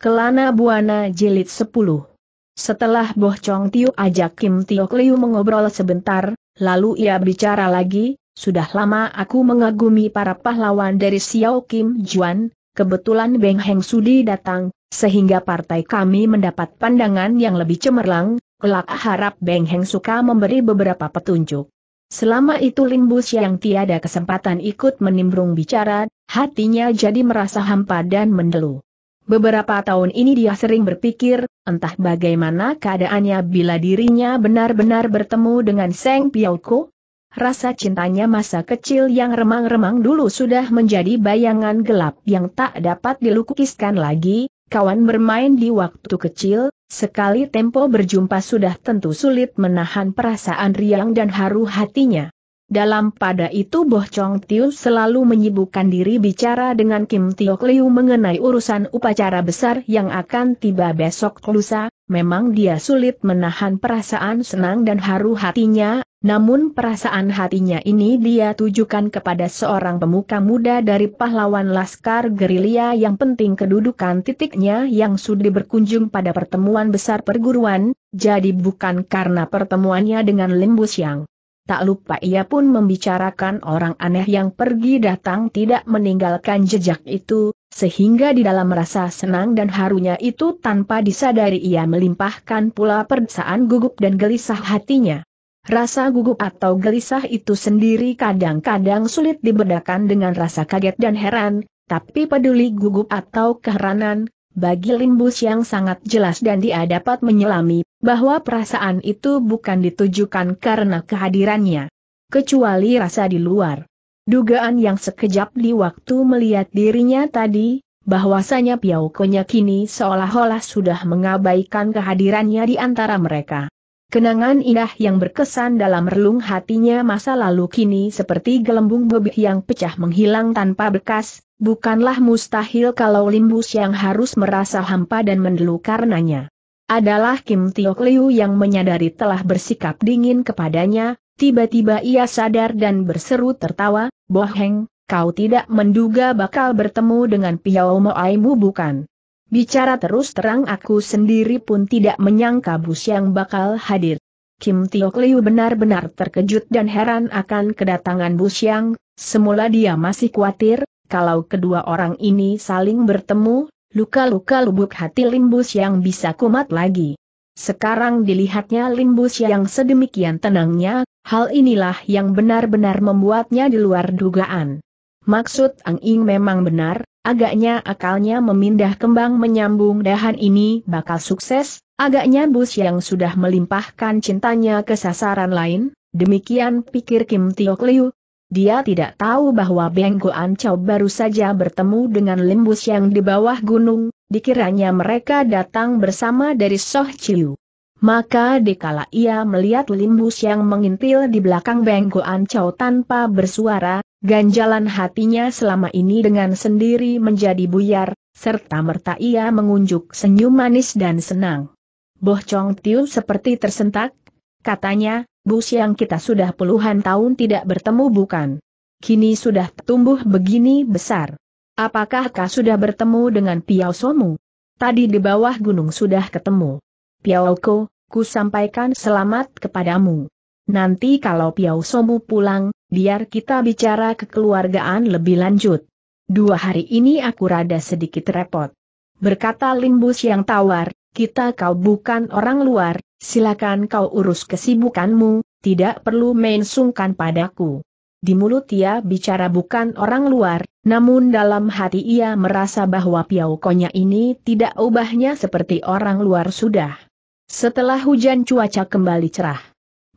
Kelana Buana Jilid 10 Setelah Boh Chong Tiu ajak Kim Tio Liu mengobrol sebentar, lalu ia bicara lagi, sudah lama aku mengagumi para pahlawan dari Xiao Kim Juan, kebetulan Beng Heng Sudi datang, sehingga partai kami mendapat pandangan yang lebih cemerlang, kelak harap Beng Heng suka memberi beberapa petunjuk. Selama itu Limbus yang tiada kesempatan ikut menimbrung bicara, hatinya jadi merasa hampa dan mendeluh. Beberapa tahun ini dia sering berpikir, entah bagaimana keadaannya bila dirinya benar-benar bertemu dengan Seng Piauko. Rasa cintanya masa kecil yang remang-remang dulu sudah menjadi bayangan gelap yang tak dapat dilukiskan lagi, kawan bermain di waktu kecil, sekali tempo berjumpa sudah tentu sulit menahan perasaan riang dan haru hatinya. Dalam pada itu Boh Chong Tiu selalu menyibukkan diri bicara dengan Kim Tio Liu mengenai urusan upacara besar yang akan tiba besok lusa, memang dia sulit menahan perasaan senang dan haru hatinya, namun perasaan hatinya ini dia tujukan kepada seorang pemuka muda dari pahlawan Laskar Gerilya yang penting kedudukan titiknya yang sudah berkunjung pada pertemuan besar perguruan, jadi bukan karena pertemuannya dengan Lim Yang. Tak lupa ia pun membicarakan orang aneh yang pergi datang tidak meninggalkan jejak itu, sehingga di dalam rasa senang dan harunya itu tanpa disadari ia melimpahkan pula perasaan gugup dan gelisah hatinya. Rasa gugup atau gelisah itu sendiri kadang-kadang sulit dibedakan dengan rasa kaget dan heran, tapi peduli gugup atau keheranan, bagi Limbus yang sangat jelas dan dia dapat menyelami, bahwa perasaan itu bukan ditujukan karena kehadirannya. Kecuali rasa di luar. Dugaan yang sekejap di waktu melihat dirinya tadi, bahwasanya Piau Konya kini seolah-olah sudah mengabaikan kehadirannya di antara mereka. Kenangan indah yang berkesan dalam relung hatinya masa lalu kini seperti gelembung bebih yang pecah menghilang tanpa bekas, Bukanlah mustahil kalau Limbus yang harus merasa hampa dan mendelu karenanya. Adalah Kim Tiok Liu yang menyadari telah bersikap dingin kepadanya, tiba-tiba ia sadar dan berseru tertawa, Boheng, kau tidak menduga bakal bertemu dengan Piao Moaimu bukan? Bicara terus terang aku sendiri pun tidak menyangka bus yang bakal hadir. Kim Tiok Liu benar-benar terkejut dan heran akan kedatangan bus yang, semula dia masih khawatir, kalau kedua orang ini saling bertemu, luka-luka lubuk hati Limbus yang bisa kumat lagi. Sekarang dilihatnya Limbus yang sedemikian tenangnya, hal inilah yang benar-benar membuatnya di luar dugaan. Maksud Ang Ing memang benar, agaknya akalnya memindah kembang menyambung dahan ini bakal sukses, agaknya Bus yang sudah melimpahkan cintanya ke sasaran lain, demikian pikir Kim Tiok Liu, dia tidak tahu bahwa Beng Ancau baru saja bertemu dengan limbus yang di bawah gunung, dikiranya mereka datang bersama dari Soh Chiu. Maka dikala ia melihat limbus yang mengintil di belakang bengkoan Ancau tanpa bersuara, ganjalan hatinya selama ini dengan sendiri menjadi buyar, serta merta ia mengunjuk senyum manis dan senang. Boh Chong Tiu seperti tersentak, katanya, Bu yang kita sudah puluhan tahun tidak bertemu bukan? Kini sudah tumbuh begini besar. Apakah kau sudah bertemu dengan Piao Somu? Tadi di bawah gunung sudah ketemu. Piao Ko, ku sampaikan selamat kepadamu. Nanti kalau Piao Somu pulang, biar kita bicara kekeluargaan lebih lanjut. Dua hari ini aku rada sedikit repot. Berkata Limbus yang tawar, kita kau bukan orang luar, silakan kau urus kesibukanmu, tidak perlu main sungkan padaku. Di mulut ia bicara bukan orang luar, namun dalam hati ia merasa bahwa piaukonya ini tidak ubahnya seperti orang luar sudah. Setelah hujan cuaca kembali cerah.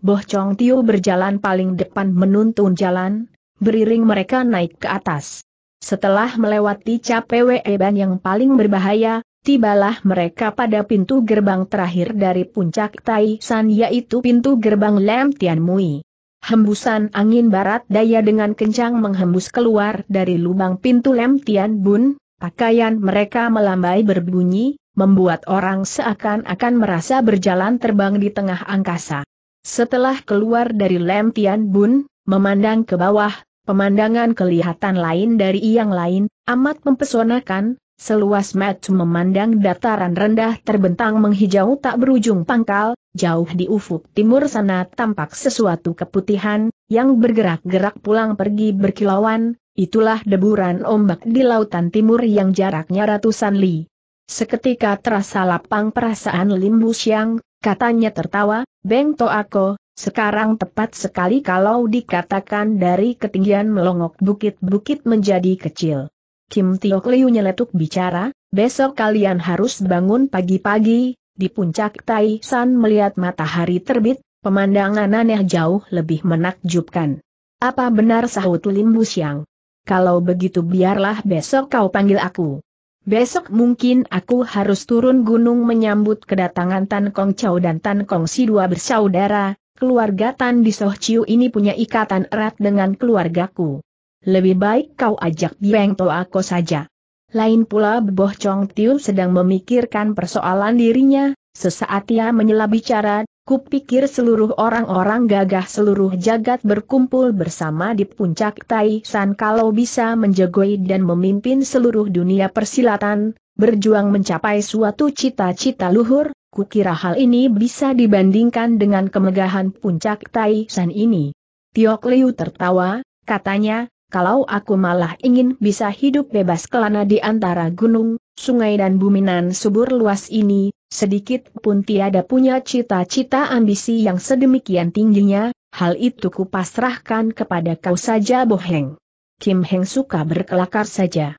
Boh Chong Tio berjalan paling depan menuntun jalan, beriring mereka naik ke atas. Setelah melewati Capewe Eban yang paling berbahaya, Tibalah mereka pada pintu gerbang terakhir dari puncak Tai San yaitu pintu gerbang Lam Tian Mui. Hembusan angin barat daya dengan kencang menghembus keluar dari lubang pintu Lam Tian Bun, pakaian mereka melambai berbunyi, membuat orang seakan-akan merasa berjalan terbang di tengah angkasa. Setelah keluar dari Lam Tian Bun, memandang ke bawah, pemandangan kelihatan lain dari yang lain, amat mempesonakan, seluas mata memandang dataran rendah terbentang menghijau tak berujung pangkal, jauh di ufuk timur sana tampak sesuatu keputihan, yang bergerak-gerak pulang pergi berkilauan, itulah deburan ombak di lautan timur yang jaraknya ratusan li. Seketika terasa lapang perasaan Limbu Siang, katanya tertawa, Beng Toako, sekarang tepat sekali kalau dikatakan dari ketinggian melongok bukit-bukit menjadi kecil. Kim Tiok Liu nyeletuk bicara, besok kalian harus bangun pagi-pagi, di puncak Tai San melihat matahari terbit, pemandangan aneh jauh lebih menakjubkan. Apa benar sahut Lim Bu Siang? Kalau begitu biarlah besok kau panggil aku. Besok mungkin aku harus turun gunung menyambut kedatangan Tan Kong Chow dan Tan Kong Si dua bersaudara, keluarga Tan di Soh Chiu ini punya ikatan erat dengan keluargaku lebih baik kau ajak Bieng Toako saja. Lain pula Boh Chong Tiu sedang memikirkan persoalan dirinya, sesaat ia menyela bicara, kupikir seluruh orang-orang gagah seluruh jagat berkumpul bersama di puncak Tai San kalau bisa menjegoi dan memimpin seluruh dunia persilatan, berjuang mencapai suatu cita-cita luhur, kukira hal ini bisa dibandingkan dengan kemegahan puncak Tai San ini. Tiok Liu tertawa, katanya, kalau aku malah ingin bisa hidup bebas kelana di antara gunung, sungai dan buminan subur luas ini, sedikit pun tiada punya cita-cita ambisi yang sedemikian tingginya, hal itu kupasrahkan kepada kau saja boheng. Kim Heng suka berkelakar saja.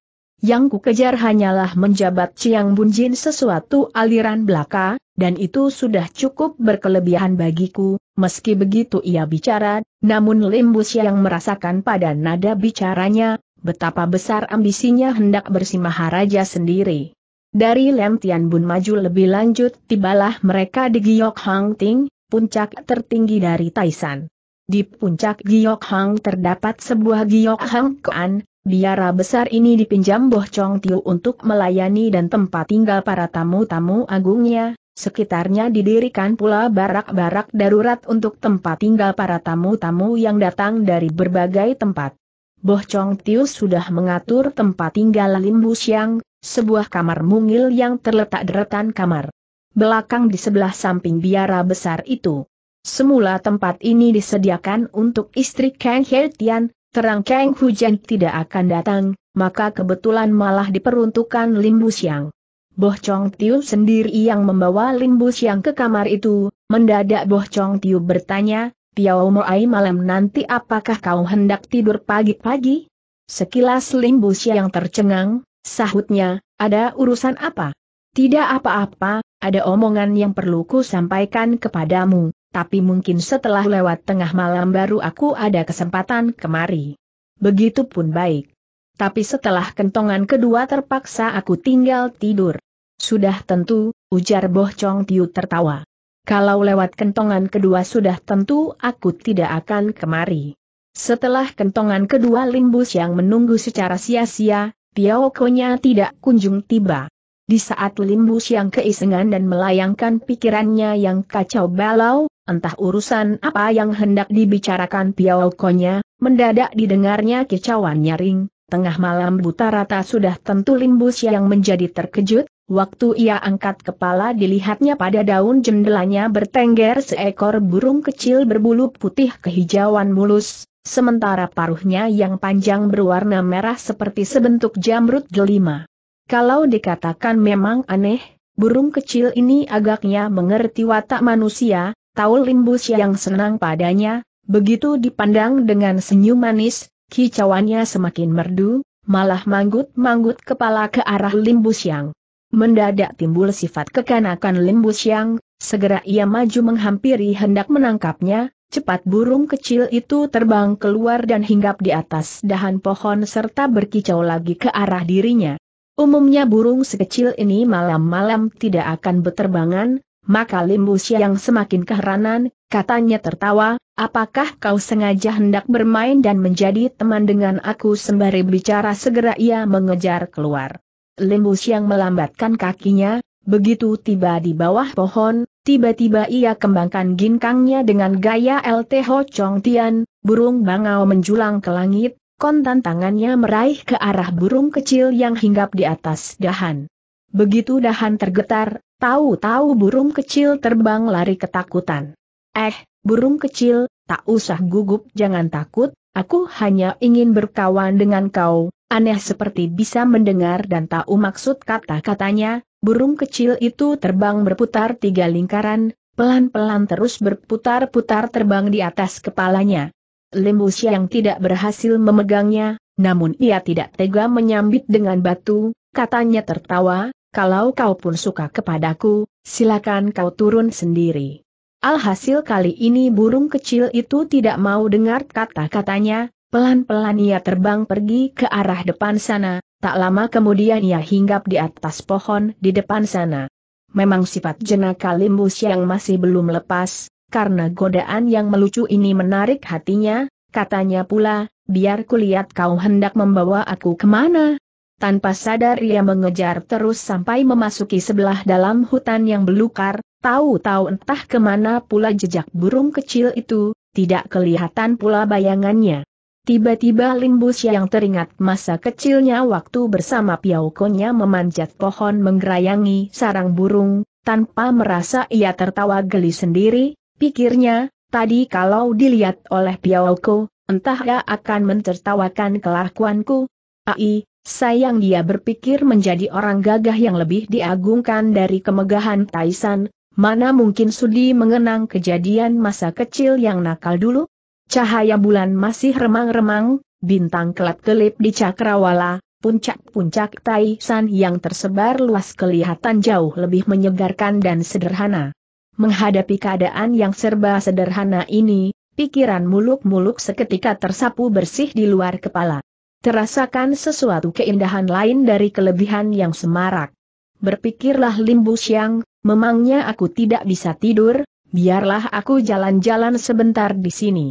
Yang kukejar hanyalah menjabat Ciang Bunjin sesuatu aliran belaka, dan itu sudah cukup berkelebihan bagiku, meski begitu ia bicara, namun Limbus yang merasakan pada nada bicaranya, betapa besar ambisinya hendak raja sendiri. Dari Lem Tian Bun maju lebih lanjut tibalah mereka di Giok Hang Ting, puncak tertinggi dari Taisan. Di puncak Giok Hang terdapat sebuah Giok Hang Kuan, Biara besar ini dipinjam Boh Chong Tiu untuk melayani dan tempat tinggal para tamu-tamu agungnya, sekitarnya didirikan pula barak-barak darurat untuk tempat tinggal para tamu-tamu yang datang dari berbagai tempat. Boh Chong Tiu sudah mengatur tempat tinggal Lim Bu Xiang, sebuah kamar mungil yang terletak deretan kamar. Belakang di sebelah samping biara besar itu. Semula tempat ini disediakan untuk istri Kang He Tian, terang Kang hujan tidak akan datang, maka kebetulan malah diperuntukkan Limbu Siang. Boh Chong Tiu sendiri yang membawa Limbu Siang ke kamar itu, mendadak Boh Chong Tiu bertanya, Tiao Moai malam nanti apakah kau hendak tidur pagi-pagi? Sekilas Limbu Siang tercengang, sahutnya, ada urusan apa? Tidak apa-apa, ada omongan yang perlu ku sampaikan kepadamu tapi mungkin setelah lewat tengah malam baru aku ada kesempatan kemari. Begitupun baik. Tapi setelah kentongan kedua terpaksa aku tinggal tidur. Sudah tentu, ujar Boh Chong Tiu tertawa. Kalau lewat kentongan kedua sudah tentu aku tidak akan kemari. Setelah kentongan kedua limbus yang menunggu secara sia-sia, Tiao Konya tidak kunjung tiba. Di saat Limbus yang keisengan dan melayangkan pikirannya yang kacau balau, entah urusan apa yang hendak dibicarakan Piaokonya, mendadak didengarnya kicauan nyaring, tengah malam buta rata sudah tentu Limbus yang menjadi terkejut, waktu ia angkat kepala dilihatnya pada daun jendelanya bertengger seekor burung kecil berbulu putih kehijauan mulus, sementara paruhnya yang panjang berwarna merah seperti sebentuk jamrut gelima. Kalau dikatakan memang aneh, burung kecil ini agaknya mengerti watak manusia, tahu limbus yang senang padanya, begitu dipandang dengan senyum manis, kicauannya semakin merdu, malah manggut-manggut kepala ke arah limbus yang. Mendadak timbul sifat kekanakan limbus yang, segera ia maju menghampiri hendak menangkapnya, Cepat burung kecil itu terbang keluar dan hinggap di atas dahan pohon serta berkicau lagi ke arah dirinya. Umumnya burung sekecil ini malam-malam tidak akan beterbangan, maka Limbu yang semakin keheranan, katanya tertawa, apakah kau sengaja hendak bermain dan menjadi teman dengan aku sembari bicara segera ia mengejar keluar. Limbu yang melambatkan kakinya, begitu tiba di bawah pohon, tiba-tiba ia kembangkan ginkangnya dengan gaya LT Ho Chong Tian, burung bangau menjulang ke langit, kontan tangannya meraih ke arah burung kecil yang hinggap di atas dahan. Begitu dahan tergetar, tahu-tahu burung kecil terbang lari ketakutan. Eh, burung kecil, tak usah gugup jangan takut, aku hanya ingin berkawan dengan kau, aneh seperti bisa mendengar dan tahu maksud kata-katanya, burung kecil itu terbang berputar tiga lingkaran, pelan-pelan terus berputar-putar terbang di atas kepalanya. Lembu yang tidak berhasil memegangnya, namun ia tidak tega menyambit dengan batu, katanya tertawa, kalau kau pun suka kepadaku, silakan kau turun sendiri. Alhasil kali ini burung kecil itu tidak mau dengar kata-katanya, pelan-pelan ia terbang pergi ke arah depan sana, tak lama kemudian ia hinggap di atas pohon di depan sana. Memang sifat jenaka limbus yang masih belum lepas, karena godaan yang melucu ini menarik hatinya, katanya pula, biar kulihat kau hendak membawa aku kemana. Tanpa sadar ia mengejar terus sampai memasuki sebelah dalam hutan yang belukar, tahu-tahu entah kemana pula jejak burung kecil itu, tidak kelihatan pula bayangannya. Tiba-tiba Limbus yang teringat masa kecilnya waktu bersama Piaukonya memanjat pohon menggerayangi sarang burung, tanpa merasa ia tertawa geli sendiri, Pikirnya, tadi kalau dilihat oleh Piaoko, entah ia akan mentertawakan kelakuanku. Ai, sayang dia berpikir menjadi orang gagah yang lebih diagungkan dari kemegahan Taisan, mana mungkin sudi mengenang kejadian masa kecil yang nakal dulu? Cahaya bulan masih remang-remang, bintang kelap-kelip di cakrawala, puncak-puncak Taisan yang tersebar luas kelihatan jauh lebih menyegarkan dan sederhana. Menghadapi keadaan yang serba sederhana ini, pikiran muluk-muluk seketika tersapu bersih di luar kepala. Terasakan sesuatu keindahan lain dari kelebihan yang semarak. Berpikirlah Limbu Siang, memangnya aku tidak bisa tidur, biarlah aku jalan-jalan sebentar di sini.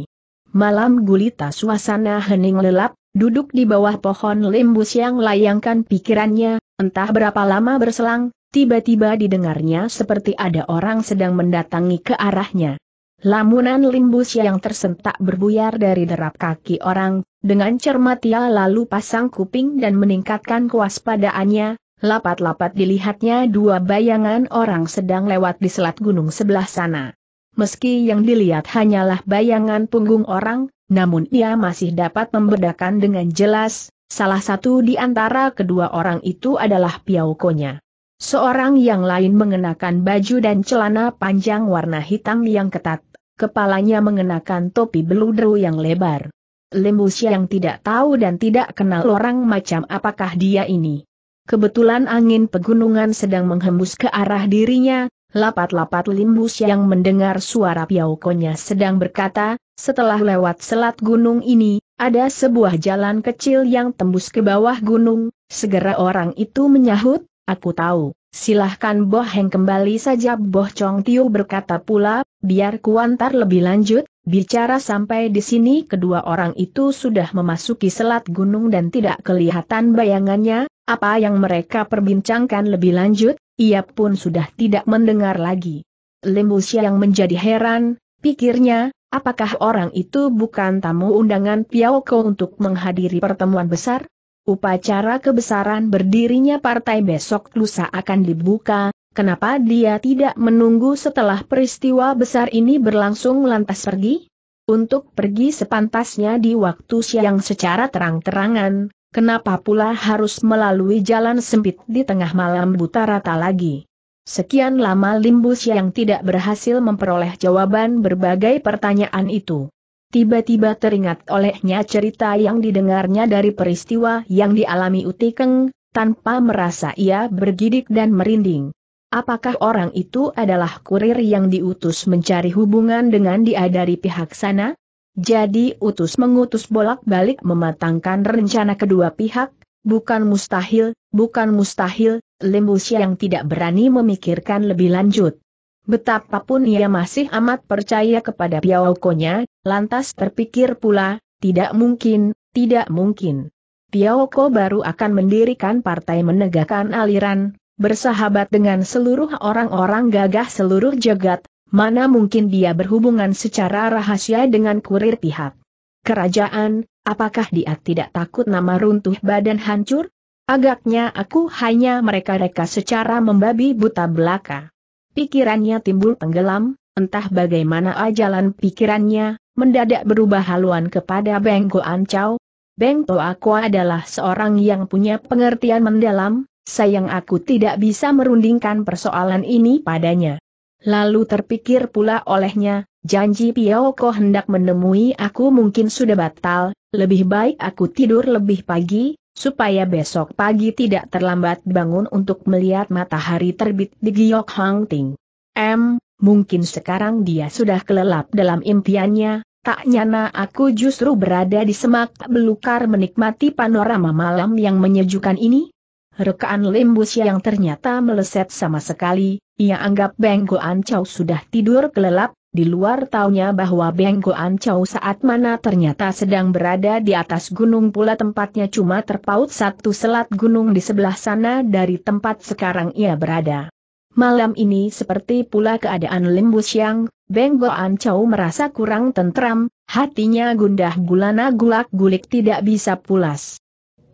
Malam gulita suasana hening lelap, duduk di bawah pohon Limbu Siang layangkan pikirannya, entah berapa lama berselang, tiba-tiba didengarnya seperti ada orang sedang mendatangi ke arahnya. Lamunan limbus yang tersentak berbuyar dari derap kaki orang, dengan cermat ia lalu pasang kuping dan meningkatkan kewaspadaannya, lapat-lapat dilihatnya dua bayangan orang sedang lewat di selat gunung sebelah sana. Meski yang dilihat hanyalah bayangan punggung orang, namun ia masih dapat membedakan dengan jelas, salah satu di antara kedua orang itu adalah Piaukonya. Seorang yang lain mengenakan baju dan celana panjang warna hitam yang ketat, kepalanya mengenakan topi beludru yang lebar. Limbus yang tidak tahu dan tidak kenal orang macam apakah dia ini. Kebetulan angin pegunungan sedang menghembus ke arah dirinya, lapat-lapat Limbus yang mendengar suara piaukonya sedang berkata, setelah lewat selat gunung ini, ada sebuah jalan kecil yang tembus ke bawah gunung, segera orang itu menyahut, Aku tahu, silahkan Heng kembali saja Boh Chong Tiu berkata pula, biar kuantar lebih lanjut, bicara sampai di sini kedua orang itu sudah memasuki selat gunung dan tidak kelihatan bayangannya, apa yang mereka perbincangkan lebih lanjut, ia pun sudah tidak mendengar lagi. Lembusia yang menjadi heran, pikirnya, apakah orang itu bukan tamu undangan Piao Piaoko untuk menghadiri pertemuan besar? Upacara kebesaran berdirinya partai besok lusa akan dibuka, kenapa dia tidak menunggu setelah peristiwa besar ini berlangsung lantas pergi? Untuk pergi sepantasnya di waktu siang secara terang-terangan, kenapa pula harus melalui jalan sempit di tengah malam buta rata lagi? Sekian lama Limbus yang tidak berhasil memperoleh jawaban berbagai pertanyaan itu tiba-tiba teringat olehnya cerita yang didengarnya dari peristiwa yang dialami Utikeng, tanpa merasa ia bergidik dan merinding. Apakah orang itu adalah kurir yang diutus mencari hubungan dengan dia dari pihak sana? Jadi utus mengutus bolak-balik mematangkan rencana kedua pihak, bukan mustahil, bukan mustahil, Limbu yang tidak berani memikirkan lebih lanjut. Betapapun ia masih amat percaya kepada Piaokonya, lantas terpikir pula, tidak mungkin, tidak mungkin. Piaoko baru akan mendirikan partai menegakkan aliran, bersahabat dengan seluruh orang-orang gagah seluruh jagat, mana mungkin dia berhubungan secara rahasia dengan kurir pihak. Kerajaan, apakah dia tidak takut nama runtuh badan hancur? Agaknya aku hanya mereka-reka secara membabi buta belaka. Pikirannya timbul tenggelam, entah bagaimana ajalan pikirannya, mendadak berubah haluan kepada Beng Goan Chow. Beng Aku adalah seorang yang punya pengertian mendalam, sayang aku tidak bisa merundingkan persoalan ini padanya. Lalu terpikir pula olehnya, janji Piao Ko hendak menemui aku mungkin sudah batal, lebih baik aku tidur lebih pagi, supaya besok pagi tidak terlambat bangun untuk melihat matahari terbit di Giok Hang Ting. M, mungkin sekarang dia sudah kelelap dalam impiannya, tak nyana aku justru berada di semak belukar menikmati panorama malam yang menyejukkan ini. Rekaan limbus yang ternyata meleset sama sekali, ia anggap Benggoan Chow sudah tidur kelelap, di luar taunya bahwa Benggo Ancau saat mana ternyata sedang berada di atas gunung pula tempatnya cuma terpaut satu selat gunung di sebelah sana dari tempat sekarang ia berada. Malam ini seperti pula keadaan Limbus yang, Benggo Ancau merasa kurang tentram, hatinya gundah gulana gulak gulik tidak bisa pulas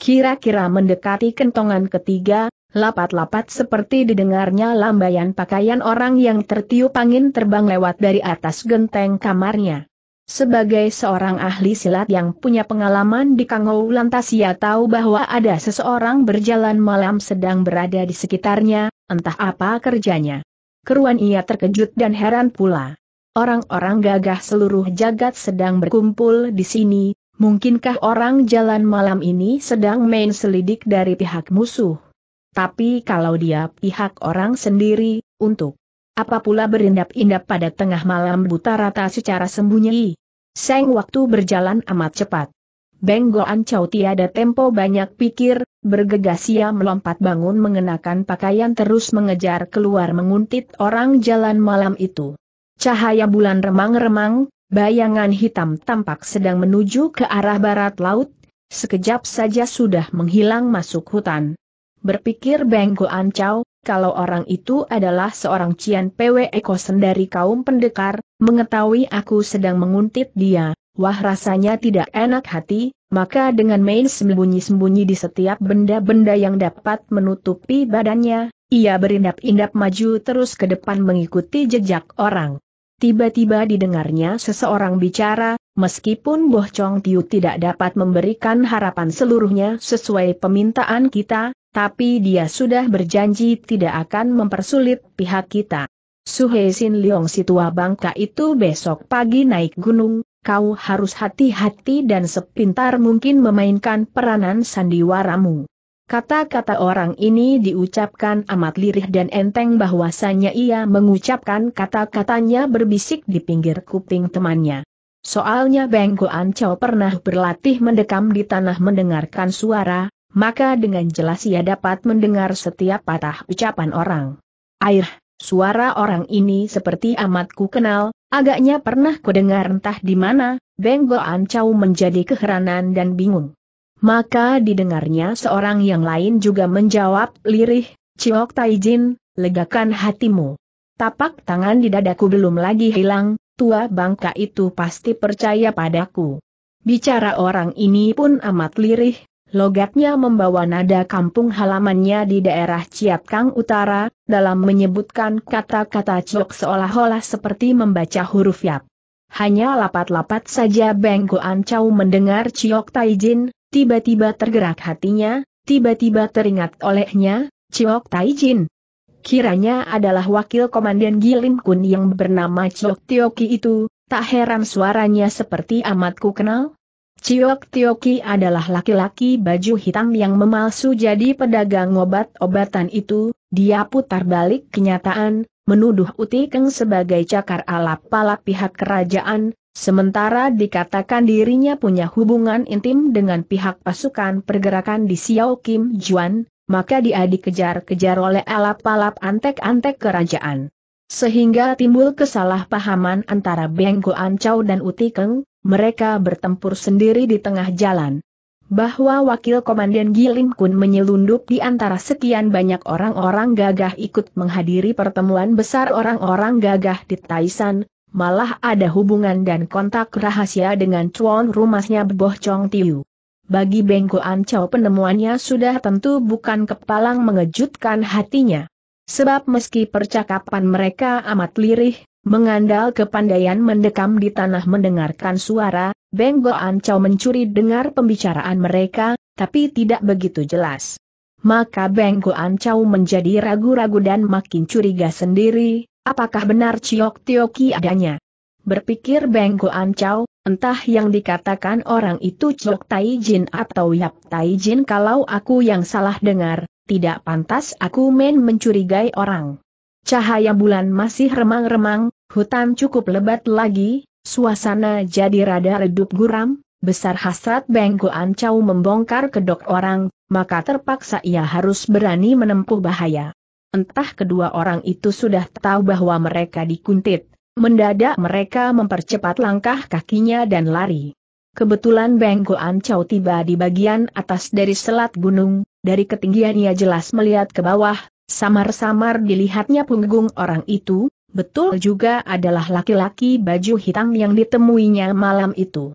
kira-kira mendekati kentongan ketiga, lapat-lapat seperti didengarnya lambaian pakaian orang yang tertiup angin terbang lewat dari atas genteng kamarnya. Sebagai seorang ahli silat yang punya pengalaman di Kangou lantas ia tahu bahwa ada seseorang berjalan malam sedang berada di sekitarnya, entah apa kerjanya. Keruan ia terkejut dan heran pula. Orang-orang gagah seluruh jagat sedang berkumpul di sini, Mungkinkah orang jalan malam ini sedang main selidik dari pihak musuh? Tapi kalau dia pihak orang sendiri, untuk apa pula berindap-indap pada tengah malam buta rata secara sembunyi? Seng waktu berjalan amat cepat. Beng Goan Chow tiada tempo banyak pikir, bergegas ia melompat bangun mengenakan pakaian terus mengejar keluar menguntit orang jalan malam itu. Cahaya bulan remang-remang, bayangan hitam tampak sedang menuju ke arah barat laut, sekejap saja sudah menghilang masuk hutan. Berpikir Bengko Ancau, kalau orang itu adalah seorang Cian PW Kosen dari kaum pendekar, mengetahui aku sedang menguntit dia, wah rasanya tidak enak hati, maka dengan main sembunyi-sembunyi di setiap benda-benda yang dapat menutupi badannya, ia berindap-indap maju terus ke depan mengikuti jejak orang. Tiba-tiba didengarnya seseorang bicara, meskipun Boh Chong Tiu tidak dapat memberikan harapan seluruhnya sesuai permintaan kita, tapi dia sudah berjanji tidak akan mempersulit pihak kita. Suhei Sin Leong si tua bangka itu besok pagi naik gunung, kau harus hati-hati dan sepintar mungkin memainkan peranan sandiwaramu. Kata-kata orang ini diucapkan amat lirih dan enteng bahwasanya ia mengucapkan kata-katanya berbisik di pinggir kuping temannya. Soalnya Beng Goan Chow pernah berlatih mendekam di tanah mendengarkan suara, maka dengan jelas ia dapat mendengar setiap patah ucapan orang. Air, suara orang ini seperti amat ku kenal, agaknya pernah ku dengar entah di mana, Beng Goan Chow menjadi keheranan dan bingung. Maka didengarnya seorang yang lain juga menjawab lirih, Ciok Taijin, legakan hatimu. Tapak tangan di dadaku belum lagi hilang, tua bangka itu pasti percaya padaku. Bicara orang ini pun amat lirih, logatnya membawa nada kampung halamannya di daerah Ciatkang Utara, dalam menyebutkan kata-kata Ciok seolah-olah seperti membaca huruf yap. Hanya lapat-lapat saja Beng Goan Chow mendengar Ciok Taijin, Tiba-tiba tergerak hatinya, tiba-tiba teringat olehnya, Chiok Taijin. Kiranya adalah wakil komandan Gilim Kun yang bernama Chiok Tioki itu, tak heran suaranya seperti amatku kenal. Chiok Tioki adalah laki-laki baju hitam yang memalsu jadi pedagang obat-obatan itu, dia putar balik kenyataan, menuduh Uti sebagai cakar alap-alap pihak kerajaan, Sementara dikatakan dirinya punya hubungan intim dengan pihak pasukan pergerakan di Xiao Kim Juan, maka dia dikejar-kejar oleh alap-alap antek-antek kerajaan. Sehingga timbul kesalahpahaman antara Beng Goan Chow dan Uti mereka bertempur sendiri di tengah jalan. Bahwa Wakil Komandan Gilim Kun menyelundup di antara sekian banyak orang-orang gagah ikut menghadiri pertemuan besar orang-orang gagah di Taisan, malah ada hubungan dan kontak rahasia dengan cuan rumahnya Boh Chong Tiu. Bagi Bengko Ancau penemuannya sudah tentu bukan kepalang mengejutkan hatinya. Sebab meski percakapan mereka amat lirih, mengandal kepandaian mendekam di tanah mendengarkan suara, Bengko Ancau mencuri dengar pembicaraan mereka, tapi tidak begitu jelas. Maka Bengko Ancau menjadi ragu-ragu dan makin curiga sendiri, Apakah benar Ciok Tioki adanya? Berpikir Beng Goan Chow, entah yang dikatakan orang itu Ciok Tai Jin atau Yap Tai Jin kalau aku yang salah dengar, tidak pantas aku main mencurigai orang. Cahaya bulan masih remang-remang, hutan cukup lebat lagi, suasana jadi rada redup guram, besar hasrat Beng Goan Chow membongkar kedok orang, maka terpaksa ia harus berani menempuh bahaya. Entah kedua orang itu sudah tahu bahwa mereka dikuntit. Mendadak mereka mempercepat langkah kakinya dan lari. Kebetulan Beng Goan Chow tiba di bagian atas dari selat gunung, dari ketinggian ia jelas melihat ke bawah, samar-samar dilihatnya punggung orang itu, betul juga adalah laki-laki baju hitam yang ditemuinya malam itu.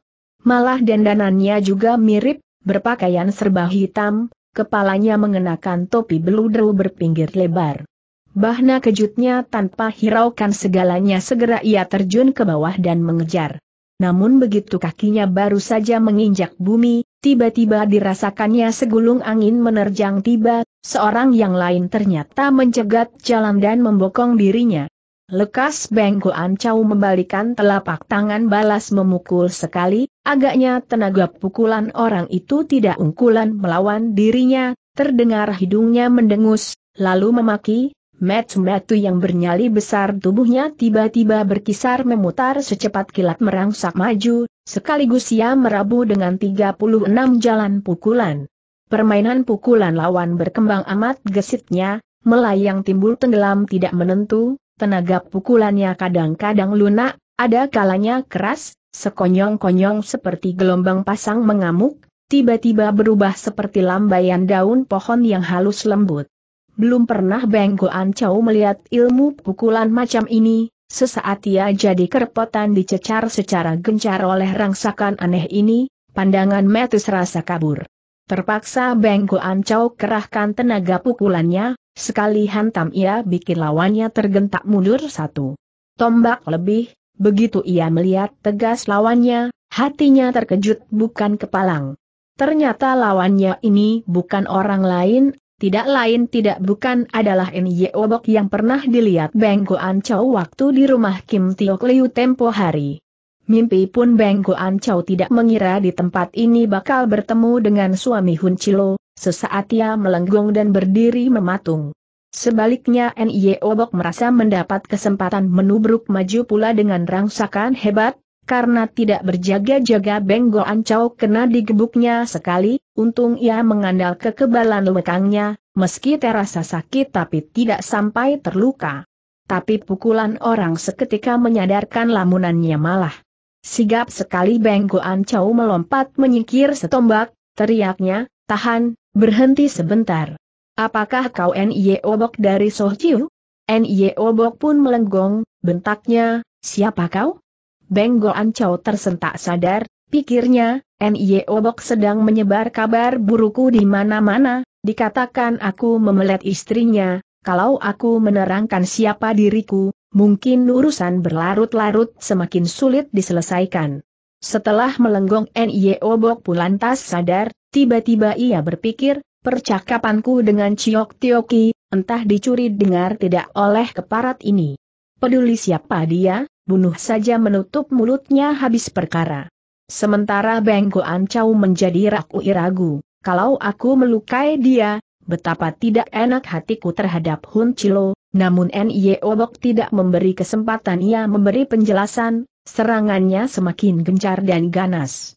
Malah dandanannya juga mirip, berpakaian serba hitam, kepalanya mengenakan topi beludru berpinggir lebar. Bahna kejutnya tanpa hiraukan segalanya segera ia terjun ke bawah dan mengejar. Namun begitu kakinya baru saja menginjak bumi, tiba-tiba dirasakannya segulung angin menerjang tiba, seorang yang lain ternyata mencegat jalan dan membokong dirinya. Lekas Beng Ancau membalikan telapak tangan balas memukul sekali, agaknya tenaga pukulan orang itu tidak ungkulan melawan dirinya, terdengar hidungnya mendengus, lalu memaki, Metu-metu yang bernyali besar tubuhnya tiba-tiba berkisar memutar secepat kilat merangsak maju, sekaligus ia merabu dengan 36 jalan pukulan. Permainan pukulan lawan berkembang amat gesitnya, melayang timbul tenggelam tidak menentu, Tenaga pukulannya kadang-kadang lunak, ada kalanya keras, sekonyong-konyong seperti gelombang pasang mengamuk, tiba-tiba berubah seperti lambaian daun pohon yang halus lembut. Belum pernah Beng Goan melihat ilmu pukulan macam ini, sesaat ia jadi kerepotan dicecar secara gencar oleh rangsakan aneh ini, pandangan metus rasa kabur. Terpaksa Beng Goan kerahkan tenaga pukulannya, Sekali hantam ia bikin lawannya tergentak mundur satu. Tombak lebih, begitu ia melihat tegas lawannya, hatinya terkejut bukan kepalang. Ternyata lawannya ini bukan orang lain, tidak lain tidak bukan adalah Nye Obok yang pernah dilihat Beng Goan Chow waktu di rumah Kim Tio Liu tempo hari. Mimpi pun Beng Goan Chow tidak mengira di tempat ini bakal bertemu dengan suami Hun Chilo, Sesaat ia melenggung dan berdiri mematung. Sebaliknya Nie Obok merasa mendapat kesempatan menubruk maju pula dengan rangsakan hebat, karena tidak berjaga-jaga Benggo Ancau kena digebuknya sekali, untung ia mengandal kekebalan lekangnya, meski terasa sakit tapi tidak sampai terluka. Tapi pukulan orang seketika menyadarkan lamunannya malah. Sigap sekali Benggo Ancau melompat menyingkir setombak, teriaknya, tahan, Berhenti sebentar. Apakah kau Nye Obok dari Sohjiu? Nye Obok pun melenggong, bentaknya, siapa kau? Benggo Ancau tersentak sadar, pikirnya, Nye Obok sedang menyebar kabar buruku di mana-mana, dikatakan aku memelet istrinya, kalau aku menerangkan siapa diriku, mungkin urusan berlarut-larut semakin sulit diselesaikan. Setelah melenggong Nye Obok pun lantas sadar, Tiba-tiba ia berpikir, percakapanku dengan Ciok Tioki, entah dicuri dengar tidak oleh keparat ini. Peduli siapa dia, bunuh saja menutup mulutnya habis perkara. Sementara Bengko Ancau menjadi ragu iragu, kalau aku melukai dia, betapa tidak enak hatiku terhadap Hun Chilo, namun Nye Obok tidak memberi kesempatan ia memberi penjelasan, serangannya semakin gencar dan ganas.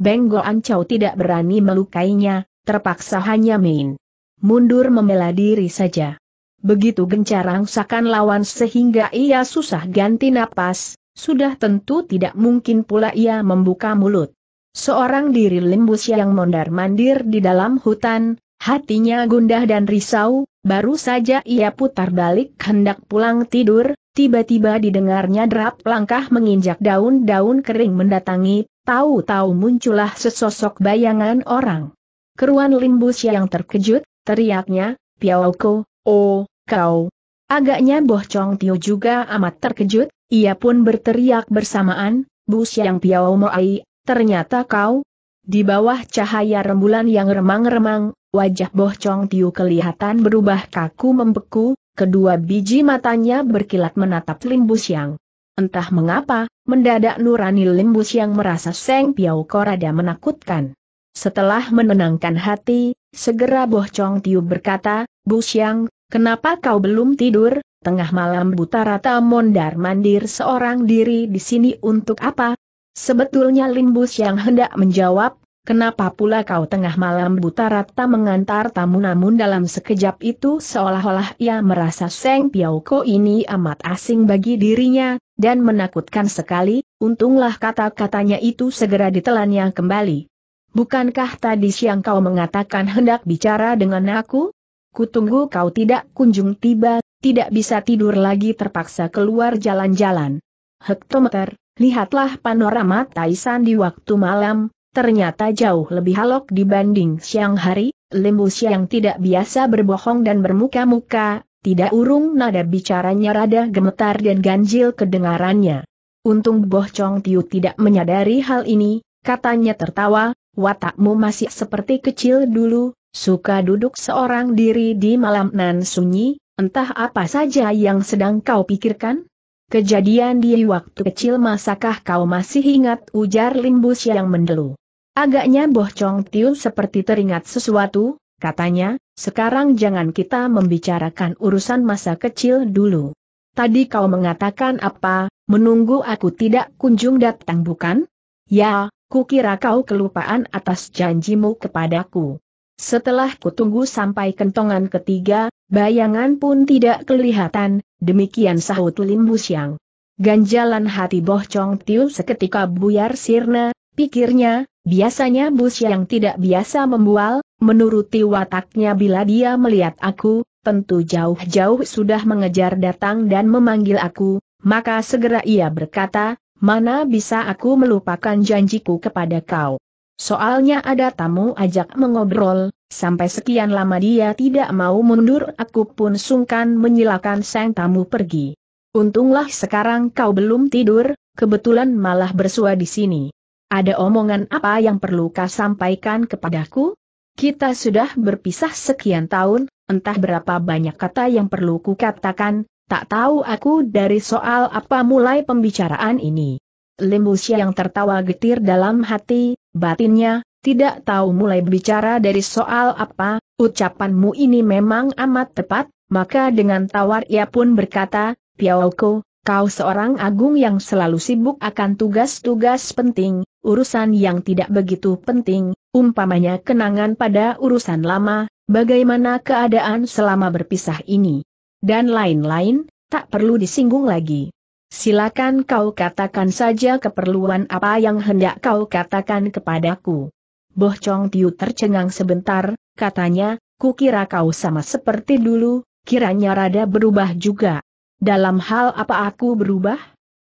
Beng Goancau tidak berani melukainya, terpaksa hanya main mundur membela diri saja. Begitu gencar sakan lawan sehingga ia susah ganti napas, sudah tentu tidak mungkin pula ia membuka mulut. Seorang diri lembus yang mondar-mandir di dalam hutan, hatinya gundah dan risau, baru saja ia putar balik hendak pulang tidur, tiba-tiba didengarnya derap langkah menginjak daun-daun kering mendatangi, Tahu-tahu muncullah sesosok bayangan orang. Keruan limbus yang terkejut, teriaknya, Piaoko, oh, kau. Agaknya Boh Chong Tio juga amat terkejut, ia pun berteriak bersamaan, Bu yang Piao Ai, ternyata kau. Di bawah cahaya rembulan yang remang-remang, wajah Boh Chong Tio kelihatan berubah kaku membeku, kedua biji matanya berkilat menatap Limbus yang. Entah mengapa, mendadak nurani limbus yang merasa Seng Piau Korada menakutkan. Setelah menenangkan hati, segera Boh Chong Tiu berkata, Bu Xiang, kenapa kau belum tidur? Tengah malam buta rata mondar mandir seorang diri di sini untuk apa? Sebetulnya Limbus yang hendak menjawab, Kenapa pula kau tengah malam buta rata mengantar tamu namun dalam sekejap itu seolah-olah ia merasa Seng Piauko ini amat asing bagi dirinya, dan menakutkan sekali, untunglah kata-katanya itu segera ditelannya kembali. Bukankah tadi siang kau mengatakan hendak bicara dengan aku? Kutunggu kau tidak kunjung tiba, tidak bisa tidur lagi terpaksa keluar jalan-jalan. Hektometer, lihatlah panorama Taisan di waktu malam, ternyata jauh lebih halok dibanding siang hari, Limbu Siang tidak biasa berbohong dan bermuka-muka, tidak urung nada bicaranya rada gemetar dan ganjil kedengarannya. Untung Boh Chong Tiu tidak menyadari hal ini, katanya tertawa, watakmu masih seperti kecil dulu, suka duduk seorang diri di malam nan sunyi, entah apa saja yang sedang kau pikirkan? Kejadian di waktu kecil masakah kau masih ingat ujar Limbus yang mendeluh? Agaknya Boh Chong Tiun seperti teringat sesuatu, katanya, sekarang jangan kita membicarakan urusan masa kecil dulu. Tadi kau mengatakan apa, menunggu aku tidak kunjung datang bukan? Ya, kukira kau kelupaan atas janjimu kepadaku. Setelah kutunggu sampai kentongan ketiga, bayangan pun tidak kelihatan, demikian sahut Lim siang. Ganjalan hati Boh Chong Tiu seketika buyar sirna, pikirnya, Biasanya Bus yang tidak biasa membual, menuruti wataknya bila dia melihat aku, tentu jauh-jauh sudah mengejar datang dan memanggil aku, maka segera ia berkata, mana bisa aku melupakan janjiku kepada kau. Soalnya ada tamu ajak mengobrol, sampai sekian lama dia tidak mau mundur aku pun sungkan menyilakan sang tamu pergi. Untunglah sekarang kau belum tidur, kebetulan malah bersua di sini. Ada omongan apa yang perlu kau sampaikan kepadaku? Kita sudah berpisah sekian tahun, entah berapa banyak kata yang perlu kukatakan, tak tahu aku dari soal apa mulai pembicaraan ini. Lembusia yang tertawa getir dalam hati, batinnya, tidak tahu mulai bicara dari soal apa, ucapanmu ini memang amat tepat, maka dengan tawar ia pun berkata, Piauku, Kau seorang agung yang selalu sibuk akan tugas-tugas penting, urusan yang tidak begitu penting, umpamanya kenangan pada urusan lama, bagaimana keadaan selama berpisah ini, dan lain-lain, tak perlu disinggung lagi. Silakan kau katakan saja keperluan apa yang hendak kau katakan kepadaku. Boh Chong Tiu tercengang sebentar, katanya, kukira kau sama seperti dulu, kiranya rada berubah juga. Dalam hal apa aku berubah?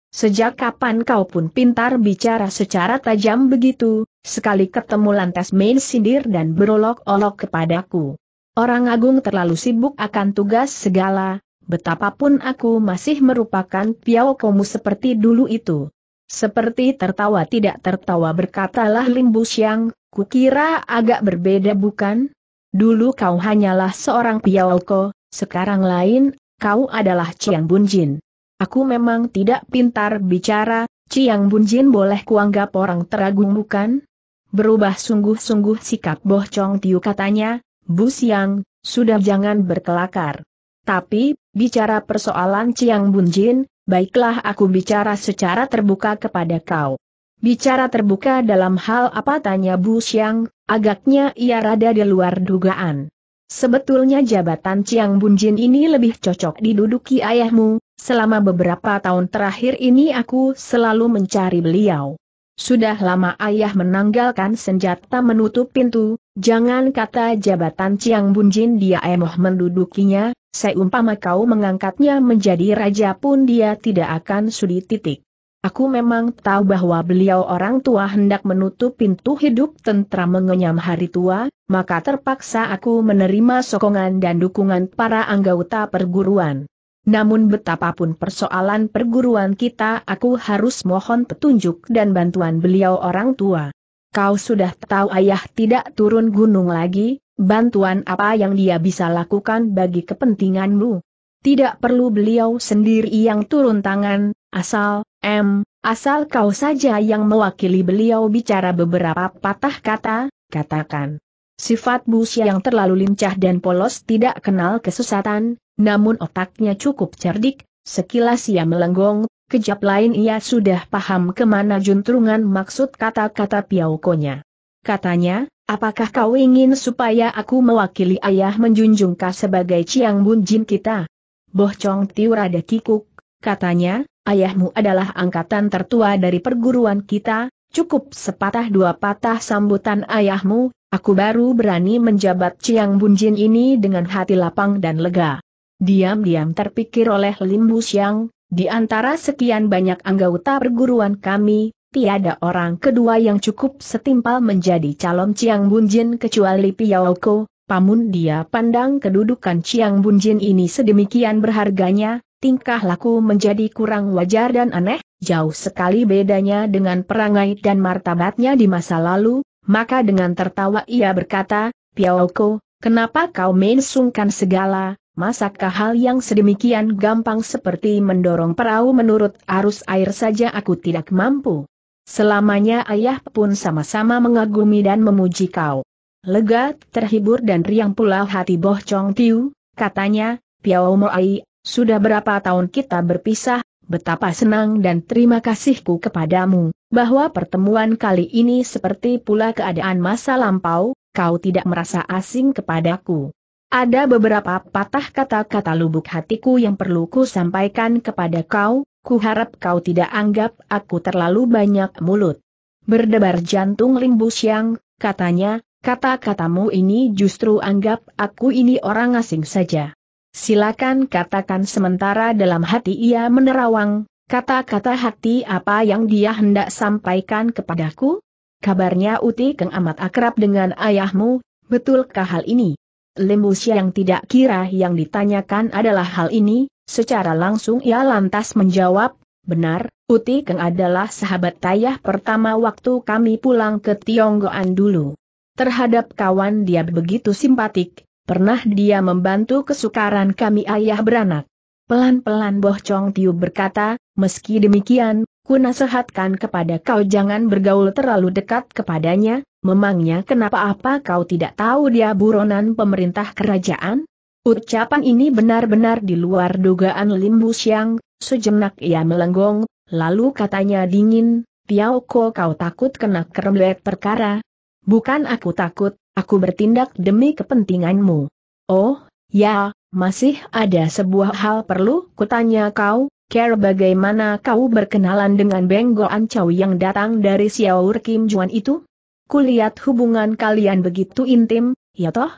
Sejak kapan kau pun pintar bicara secara tajam begitu, sekali ketemu lantas main sindir dan berolok-olok kepadaku. Orang agung terlalu sibuk akan tugas segala, betapapun aku masih merupakan piau komu seperti dulu itu. Seperti tertawa tidak tertawa berkatalah Limbu Siang, kukira agak berbeda bukan? Dulu kau hanyalah seorang ko, sekarang lain, kau adalah Chiang Bunjin. Aku memang tidak pintar bicara, Chiang Bunjin boleh kuanggap orang teragung bukan? Berubah sungguh-sungguh sikap Boh Chong Tiu katanya, Bu Siang, sudah jangan berkelakar. Tapi, bicara persoalan Chiang Bunjin, baiklah aku bicara secara terbuka kepada kau. Bicara terbuka dalam hal apa tanya Bu Siang, agaknya ia rada di luar dugaan. Sebetulnya jabatan Chiang Bunjin ini lebih cocok diduduki ayahmu, selama beberapa tahun terakhir ini aku selalu mencari beliau. Sudah lama ayah menanggalkan senjata menutup pintu, jangan kata jabatan Chiang Bunjin dia emoh mendudukinya, seumpama kau mengangkatnya menjadi raja pun dia tidak akan sudi titik. Aku memang tahu bahwa beliau orang tua hendak menutup pintu hidup tentram mengenyam hari tua, maka terpaksa aku menerima sokongan dan dukungan para anggota perguruan. Namun betapapun persoalan perguruan kita aku harus mohon petunjuk dan bantuan beliau orang tua. Kau sudah tahu ayah tidak turun gunung lagi, bantuan apa yang dia bisa lakukan bagi kepentinganmu? Tidak perlu beliau sendiri yang turun tangan, asal, M, asal kau saja yang mewakili beliau bicara beberapa patah kata, katakan. Sifat Busya yang terlalu lincah dan polos tidak kenal kesesatan, namun otaknya cukup cerdik, sekilas ia melenggong, kejap lain ia sudah paham kemana juntrungan maksud kata-kata piaukonya. Katanya, apakah kau ingin supaya aku mewakili ayah menjunjung kau sebagai Ciang Bunjin kita? Boh Chong Tiu rada kikuk, katanya, ayahmu adalah angkatan tertua dari perguruan kita, cukup sepatah dua patah sambutan ayahmu, aku baru berani menjabat Ciang Bunjin ini dengan hati lapang dan lega. Diam-diam terpikir oleh Bu Siang, di antara sekian banyak anggota perguruan kami, tiada orang kedua yang cukup setimpal menjadi calon Ciang Bunjin kecuali Ko. Pamun dia pandang kedudukan Chiang Bunjin ini sedemikian berharganya, tingkah laku menjadi kurang wajar dan aneh, jauh sekali bedanya dengan perangai dan martabatnya di masa lalu, maka dengan tertawa ia berkata, Piaoko, kenapa kau mensungkan segala, masakkah hal yang sedemikian gampang seperti mendorong perahu menurut arus air saja aku tidak mampu. Selamanya ayah pun sama-sama mengagumi dan memuji kau. Lega, terhibur dan riang pula hati Boh Chong Tiu, katanya, Piao Moai, sudah berapa tahun kita berpisah, betapa senang dan terima kasihku kepadamu, bahwa pertemuan kali ini seperti pula keadaan masa lampau, kau tidak merasa asing kepadaku. Ada beberapa patah kata-kata lubuk hatiku yang perlu ku sampaikan kepada kau, ku harap kau tidak anggap aku terlalu banyak mulut. Berdebar jantung Limbu Siang, katanya, Kata-katamu ini justru anggap aku ini orang asing saja. Silakan katakan sementara dalam hati ia menerawang, kata-kata hati apa yang dia hendak sampaikan kepadaku? Kabarnya Uti Keng amat akrab dengan ayahmu, betulkah hal ini? Lembus yang tidak kira yang ditanyakan adalah hal ini, secara langsung ia lantas menjawab, benar, Uti Keng adalah sahabat tayah pertama waktu kami pulang ke Tionggoan dulu. Terhadap kawan dia begitu simpatik, pernah dia membantu kesukaran kami ayah beranak. Pelan-pelan Boh Chong Tiu berkata, meski demikian, ku nasihatkan kepada kau jangan bergaul terlalu dekat kepadanya, memangnya kenapa apa kau tidak tahu dia buronan pemerintah kerajaan? Ucapan ini benar-benar di luar dugaan Limbu Siang, sejenak ia melenggong, lalu katanya dingin, Piao Ko kau takut kena keremlet perkara, Bukan aku takut, aku bertindak demi kepentinganmu. Oh, ya, masih ada sebuah hal perlu kutanya kau, Care bagaimana kau berkenalan dengan Benggo Ancau yang datang dari Xiaour Kim Juan itu? Kulihat hubungan kalian begitu intim, ya toh?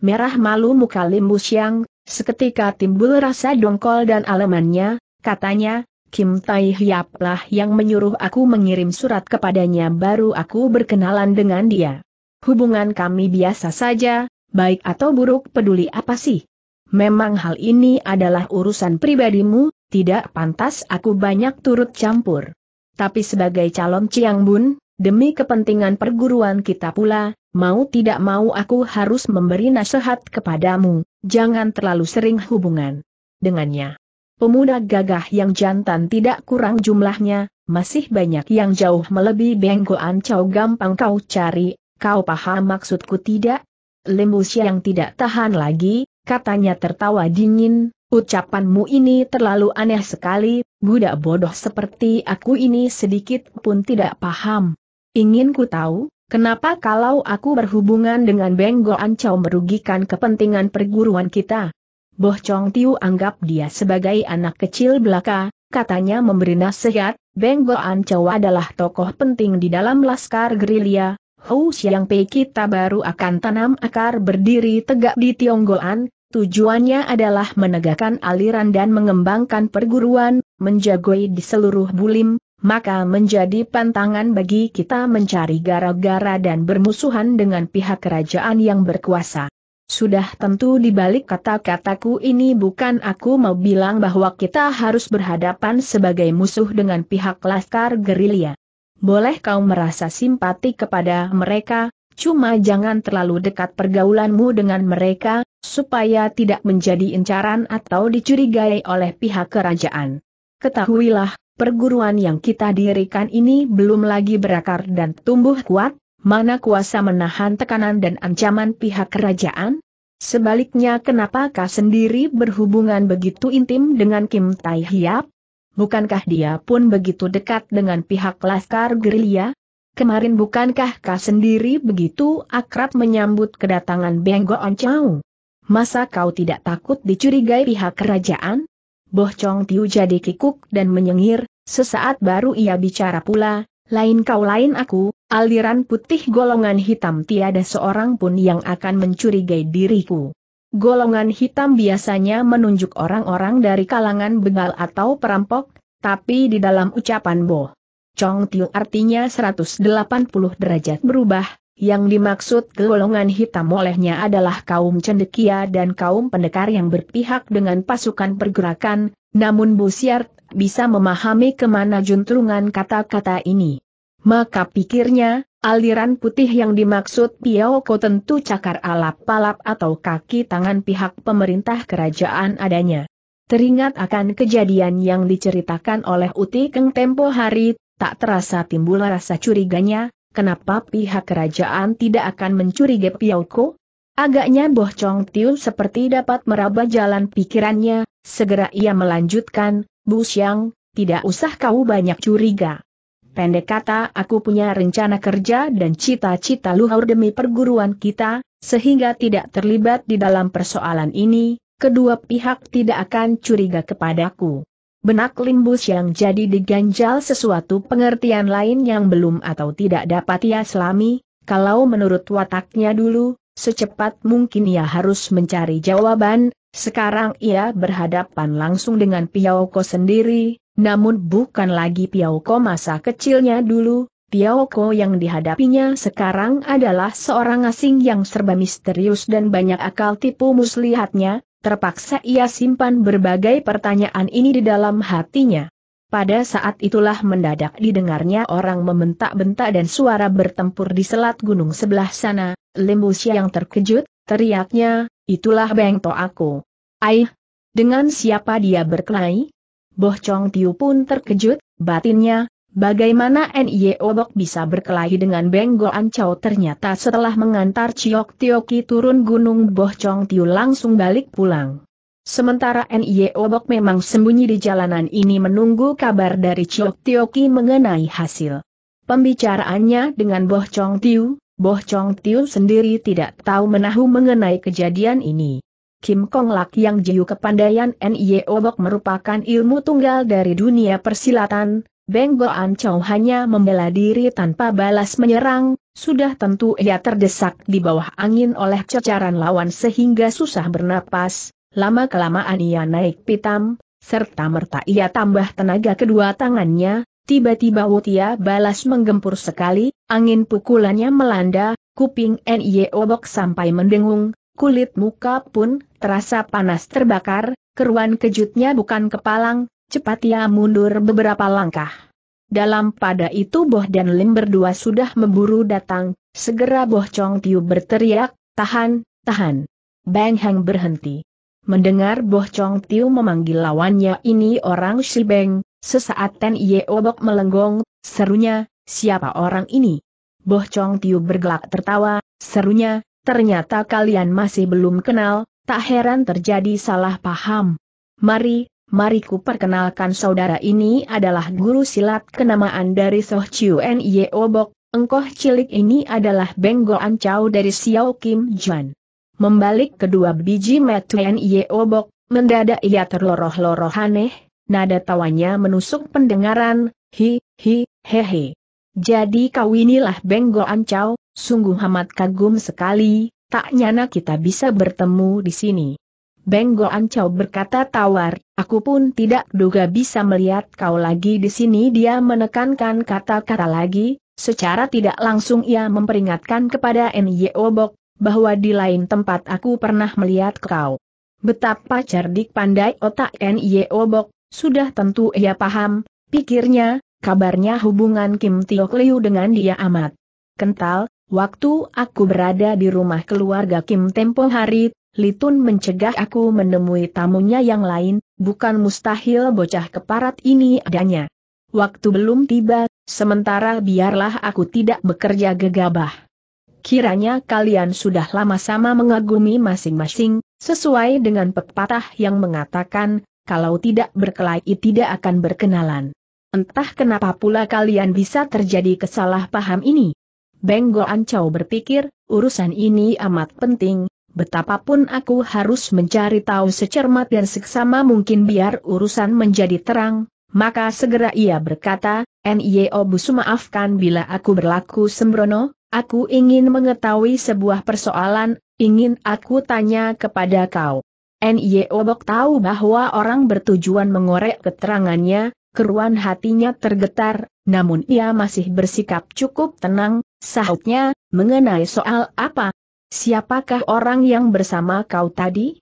Merah malu muka Lim Siang, seketika timbul rasa dongkol dan alemannya, katanya, Kim Tai Hiap lah yang menyuruh aku mengirim surat kepadanya baru aku berkenalan dengan dia. Hubungan kami biasa saja, baik atau buruk peduli apa sih? Memang hal ini adalah urusan pribadimu, tidak pantas aku banyak turut campur. Tapi sebagai calon Ciang Bun, demi kepentingan perguruan kita pula, mau tidak mau aku harus memberi nasihat kepadamu, jangan terlalu sering hubungan dengannya. Pemuda gagah yang jantan tidak kurang jumlahnya, masih banyak yang jauh melebihi Benggoan cau gampang kau cari, kau paham maksudku tidak? Lemusia yang tidak tahan lagi, katanya tertawa dingin, ucapanmu ini terlalu aneh sekali, budak bodoh seperti aku ini sedikit pun tidak paham. Ingin ku tahu, Kenapa kalau aku berhubungan dengan bengkoan caw merugikan kepentingan perguruan kita? Boh Chong Tiu anggap dia sebagai anak kecil belaka, katanya memberi nasihat, Beng Goan Chow adalah tokoh penting di dalam laskar gerilya, Hou Xiang Pei kita baru akan tanam akar berdiri tegak di Tionggoan, tujuannya adalah menegakkan aliran dan mengembangkan perguruan, menjagoi di seluruh bulim, maka menjadi pantangan bagi kita mencari gara-gara dan bermusuhan dengan pihak kerajaan yang berkuasa. Sudah tentu di balik kata-kataku ini bukan aku mau bilang bahwa kita harus berhadapan sebagai musuh dengan pihak Laskar Gerilya. Boleh kau merasa simpati kepada mereka, cuma jangan terlalu dekat pergaulanmu dengan mereka, supaya tidak menjadi incaran atau dicurigai oleh pihak kerajaan. Ketahuilah, perguruan yang kita dirikan ini belum lagi berakar dan tumbuh kuat, mana kuasa menahan tekanan dan ancaman pihak kerajaan? Sebaliknya kenapa kah sendiri berhubungan begitu intim dengan Kim Tai Hiap? Bukankah dia pun begitu dekat dengan pihak Laskar Gerilya? Kemarin bukankah kah sendiri begitu akrab menyambut kedatangan Benggo Goan Chau? Masa kau tidak takut dicurigai pihak kerajaan? Boh Chong Tiu jadi kikuk dan menyengir, sesaat baru ia bicara pula, lain kau lain aku, aliran putih golongan hitam tiada seorang pun yang akan mencurigai diriku. Golongan hitam biasanya menunjuk orang-orang dari kalangan Bengal atau perampok, tapi di dalam ucapan Bo. Chong Tiu artinya 180 derajat berubah, yang dimaksud golongan hitam olehnya adalah kaum cendekia dan kaum pendekar yang berpihak dengan pasukan pergerakan, namun Bu Siart bisa memahami kemana juntrungan kata-kata ini. Maka pikirnya, aliran putih yang dimaksud Piao Ko tentu cakar alap-alap atau kaki tangan pihak pemerintah kerajaan adanya. Teringat akan kejadian yang diceritakan oleh Uti Keng tempo hari, tak terasa timbul rasa curiganya, kenapa pihak kerajaan tidak akan mencurigai Ko? Agaknya Boh Chong Tiu seperti dapat meraba jalan pikirannya, segera ia melanjutkan, Bu Xiang, tidak usah kau banyak curiga. Pendek kata aku punya rencana kerja dan cita-cita luhur demi perguruan kita, sehingga tidak terlibat di dalam persoalan ini, kedua pihak tidak akan curiga kepadaku. Benak limbus yang jadi diganjal sesuatu pengertian lain yang belum atau tidak dapat ia selami, kalau menurut wataknya dulu, Secepat mungkin ia harus mencari jawaban, sekarang ia berhadapan langsung dengan Piaoko sendiri, namun bukan lagi Piaoko masa kecilnya dulu, Piaoko yang dihadapinya sekarang adalah seorang asing yang serba misterius dan banyak akal tipu muslihatnya, terpaksa ia simpan berbagai pertanyaan ini di dalam hatinya. Pada saat itulah mendadak didengarnya orang membentak-bentak dan suara bertempur di selat gunung sebelah sana, Lembu yang terkejut, teriaknya, itulah bengto aku. Aih, dengan siapa dia berkelahi? Boh Chong Tiu pun terkejut, batinnya, bagaimana Nie Obok bisa berkelahi dengan Benggo Ancau ternyata setelah mengantar Ciok Tioki turun gunung Boh Chong Tiu langsung balik pulang. Sementara Nie Obok memang sembunyi di jalanan ini menunggu kabar dari Ciok Tioki mengenai hasil. Pembicaraannya dengan Boh Chong Tiu, Boh Chong Tiu sendiri tidak tahu menahu mengenai kejadian ini. Kim Kong Lak yang jiu kepandaian N.I.E. Obok merupakan ilmu tunggal dari dunia persilatan, Beng Boan Chow hanya membela diri tanpa balas menyerang, sudah tentu ia terdesak di bawah angin oleh cecaran lawan sehingga susah bernapas, lama-kelamaan ia naik pitam, serta merta ia tambah tenaga kedua tangannya, Tiba-tiba Wutia balas menggempur sekali, angin pukulannya melanda, kuping NIE obok sampai mendengung, kulit muka pun terasa panas terbakar, keruan kejutnya bukan kepalang, cepat ia mundur beberapa langkah. Dalam pada itu Boh dan Lim berdua sudah memburu datang, segera Boh Chong Tiu berteriak, tahan, tahan. Bang Hang berhenti. Mendengar Boh Chong Tiu memanggil lawannya ini orang Shibeng, Sesaat Ten Ye Obok melenggong, serunya, siapa orang ini? Boh Chong Tiu bergelak tertawa, serunya, ternyata kalian masih belum kenal, tak heran terjadi salah paham. Mari, mari ku perkenalkan saudara ini adalah guru silat kenamaan dari Soh Chiu Ye Obok, engkoh cilik ini adalah Benggo Ancau dari Xiao Kim Juan. Membalik kedua biji metu Ye Obok, mendadak ia terloroh-loroh aneh, nada tawanya menusuk pendengaran, hi, hi, he, He. Jadi kau inilah Benggo Ancau, sungguh amat kagum sekali, tak nyana kita bisa bertemu di sini. Benggo Ancau berkata tawar, aku pun tidak duga bisa melihat kau lagi di sini dia menekankan kata-kata lagi, secara tidak langsung ia memperingatkan kepada N.Y.O. Bok, bahwa di lain tempat aku pernah melihat kau. Betapa cerdik pandai otak N.Y.O. Bok, sudah tentu ia paham, pikirnya, kabarnya hubungan Kim Tio Liu dengan dia amat kental, waktu aku berada di rumah keluarga Kim tempo hari, Litun mencegah aku menemui tamunya yang lain, bukan mustahil bocah keparat ini adanya. Waktu belum tiba, sementara biarlah aku tidak bekerja gegabah. Kiranya kalian sudah lama sama mengagumi masing-masing, sesuai dengan pepatah yang mengatakan, kalau tidak berkelahi tidak akan berkenalan. Entah kenapa pula kalian bisa terjadi kesalahpaham ini. Benggol Ancau berpikir, urusan ini amat penting, betapapun aku harus mencari tahu secermat dan seksama mungkin biar urusan menjadi terang, maka segera ia berkata, N.I.O. Busu maafkan bila aku berlaku sembrono, aku ingin mengetahui sebuah persoalan, ingin aku tanya kepada kau. NIE Obok tahu bahwa orang bertujuan mengorek keterangannya, keruan hatinya tergetar, namun ia masih bersikap cukup tenang, sahutnya, mengenai soal apa? Siapakah orang yang bersama kau tadi?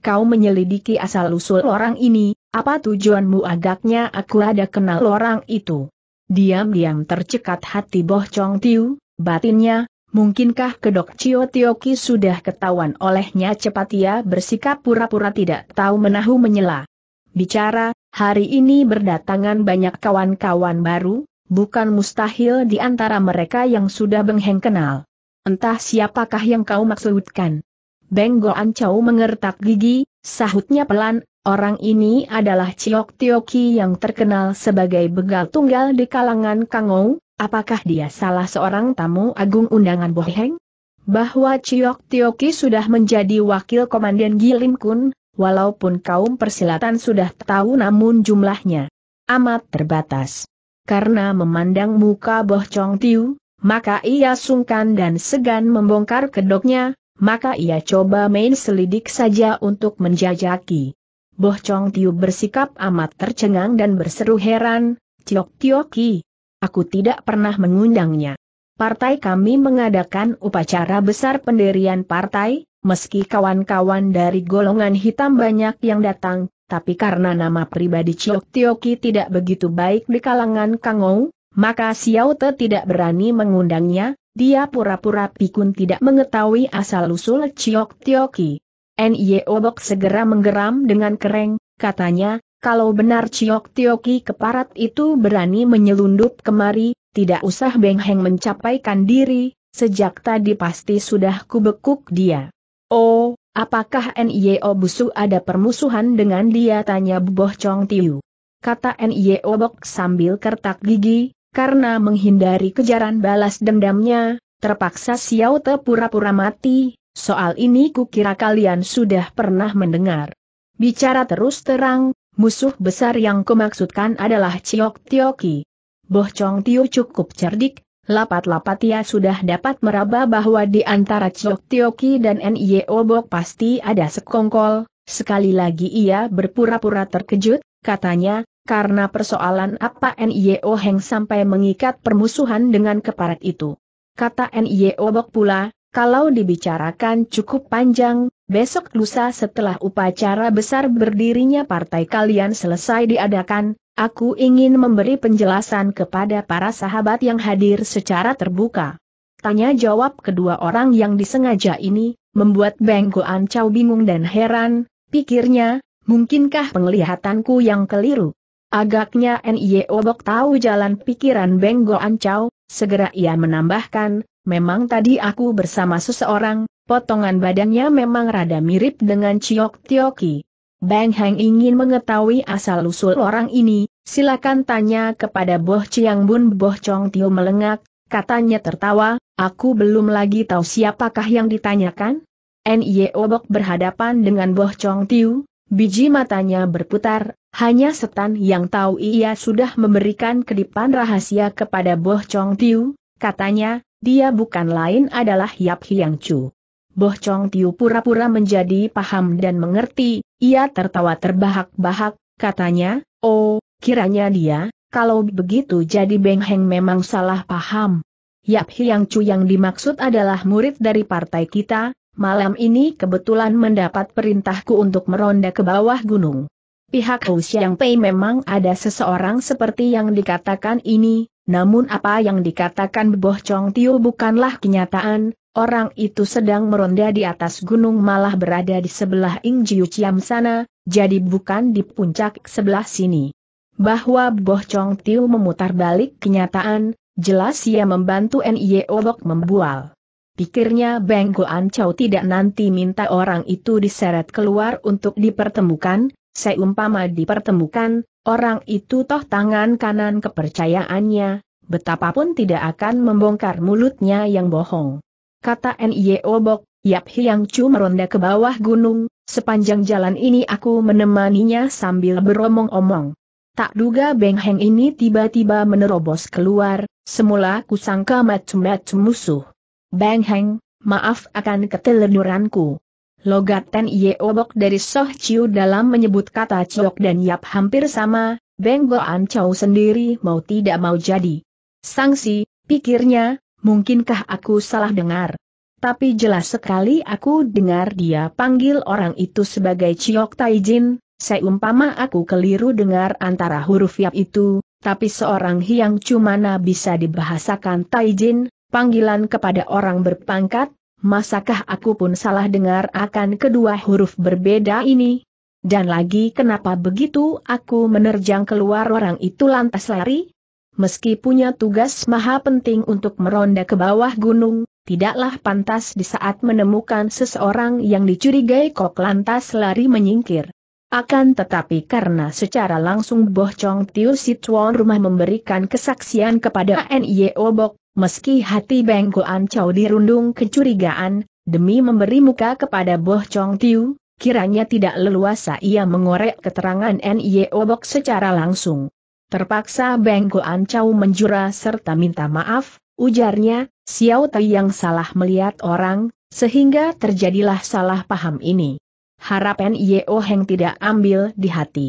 Kau menyelidiki asal-usul orang ini, apa tujuanmu agaknya aku ada kenal orang itu? Diam-diam tercekat hati Boh Chong Tiu, batinnya, Mungkinkah kedok Cio Tioki sudah ketahuan olehnya cepat ia bersikap pura-pura tidak tahu menahu menyela. Bicara, hari ini berdatangan banyak kawan-kawan baru, bukan mustahil di antara mereka yang sudah Bengheng kenal. Entah siapakah yang kau maksudkan. Beng Goan Chow mengertak gigi, sahutnya pelan, orang ini adalah Ciok Tioki yang terkenal sebagai begal tunggal di kalangan Kangou, Apakah dia salah seorang tamu agung undangan Boheng? Bahwa Chiok Tioki sudah menjadi wakil komandan Gilim Kun, walaupun kaum persilatan sudah tahu namun jumlahnya amat terbatas. Karena memandang muka Boh Chong Tiu, maka ia sungkan dan segan membongkar kedoknya, maka ia coba main selidik saja untuk menjajaki. Boh Chong Tiu bersikap amat tercengang dan berseru heran, Ciok Tioki, Aku tidak pernah mengundangnya. Partai kami mengadakan upacara besar pendirian partai, meski kawan-kawan dari golongan hitam banyak yang datang, tapi karena nama pribadi Chiok Tioki tidak begitu baik di kalangan Kangou, maka Xiao Te tidak berani mengundangnya, dia pura-pura pikun tidak mengetahui asal-usul Chiok Tioki. Nye Obok segera menggeram dengan kereng, katanya, kalau benar Ciok Tioki keparat itu berani menyelundup kemari, tidak usah bengheng mencapaikan diri, sejak tadi pasti sudah kubekuk dia. Oh, apakah NIO Busu ada permusuhan dengan dia tanya Boh Chong Tiu. Kata NIO Bok sambil kertak gigi, karena menghindari kejaran balas dendamnya, terpaksa Xiao Te pura-pura mati, soal ini kukira kalian sudah pernah mendengar. Bicara terus terang, Musuh besar yang kumaksudkan adalah Ciok Tioki. Boh Chong Tio cukup cerdik, lapat-lapat ia sudah dapat meraba bahwa di antara Ciok Tioki dan N.I.O. Obok pasti ada sekongkol, sekali lagi ia berpura-pura terkejut, katanya, karena persoalan apa N.I.O. Heng sampai mengikat permusuhan dengan keparat itu. Kata N.I.O. Obok pula, kalau dibicarakan cukup panjang, besok lusa setelah upacara besar berdirinya partai kalian selesai diadakan, aku ingin memberi penjelasan kepada para sahabat yang hadir secara terbuka. Tanya jawab kedua orang yang disengaja ini, membuat Beng Ancau bingung dan heran, pikirnya, mungkinkah penglihatanku yang keliru? Agaknya N.I.O. E Bok tahu jalan pikiran Beng Ancau. segera ia menambahkan, memang tadi aku bersama seseorang, potongan badannya memang rada mirip dengan Ciok Tioki. Bang Hang ingin mengetahui asal-usul orang ini, silakan tanya kepada Boh Chiang Bun Boh Chong Tio melengak, katanya tertawa, aku belum lagi tahu siapakah yang ditanyakan. Nye Obok berhadapan dengan Boh Chong Tio, biji matanya berputar, hanya setan yang tahu ia sudah memberikan kedipan rahasia kepada Boh Chong Tio, Katanya, dia bukan lain adalah Yap Hiang Chu. Boh Chong Tiu pura-pura menjadi paham dan mengerti, ia tertawa terbahak-bahak, katanya, oh, kiranya dia, kalau begitu jadi Beng Heng memang salah paham. Yap Hiang Chu yang dimaksud adalah murid dari partai kita, malam ini kebetulan mendapat perintahku untuk meronda ke bawah gunung. Pihak Hou Xiang Pei memang ada seseorang seperti yang dikatakan ini, namun apa yang dikatakan Boh Chong Tio bukanlah kenyataan, orang itu sedang meronda di atas gunung malah berada di sebelah Ing Jiu Chiam sana, jadi bukan di puncak sebelah sini. Bahwa Boh Chong Tio memutar balik kenyataan, jelas ia membantu N.I.E. Obok membual. Pikirnya Beng Goan Chow tidak nanti minta orang itu diseret keluar untuk dipertemukan, Seumpama dipertemukan, orang itu toh tangan kanan kepercayaannya, betapapun tidak akan membongkar mulutnya yang bohong. Kata Nye Obok, Yap Hiang Chu meronda ke bawah gunung, sepanjang jalan ini aku menemaninya sambil beromong-omong. Tak duga Beng Heng ini tiba-tiba menerobos keluar, semula kusangka macam-macam musuh. Beng Heng, maaf akan keteleduranku. Logat Ten Ye Obok dari Soh Chiu dalam menyebut kata Ciok dan Yap hampir sama, Beng Goan Chow sendiri mau tidak mau jadi. Sangsi, pikirnya, mungkinkah aku salah dengar? Tapi jelas sekali aku dengar dia panggil orang itu sebagai Ciok Taijin, seumpama aku keliru dengar antara huruf Yap itu, tapi seorang hiang cumana bisa dibahasakan Taijin, panggilan kepada orang berpangkat, Masakah aku pun salah dengar akan kedua huruf berbeda ini? Dan lagi kenapa begitu aku menerjang keluar orang itu lantas lari? Meski punya tugas maha penting untuk meronda ke bawah gunung, tidaklah pantas di saat menemukan seseorang yang dicurigai kok lantas lari menyingkir. Akan tetapi karena secara langsung Boh Chong Tiu Sichuan rumah memberikan kesaksian kepada NIO Bok, Meski hati Beng Chow dirundung kecurigaan, demi memberi muka kepada Boh Chong Tiu, kiranya tidak leluasa ia mengorek keterangan N.I.O. Bok secara langsung. Terpaksa Beng Chow menjura serta minta maaf, ujarnya, Xiao Tai yang salah melihat orang, sehingga terjadilah salah paham ini. Harap Yeo Heng tidak ambil di hati.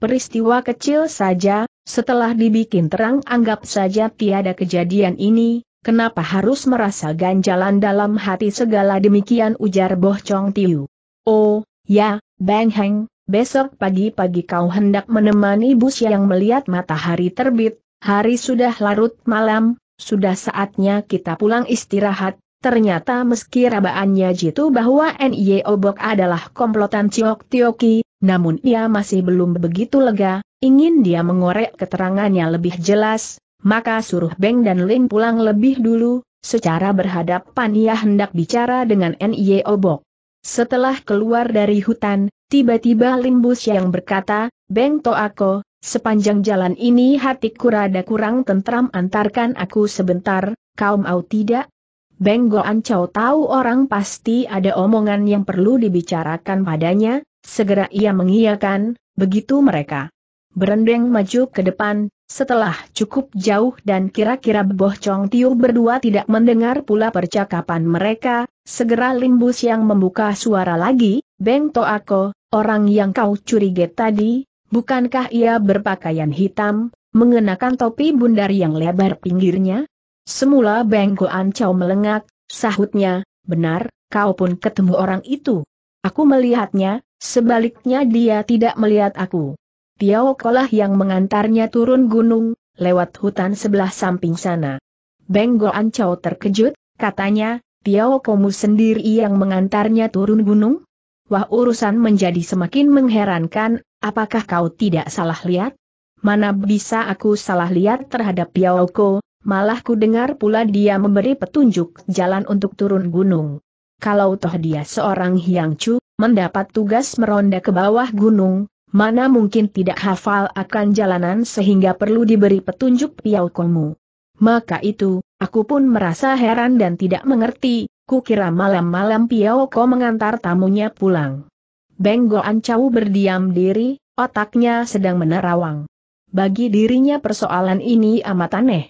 Peristiwa kecil saja, setelah dibikin terang anggap saja tiada kejadian ini, kenapa harus merasa ganjalan dalam hati segala demikian ujar Boh Chong Tiu. Oh, ya, Bang Heng, besok pagi-pagi kau hendak menemani bus yang melihat matahari terbit, hari sudah larut malam, sudah saatnya kita pulang istirahat, ternyata meski rabaannya jitu bahwa NIE Obok adalah komplotan Ciok Tioki, namun ia masih belum begitu lega, Ingin dia mengorek keterangannya lebih jelas, maka suruh Beng dan Ling pulang lebih dulu, secara berhadapan ia hendak bicara dengan N.I.E. Obok. Setelah keluar dari hutan, tiba-tiba Limbus yang berkata, Beng Toako, sepanjang jalan ini hatiku rada kurang tentram antarkan aku sebentar, kau mau tidak? Beng Goan Chow tahu orang pasti ada omongan yang perlu dibicarakan padanya, segera ia mengiyakan, begitu mereka berendeng maju ke depan, setelah cukup jauh dan kira-kira Boh Chong Tiu berdua tidak mendengar pula percakapan mereka, segera Limbus yang membuka suara lagi, Beng Toako, orang yang kau curiga tadi, bukankah ia berpakaian hitam, mengenakan topi bundar yang lebar pinggirnya? Semula Beng Goan Chow melengak, sahutnya, benar, kau pun ketemu orang itu. Aku melihatnya, sebaliknya dia tidak melihat aku. Tiao Kolah yang mengantarnya turun gunung, lewat hutan sebelah samping sana. Beng Ancau terkejut, katanya, Tiao Komu sendiri yang mengantarnya turun gunung? Wah urusan menjadi semakin mengherankan, apakah kau tidak salah lihat? Mana bisa aku salah lihat terhadap Tiao Ko, malah ku dengar pula dia memberi petunjuk jalan untuk turun gunung. Kalau toh dia seorang Hiang Chu, mendapat tugas meronda ke bawah gunung, mana mungkin tidak hafal akan jalanan sehingga perlu diberi petunjuk Piau Kongmu. Maka itu, aku pun merasa heran dan tidak mengerti, kukira malam-malam Piao Kong mengantar tamunya pulang. Benggo Ancau berdiam diri, otaknya sedang menerawang. Bagi dirinya persoalan ini amat aneh.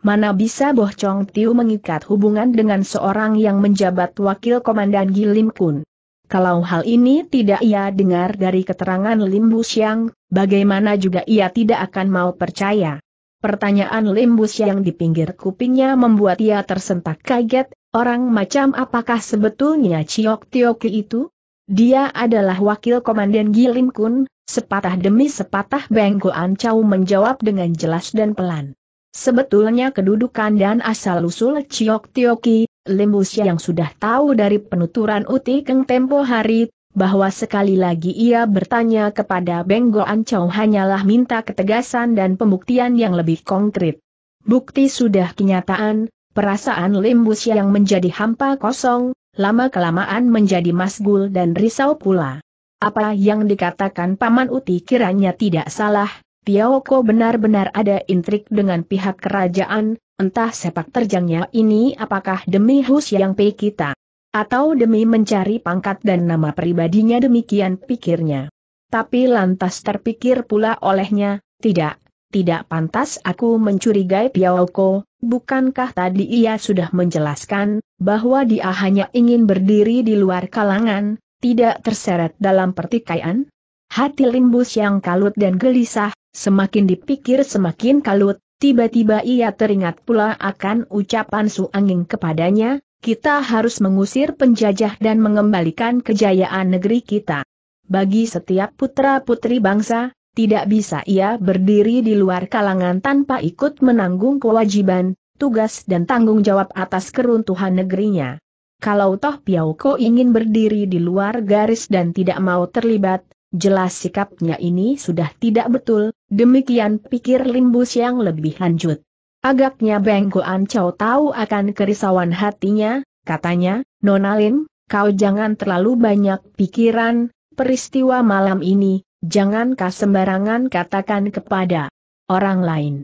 Mana bisa Boh Chong Tiu mengikat hubungan dengan seorang yang menjabat wakil komandan Gilim Kun? Kalau hal ini tidak ia dengar dari keterangan Lim Bu bagaimana juga ia tidak akan mau percaya. Pertanyaan Lim Bu di pinggir kupingnya membuat ia tersentak kaget, orang macam apakah sebetulnya Chiok Tioki itu? Dia adalah wakil komandan Gilim Kun, sepatah demi sepatah Bengkoan Chow menjawab dengan jelas dan pelan. Sebetulnya kedudukan dan asal-usul Chiok Tioki, Limbus yang sudah tahu dari penuturan Uti Keng tempo hari, bahwa sekali lagi ia bertanya kepada Benggo Goan hanyalah minta ketegasan dan pembuktian yang lebih konkret. Bukti sudah kenyataan, perasaan Limbus yang menjadi hampa kosong, lama-kelamaan menjadi masgul dan risau pula. Apa yang dikatakan Paman Uti kiranya tidak salah, Tiaoko benar-benar ada intrik dengan pihak kerajaan, entah sepak terjangnya ini apakah demi Hus Yang pe kita. Atau demi mencari pangkat dan nama pribadinya demikian pikirnya. Tapi lantas terpikir pula olehnya, tidak, tidak pantas aku mencurigai Piaoko, bukankah tadi ia sudah menjelaskan, bahwa dia hanya ingin berdiri di luar kalangan, tidak terseret dalam pertikaian? Hati limbus yang kalut dan gelisah, Semakin dipikir semakin kalut, tiba-tiba ia teringat pula akan ucapan Su Anging kepadanya, kita harus mengusir penjajah dan mengembalikan kejayaan negeri kita. Bagi setiap putra-putri bangsa, tidak bisa ia berdiri di luar kalangan tanpa ikut menanggung kewajiban, tugas dan tanggung jawab atas keruntuhan negerinya. Kalau toh Piauko ingin berdiri di luar garis dan tidak mau terlibat, Jelas sikapnya ini sudah tidak betul, demikian pikir Limbus yang lebih lanjut. Agaknya Beng Ancau tahu akan kerisauan hatinya, katanya, Nonalin, kau jangan terlalu banyak pikiran, peristiwa malam ini, jangan kau sembarangan katakan kepada orang lain.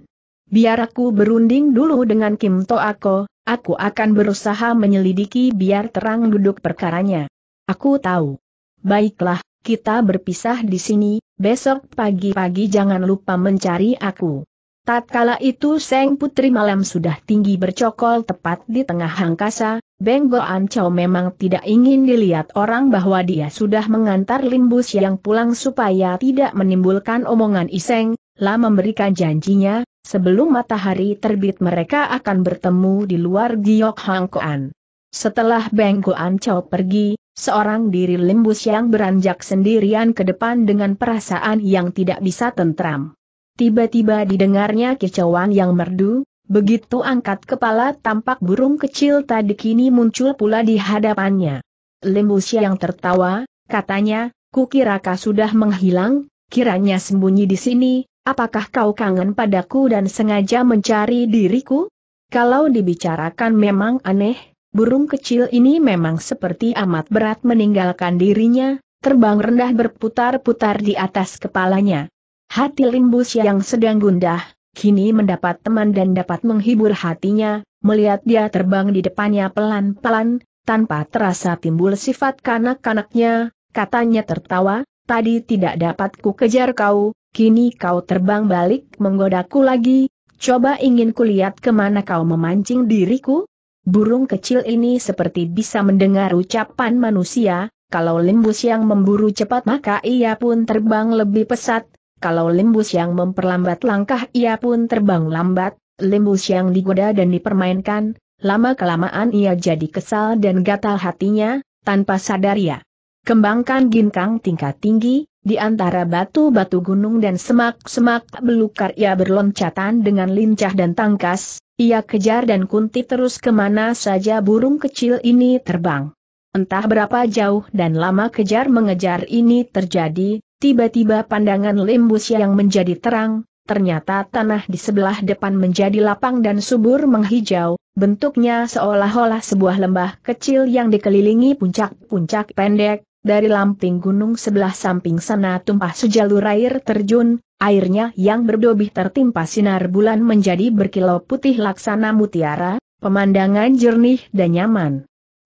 Biar aku berunding dulu dengan Kim Toako, aku akan berusaha menyelidiki biar terang duduk perkaranya. Aku tahu. Baiklah, kita berpisah di sini, besok pagi-pagi jangan lupa mencari aku. Tatkala itu Seng Putri Malam sudah tinggi bercokol tepat di tengah angkasa, Beng Go Chow memang tidak ingin dilihat orang bahwa dia sudah mengantar limbus yang pulang supaya tidak menimbulkan omongan Iseng, lah memberikan janjinya, sebelum matahari terbit mereka akan bertemu di luar Giok Hang Koan. Setelah Beng Go Chow pergi, seorang diri Lembus yang beranjak sendirian ke depan dengan perasaan yang tidak bisa tentram. Tiba-tiba didengarnya kicauan yang merdu, begitu angkat kepala tampak burung kecil tadi kini muncul pula di hadapannya. Lembus yang tertawa, katanya, kukira kau sudah menghilang, kiranya sembunyi di sini, apakah kau kangen padaku dan sengaja mencari diriku? Kalau dibicarakan memang aneh, Burung kecil ini memang seperti amat berat meninggalkan dirinya, terbang rendah berputar-putar di atas kepalanya. Hati limbus yang sedang gundah, kini mendapat teman dan dapat menghibur hatinya, melihat dia terbang di depannya pelan-pelan, tanpa terasa timbul sifat kanak-kanaknya, katanya tertawa, tadi tidak dapat ku kejar kau, kini kau terbang balik menggodaku lagi, coba ingin kulihat kemana kau memancing diriku? Burung kecil ini seperti bisa mendengar ucapan manusia, kalau limbus yang memburu cepat maka ia pun terbang lebih pesat, kalau limbus yang memperlambat langkah ia pun terbang lambat, limbus yang digoda dan dipermainkan, lama-kelamaan ia jadi kesal dan gatal hatinya, tanpa sadar ia. Kembangkan ginkang tingkat tinggi, di antara batu-batu gunung dan semak-semak belukar ia berloncatan dengan lincah dan tangkas, ia kejar dan kunti terus kemana saja burung kecil ini terbang. Entah berapa jauh dan lama kejar mengejar ini terjadi, tiba-tiba pandangan limbus yang menjadi terang, ternyata tanah di sebelah depan menjadi lapang dan subur menghijau, bentuknya seolah-olah sebuah lembah kecil yang dikelilingi puncak-puncak pendek, dari lamping gunung sebelah samping sana tumpah sejalur air terjun, airnya yang berdobih tertimpa sinar bulan menjadi berkilau putih laksana mutiara, pemandangan jernih dan nyaman.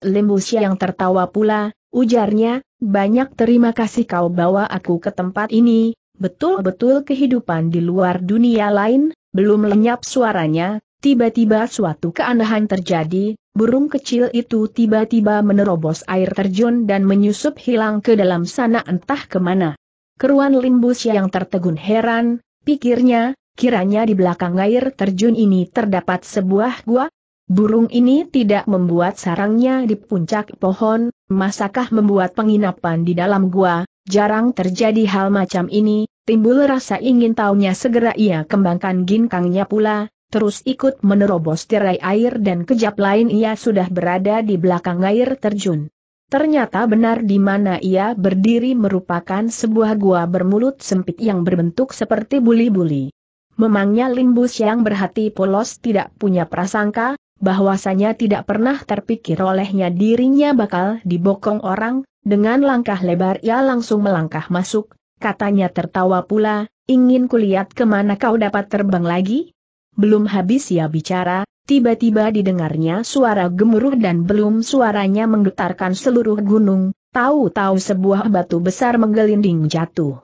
Lembusia yang tertawa pula, ujarnya, banyak terima kasih kau bawa aku ke tempat ini, betul-betul kehidupan di luar dunia lain, belum lenyap suaranya, Tiba-tiba suatu keanehan terjadi, burung kecil itu tiba-tiba menerobos air terjun dan menyusup hilang ke dalam sana entah kemana. Keruan limbus yang tertegun heran, pikirnya, kiranya di belakang air terjun ini terdapat sebuah gua. Burung ini tidak membuat sarangnya di puncak pohon, masakah membuat penginapan di dalam gua, jarang terjadi hal macam ini, timbul rasa ingin tahunya segera ia kembangkan ginkangnya pula, terus ikut menerobos tirai air dan kejap lain ia sudah berada di belakang air terjun. Ternyata benar di mana ia berdiri merupakan sebuah gua bermulut sempit yang berbentuk seperti buli-buli. Memangnya Limbus yang berhati polos tidak punya prasangka, bahwasanya tidak pernah terpikir olehnya dirinya bakal dibokong orang, dengan langkah lebar ia langsung melangkah masuk, katanya tertawa pula, ingin kulihat kemana kau dapat terbang lagi? belum habis ia bicara, tiba-tiba didengarnya suara gemuruh dan belum suaranya menggetarkan seluruh gunung, tahu-tahu sebuah batu besar menggelinding jatuh.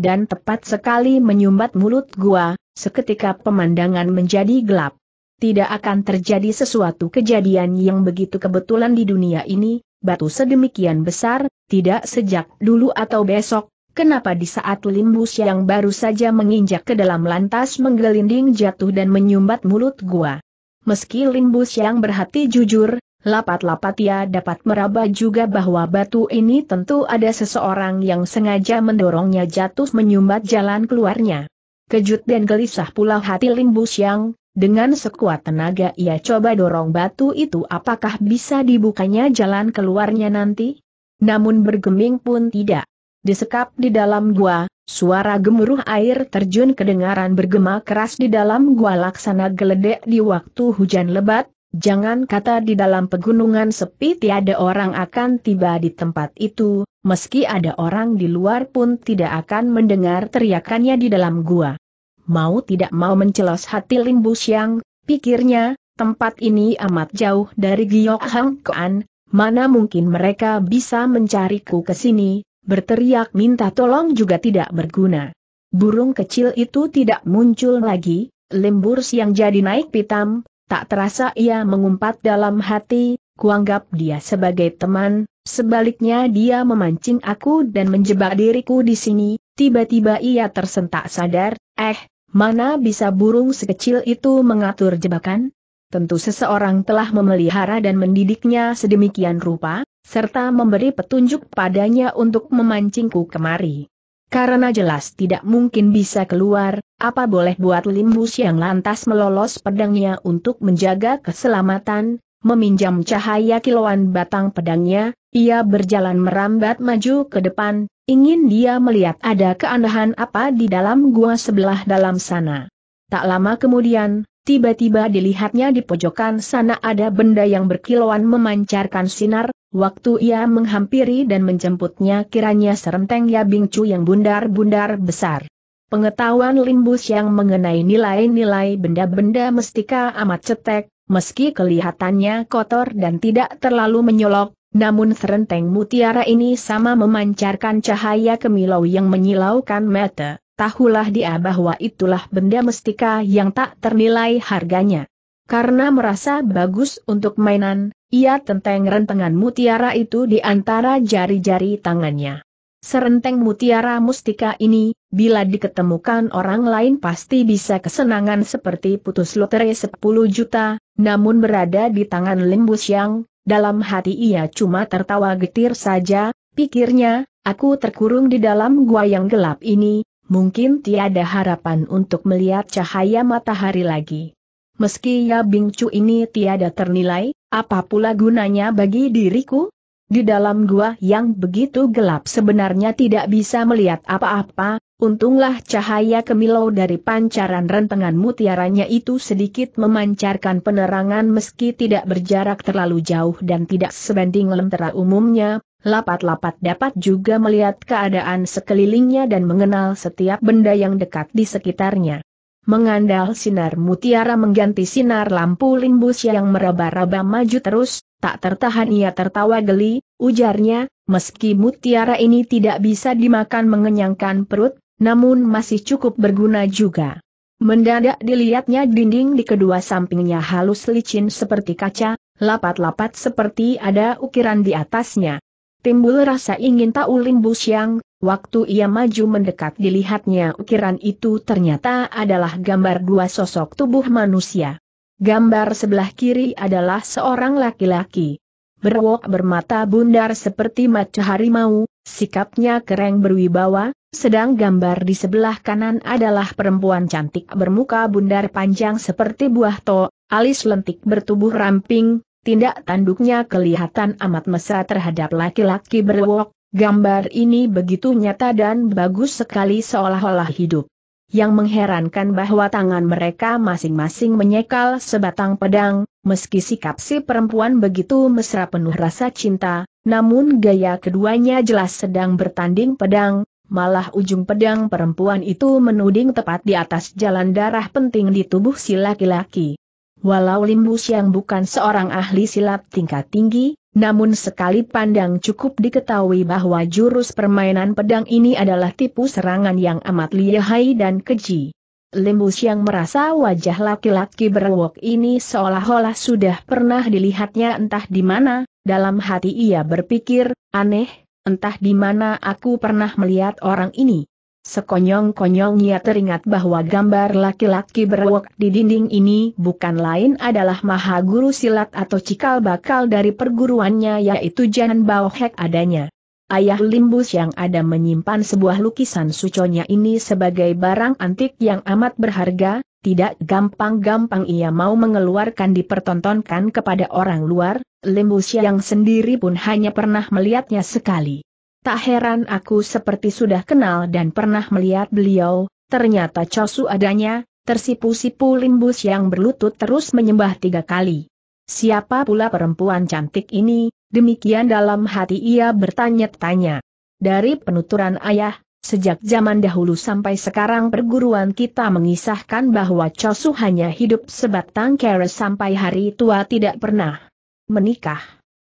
Dan tepat sekali menyumbat mulut gua, seketika pemandangan menjadi gelap. Tidak akan terjadi sesuatu kejadian yang begitu kebetulan di dunia ini, batu sedemikian besar, tidak sejak dulu atau besok, Kenapa di saat limbus yang baru saja menginjak ke dalam lantas menggelinding jatuh dan menyumbat mulut gua? Meski limbus yang berhati jujur, lapat-lapat ia dapat meraba juga bahwa batu ini tentu ada seseorang yang sengaja mendorongnya jatuh menyumbat jalan keluarnya. Kejut dan gelisah pula hati limbus yang, dengan sekuat tenaga ia coba dorong batu itu apakah bisa dibukanya jalan keluarnya nanti? Namun bergeming pun tidak. Disekap di dalam gua, suara gemuruh air terjun kedengaran bergema keras di dalam gua laksana geledek di waktu hujan lebat, jangan kata di dalam pegunungan sepi tiada orang akan tiba di tempat itu, meski ada orang di luar pun tidak akan mendengar teriakannya di dalam gua. Mau tidak mau mencelos hati Limbu Siang, pikirnya, tempat ini amat jauh dari Giok Hang Kuan, mana mungkin mereka bisa mencariku ke sini, Berteriak minta tolong juga tidak berguna. Burung kecil itu tidak muncul lagi, lembur siang jadi naik pitam, tak terasa ia mengumpat dalam hati, kuanggap dia sebagai teman, sebaliknya dia memancing aku dan menjebak diriku di sini, tiba-tiba ia tersentak sadar, eh, mana bisa burung sekecil itu mengatur jebakan? Tentu seseorang telah memelihara dan mendidiknya sedemikian rupa, serta memberi petunjuk padanya untuk memancingku kemari. Karena jelas tidak mungkin bisa keluar, apa boleh buat limbus yang lantas melolos pedangnya untuk menjaga keselamatan, meminjam cahaya kilauan batang pedangnya, ia berjalan merambat maju ke depan, ingin dia melihat ada keanehan apa di dalam gua sebelah dalam sana. Tak lama kemudian, Tiba-tiba dilihatnya di pojokan sana ada benda yang berkilauan memancarkan sinar, waktu ia menghampiri dan menjemputnya kiranya serenteng ya bingcu yang bundar-bundar besar. Pengetahuan limbus yang mengenai nilai-nilai benda-benda mestika amat cetek, meski kelihatannya kotor dan tidak terlalu menyolok, namun serenteng mutiara ini sama memancarkan cahaya kemilau yang menyilaukan mata tahulah dia bahwa itulah benda mestika yang tak ternilai harganya. Karena merasa bagus untuk mainan, ia tenteng rentengan mutiara itu di antara jari-jari tangannya. Serenteng mutiara mustika ini, bila diketemukan orang lain pasti bisa kesenangan seperti putus lotere 10 juta, namun berada di tangan Limbus yang, dalam hati ia cuma tertawa getir saja, pikirnya, aku terkurung di dalam gua yang gelap ini, mungkin tiada harapan untuk melihat cahaya matahari lagi. Meski Ya Bing ini tiada ternilai, apa pula gunanya bagi diriku? Di dalam gua yang begitu gelap sebenarnya tidak bisa melihat apa-apa, untunglah cahaya kemilau dari pancaran rentengan mutiaranya itu sedikit memancarkan penerangan meski tidak berjarak terlalu jauh dan tidak sebanding lentera umumnya, Lapat-lapat dapat juga melihat keadaan sekelilingnya dan mengenal setiap benda yang dekat di sekitarnya. Mengandal sinar mutiara mengganti sinar lampu limbus yang meraba-raba maju terus, tak tertahan ia tertawa geli, ujarnya, meski mutiara ini tidak bisa dimakan mengenyangkan perut, namun masih cukup berguna juga. Mendadak dilihatnya dinding di kedua sampingnya halus licin seperti kaca, lapat-lapat seperti ada ukiran di atasnya. Timbul rasa ingin tahu Lim Busyang, waktu ia maju mendekat dilihatnya ukiran itu ternyata adalah gambar dua sosok tubuh manusia. Gambar sebelah kiri adalah seorang laki-laki. Berwok bermata bundar seperti mata harimau, sikapnya kereng berwibawa, sedang gambar di sebelah kanan adalah perempuan cantik bermuka bundar panjang seperti buah to, alis lentik bertubuh ramping, tindak tanduknya kelihatan amat mesra terhadap laki-laki berwok, gambar ini begitu nyata dan bagus sekali seolah-olah hidup. Yang mengherankan bahwa tangan mereka masing-masing menyekal sebatang pedang, meski sikap si perempuan begitu mesra penuh rasa cinta, namun gaya keduanya jelas sedang bertanding pedang, malah ujung pedang perempuan itu menuding tepat di atas jalan darah penting di tubuh si laki-laki. Walau Limbu Siang bukan seorang ahli silat tingkat tinggi, namun sekali pandang cukup diketahui bahwa jurus permainan pedang ini adalah tipu serangan yang amat lihai dan keji. Limbu Siang merasa wajah laki-laki berwok ini seolah-olah sudah pernah dilihatnya entah di mana, dalam hati ia berpikir, aneh, entah di mana aku pernah melihat orang ini. Sekonyong-konyongnya teringat bahwa gambar laki-laki berwok di dinding ini bukan lain adalah maha guru silat atau cikal bakal dari perguruannya yaitu Jan Bao adanya. Ayah Limbus yang ada menyimpan sebuah lukisan suconya ini sebagai barang antik yang amat berharga, tidak gampang-gampang ia mau mengeluarkan dipertontonkan kepada orang luar, Limbus yang sendiri pun hanya pernah melihatnya sekali. Tak heran aku seperti sudah kenal dan pernah melihat beliau, ternyata Chosu adanya, tersipu-sipu limbus yang berlutut terus menyembah tiga kali. Siapa pula perempuan cantik ini, demikian dalam hati ia bertanya-tanya. Dari penuturan ayah, Sejak zaman dahulu sampai sekarang perguruan kita mengisahkan bahwa Chosu hanya hidup sebatang kera sampai hari tua tidak pernah menikah.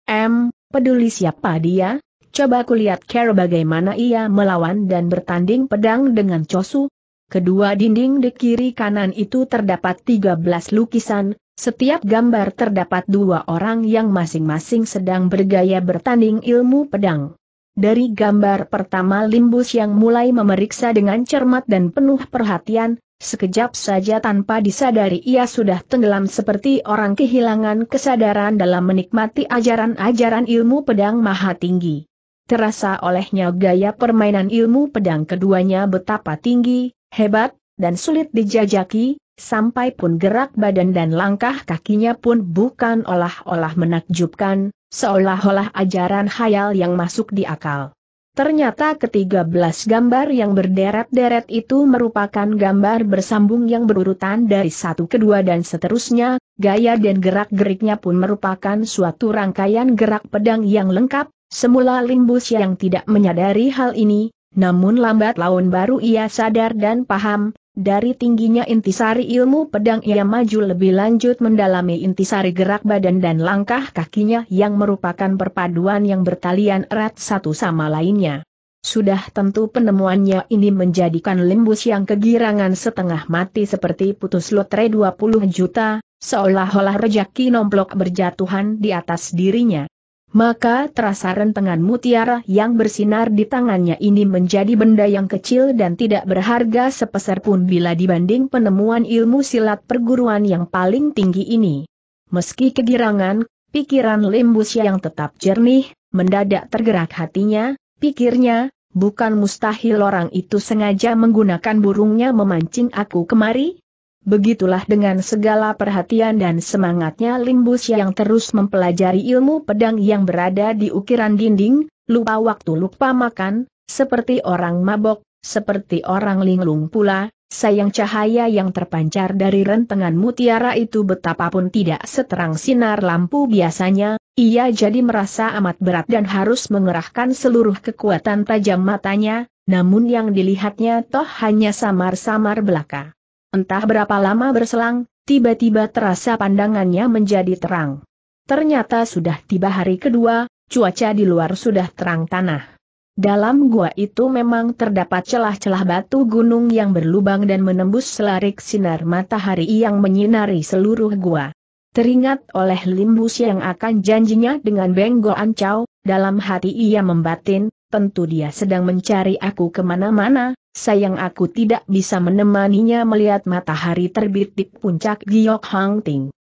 M, peduli siapa dia, Coba kulihat lihat bagaimana ia melawan dan bertanding pedang dengan Chosu. Kedua dinding di kiri kanan itu terdapat 13 lukisan, setiap gambar terdapat dua orang yang masing-masing sedang bergaya bertanding ilmu pedang. Dari gambar pertama Limbus yang mulai memeriksa dengan cermat dan penuh perhatian, sekejap saja tanpa disadari ia sudah tenggelam seperti orang kehilangan kesadaran dalam menikmati ajaran-ajaran ilmu pedang maha tinggi terasa olehnya gaya permainan ilmu pedang keduanya betapa tinggi, hebat, dan sulit dijajaki, sampai pun gerak badan dan langkah kakinya pun bukan olah-olah menakjubkan, seolah-olah ajaran hayal yang masuk di akal. Ternyata ketiga belas gambar yang berderet-deret itu merupakan gambar bersambung yang berurutan dari satu kedua dan seterusnya, gaya dan gerak-geriknya pun merupakan suatu rangkaian gerak pedang yang lengkap, Semula Limbus yang tidak menyadari hal ini, namun lambat laun baru ia sadar dan paham, dari tingginya intisari ilmu pedang ia maju lebih lanjut mendalami intisari gerak badan dan langkah kakinya yang merupakan perpaduan yang bertalian erat satu sama lainnya. Sudah tentu penemuannya ini menjadikan Limbus yang kegirangan setengah mati seperti putus lotre 20 juta, seolah-olah rejeki nomplok berjatuhan di atas dirinya. Maka terasa rentengan mutiara yang bersinar di tangannya ini menjadi benda yang kecil dan tidak berharga sepeser pun bila dibanding penemuan ilmu silat perguruan yang paling tinggi ini. Meski kegirangan, pikiran Limbus yang tetap jernih, mendadak tergerak hatinya, pikirnya, bukan mustahil orang itu sengaja menggunakan burungnya memancing aku kemari, Begitulah dengan segala perhatian dan semangatnya Limbus yang terus mempelajari ilmu pedang yang berada di ukiran dinding, lupa waktu lupa makan, seperti orang mabok, seperti orang linglung pula, sayang cahaya yang terpancar dari rentengan mutiara itu betapapun tidak seterang sinar lampu biasanya, ia jadi merasa amat berat dan harus mengerahkan seluruh kekuatan tajam matanya, namun yang dilihatnya toh hanya samar-samar belaka. Entah berapa lama berselang, tiba-tiba terasa pandangannya menjadi terang. Ternyata sudah tiba hari kedua, cuaca di luar sudah terang tanah. Dalam gua itu memang terdapat celah-celah batu gunung yang berlubang dan menembus selarik sinar matahari yang menyinari seluruh gua. Teringat oleh limbus yang akan janjinya dengan Benggo Ancau, dalam hati ia membatin, tentu dia sedang mencari aku kemana-mana, sayang aku tidak bisa menemaninya melihat matahari terbit di puncak Giok Hang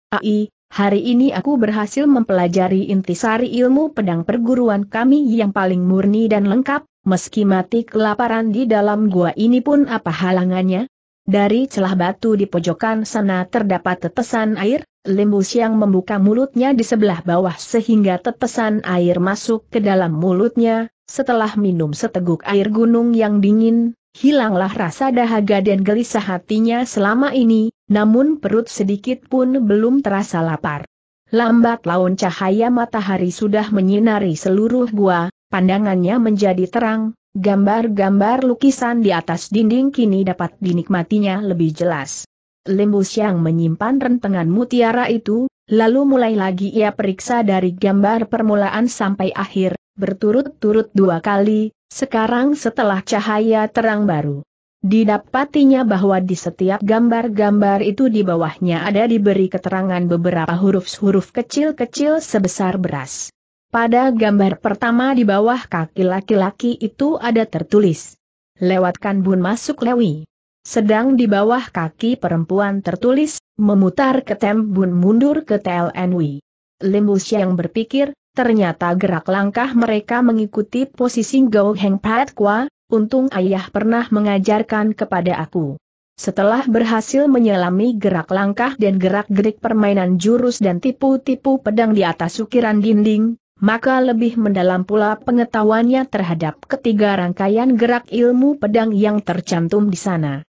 Ai, hari ini aku berhasil mempelajari intisari ilmu pedang perguruan kami yang paling murni dan lengkap, meski mati kelaparan di dalam gua ini pun apa halangannya? Dari celah batu di pojokan sana terdapat tetesan air, Limbus yang membuka mulutnya di sebelah bawah sehingga tetesan air masuk ke dalam mulutnya, setelah minum seteguk air gunung yang dingin, hilanglah rasa dahaga dan gelisah hatinya selama ini, namun perut sedikit pun belum terasa lapar. Lambat laun cahaya matahari sudah menyinari seluruh gua, pandangannya menjadi terang, gambar-gambar lukisan di atas dinding kini dapat dinikmatinya lebih jelas. Lembus yang menyimpan rentengan mutiara itu, Lalu mulai lagi ia periksa dari gambar permulaan sampai akhir, berturut-turut dua kali, sekarang setelah cahaya terang baru. Didapatinya bahwa di setiap gambar-gambar itu di bawahnya ada diberi keterangan beberapa huruf-huruf kecil-kecil sebesar beras. Pada gambar pertama di bawah kaki laki-laki itu ada tertulis. Lewatkan bun masuk lewi. Sedang di bawah kaki perempuan tertulis, memutar ke Tembun mundur ke TLNW. Limbus yang berpikir, ternyata gerak langkah mereka mengikuti posisi Go Heng Pat Kwa, untung ayah pernah mengajarkan kepada aku. Setelah berhasil menyelami gerak langkah dan gerak-gerik permainan jurus dan tipu-tipu pedang di atas ukiran dinding, maka lebih mendalam pula pengetahuannya terhadap ketiga rangkaian gerak ilmu pedang yang tercantum di sana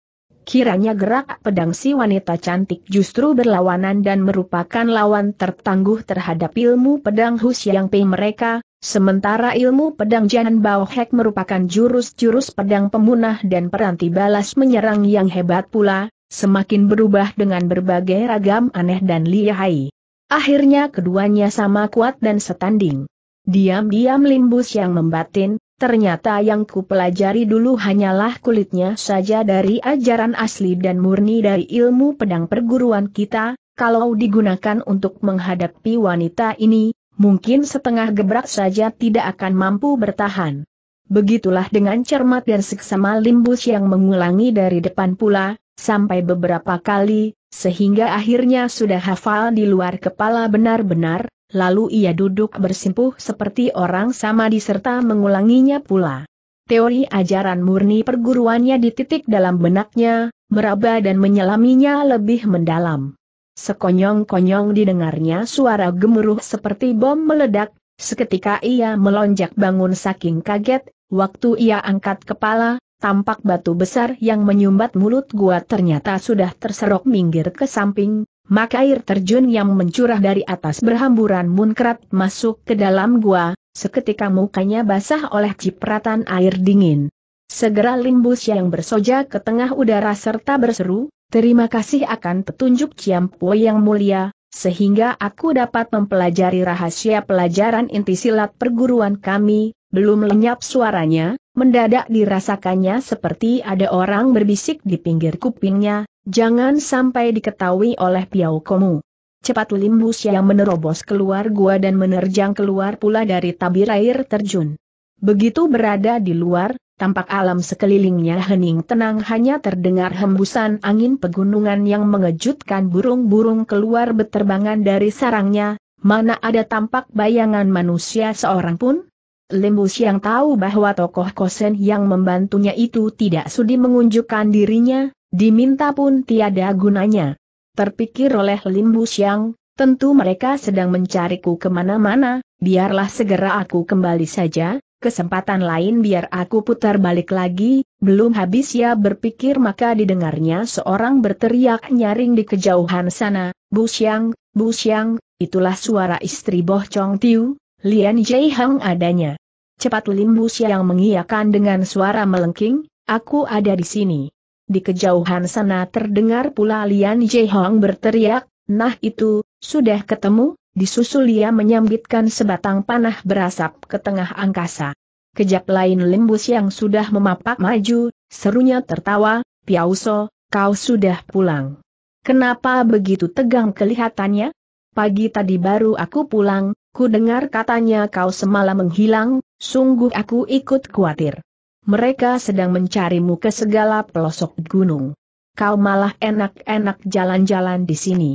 kiranya gerak pedang si wanita cantik justru berlawanan dan merupakan lawan tertangguh terhadap ilmu pedang Hus Yang Pei mereka, sementara ilmu pedang Jan Bao Hek merupakan jurus-jurus pedang pemunah dan peranti balas menyerang yang hebat pula, semakin berubah dengan berbagai ragam aneh dan lihai. Akhirnya keduanya sama kuat dan setanding. Diam-diam Limbus yang membatin, Ternyata yang ku pelajari dulu hanyalah kulitnya saja dari ajaran asli dan murni dari ilmu pedang perguruan kita, kalau digunakan untuk menghadapi wanita ini, mungkin setengah gebrak saja tidak akan mampu bertahan. Begitulah dengan cermat dan seksama limbus yang mengulangi dari depan pula, sampai beberapa kali, sehingga akhirnya sudah hafal di luar kepala benar-benar, lalu ia duduk bersimpuh seperti orang sama diserta mengulanginya pula. Teori ajaran murni perguruannya dititik dalam benaknya, meraba dan menyelaminya lebih mendalam. Sekonyong-konyong didengarnya suara gemuruh seperti bom meledak, seketika ia melonjak bangun saking kaget, waktu ia angkat kepala, tampak batu besar yang menyumbat mulut gua ternyata sudah terserok minggir ke samping, maka air terjun yang mencurah dari atas berhamburan munkrat masuk ke dalam gua, seketika mukanya basah oleh cipratan air dingin. Segera limbus yang bersoja ke tengah udara serta berseru, terima kasih akan petunjuk Ciampo yang mulia, sehingga aku dapat mempelajari rahasia pelajaran inti silat perguruan kami, belum lenyap suaranya, Mendadak dirasakannya seperti ada orang berbisik di pinggir kupingnya, jangan sampai diketahui oleh Piau Komu. Cepat limbus yang menerobos keluar gua dan menerjang keluar pula dari tabir air terjun. Begitu berada di luar, tampak alam sekelilingnya hening tenang hanya terdengar hembusan angin pegunungan yang mengejutkan burung-burung keluar beterbangan dari sarangnya, mana ada tampak bayangan manusia seorang pun? Limbus yang tahu bahwa tokoh Kosen yang membantunya itu tidak sudi mengunjukkan dirinya, diminta pun tiada gunanya. Terpikir oleh Limbus yang, tentu mereka sedang mencariku kemana-mana, biarlah segera aku kembali saja, kesempatan lain biar aku putar balik lagi, belum habis ya berpikir maka didengarnya seorang berteriak nyaring di kejauhan sana, Bu Siang, Bu Siang, itulah suara istri Boh Chong Tiu, Lian Jai Hang adanya. Cepat Limbus yang mengiakan dengan suara melengking, aku ada di sini. Di kejauhan sana terdengar pula Lian Jehong berteriak, nah itu, sudah ketemu, disusul ia menyambitkan sebatang panah berasap ke tengah angkasa. Kejap lain Limbus yang sudah memapak maju, serunya tertawa, Piauso, kau sudah pulang. Kenapa begitu tegang kelihatannya? Pagi tadi baru aku pulang, ku dengar katanya kau semalam menghilang, Sungguh aku ikut khawatir. Mereka sedang mencarimu ke segala pelosok gunung. Kau malah enak-enak jalan-jalan di sini.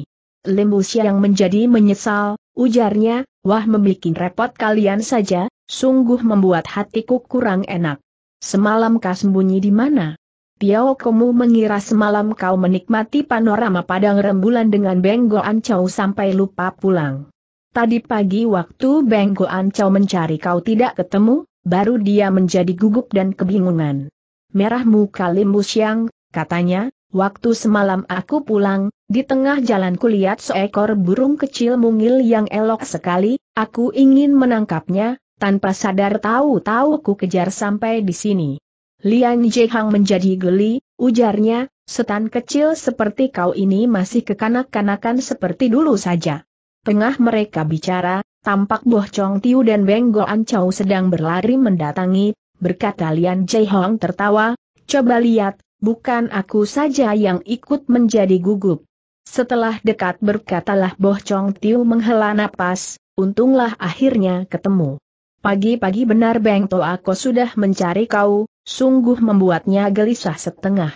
Limbus yang menjadi menyesal, ujarnya, wah membuat repot kalian saja, sungguh membuat hatiku kurang enak. Semalam kau sembunyi di mana? Piao kamu mengira semalam kau menikmati panorama padang rembulan dengan benggoan cau sampai lupa pulang. Tadi pagi waktu Beng Goan mencari kau tidak ketemu, baru dia menjadi gugup dan kebingungan. Merah muka Limu Siang, katanya, waktu semalam aku pulang, di tengah jalan kulihat seekor burung kecil mungil yang elok sekali, aku ingin menangkapnya, tanpa sadar tahu-tahu ku kejar sampai di sini. Lian Jehang menjadi geli, ujarnya, setan kecil seperti kau ini masih kekanak-kanakan seperti dulu saja. Tengah mereka bicara, tampak Boh Chong Tiu dan Beng Go Chow sedang berlari mendatangi, berkata Lian Jai Hong tertawa, coba lihat, bukan aku saja yang ikut menjadi gugup. Setelah dekat berkatalah Boh Chong Tiu menghela napas, untunglah akhirnya ketemu. Pagi-pagi benar Beng To aku sudah mencari kau, sungguh membuatnya gelisah setengah.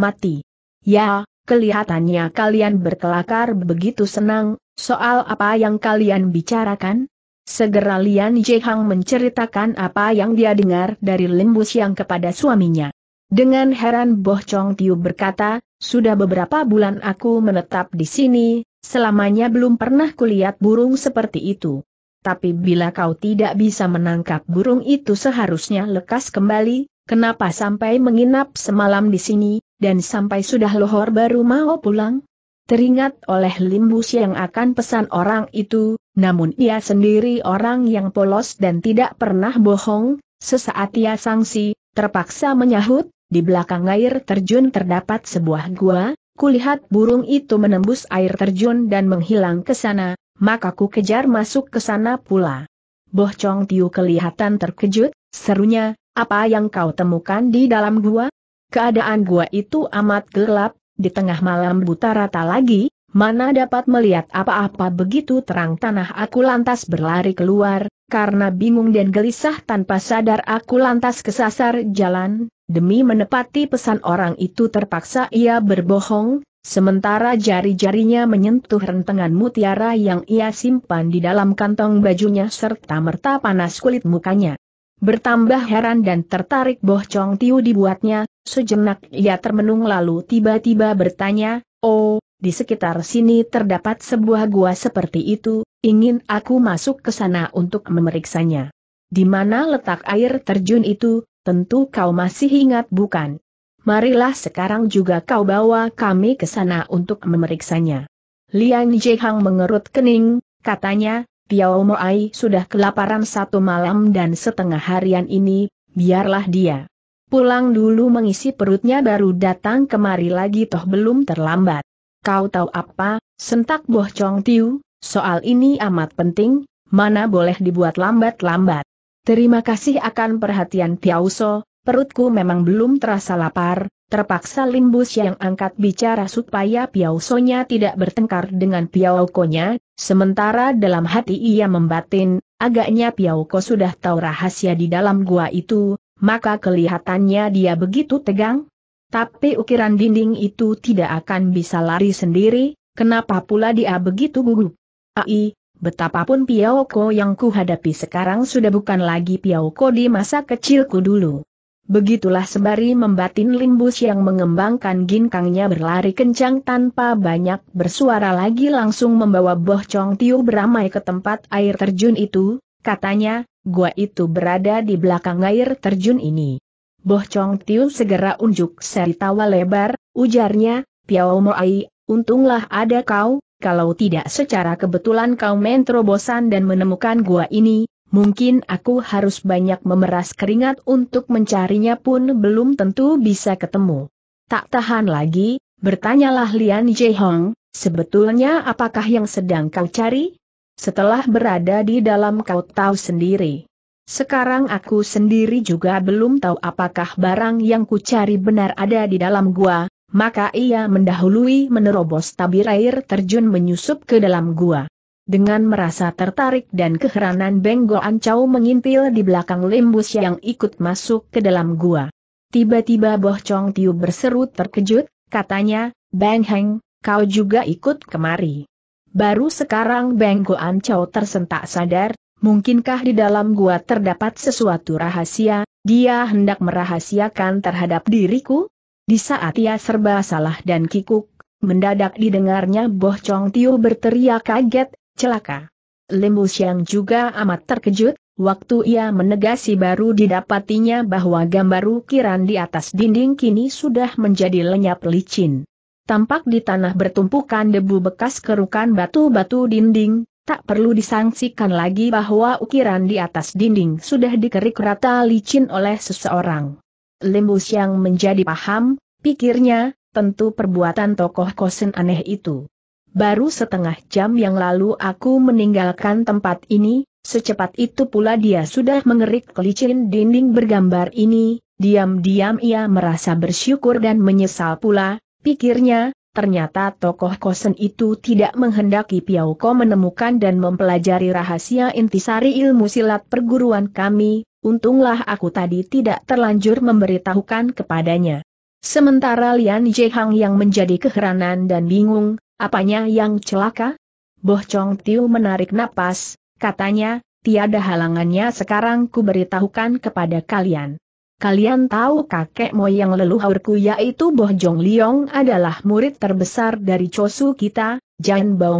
Mati. Ya, kelihatannya kalian berkelakar begitu senang, Soal apa yang kalian bicarakan? Segera Lian Jehang menceritakan apa yang dia dengar dari Limbu yang kepada suaminya. Dengan heran Boh Chong Tiu berkata, sudah beberapa bulan aku menetap di sini, selamanya belum pernah kulihat burung seperti itu. Tapi bila kau tidak bisa menangkap burung itu seharusnya lekas kembali, kenapa sampai menginap semalam di sini, dan sampai sudah lohor baru mau pulang? Teringat oleh limbus yang akan pesan orang itu, namun ia sendiri orang yang polos dan tidak pernah bohong, sesaat ia sangsi, terpaksa menyahut, di belakang air terjun terdapat sebuah gua, kulihat burung itu menembus air terjun dan menghilang ke sana, maka ku kejar masuk ke sana pula. Boh Chong Tiu kelihatan terkejut, serunya, apa yang kau temukan di dalam gua? Keadaan gua itu amat gelap, di tengah malam buta rata lagi, mana dapat melihat apa-apa begitu terang tanah aku lantas berlari keluar, karena bingung dan gelisah tanpa sadar aku lantas kesasar jalan, demi menepati pesan orang itu terpaksa ia berbohong, sementara jari-jarinya menyentuh rentengan mutiara yang ia simpan di dalam kantong bajunya serta merta panas kulit mukanya. Bertambah heran dan tertarik bohcong Tiu dibuatnya, Sejenak ia termenung lalu tiba-tiba bertanya, Oh, di sekitar sini terdapat sebuah gua seperti itu, ingin aku masuk ke sana untuk memeriksanya. Di mana letak air terjun itu, tentu kau masih ingat bukan? Marilah sekarang juga kau bawa kami ke sana untuk memeriksanya. Lian Jehang mengerut kening, katanya, Tiao Moai sudah kelaparan satu malam dan setengah harian ini, biarlah dia. Pulang dulu mengisi perutnya baru datang kemari lagi toh belum terlambat. Kau tahu apa, sentak Boh Chong Tiu, soal ini amat penting, mana boleh dibuat lambat-lambat. Terima kasih akan perhatian Piauso, perutku memang belum terasa lapar, terpaksa Limbus yang angkat bicara supaya Piausonya tidak bertengkar dengan Piaukonya, sementara dalam hati ia membatin, agaknya Piauko sudah tahu rahasia di dalam gua itu, maka kelihatannya dia begitu tegang. Tapi ukiran dinding itu tidak akan bisa lari sendiri, kenapa pula dia begitu gugup? Ai, betapapun Piaoko yang kuhadapi sekarang sudah bukan lagi Piaoko di masa kecilku dulu. Begitulah sembari membatin limbus yang mengembangkan ginkangnya berlari kencang tanpa banyak bersuara lagi langsung membawa Boh Chong Tiu beramai ke tempat air terjun itu, katanya, gua itu berada di belakang air terjun ini. Boh Chong Tiu segera unjuk seri tawa lebar, ujarnya, Piao Moai, untunglah ada kau, kalau tidak secara kebetulan kau main dan menemukan gua ini, mungkin aku harus banyak memeras keringat untuk mencarinya pun belum tentu bisa ketemu. Tak tahan lagi, bertanyalah Lian Jehong, sebetulnya apakah yang sedang kau cari? setelah berada di dalam kau tahu sendiri. Sekarang aku sendiri juga belum tahu apakah barang yang kucari benar ada di dalam gua, maka ia mendahului menerobos tabir air terjun menyusup ke dalam gua. Dengan merasa tertarik dan keheranan Benggo Ancau mengintil di belakang limbus yang ikut masuk ke dalam gua. Tiba-tiba Boh Chong Tiu berseru terkejut, katanya, Bang Heng, kau juga ikut kemari. Baru sekarang Beng Goan Chow tersentak sadar, mungkinkah di dalam gua terdapat sesuatu rahasia, dia hendak merahasiakan terhadap diriku? Di saat ia serba salah dan kikuk, mendadak didengarnya Boh Chong Tiu berteriak kaget, celaka. Limbu Siang juga amat terkejut, Waktu ia menegasi baru didapatinya bahwa gambar ukiran di atas dinding kini sudah menjadi lenyap licin tampak di tanah bertumpukan debu bekas kerukan batu-batu dinding, tak perlu disangsikan lagi bahwa ukiran di atas dinding sudah dikerik rata licin oleh seseorang. Lembus yang menjadi paham, pikirnya, tentu perbuatan tokoh kosen aneh itu. Baru setengah jam yang lalu aku meninggalkan tempat ini, secepat itu pula dia sudah mengerik kelicin dinding bergambar ini, diam-diam ia merasa bersyukur dan menyesal pula, Pikirnya, ternyata tokoh kosen itu tidak menghendaki Piau Ko menemukan dan mempelajari rahasia intisari ilmu silat perguruan kami, untunglah aku tadi tidak terlanjur memberitahukan kepadanya. Sementara Lian Jehang yang menjadi keheranan dan bingung, apanya yang celaka? Boh Chong Tiu menarik napas, katanya, tiada halangannya sekarang ku beritahukan kepada kalian. Kalian tahu kakek moyang leluhurku yaitu Boh Jong Liong adalah murid terbesar dari Chosu kita, Jan Bao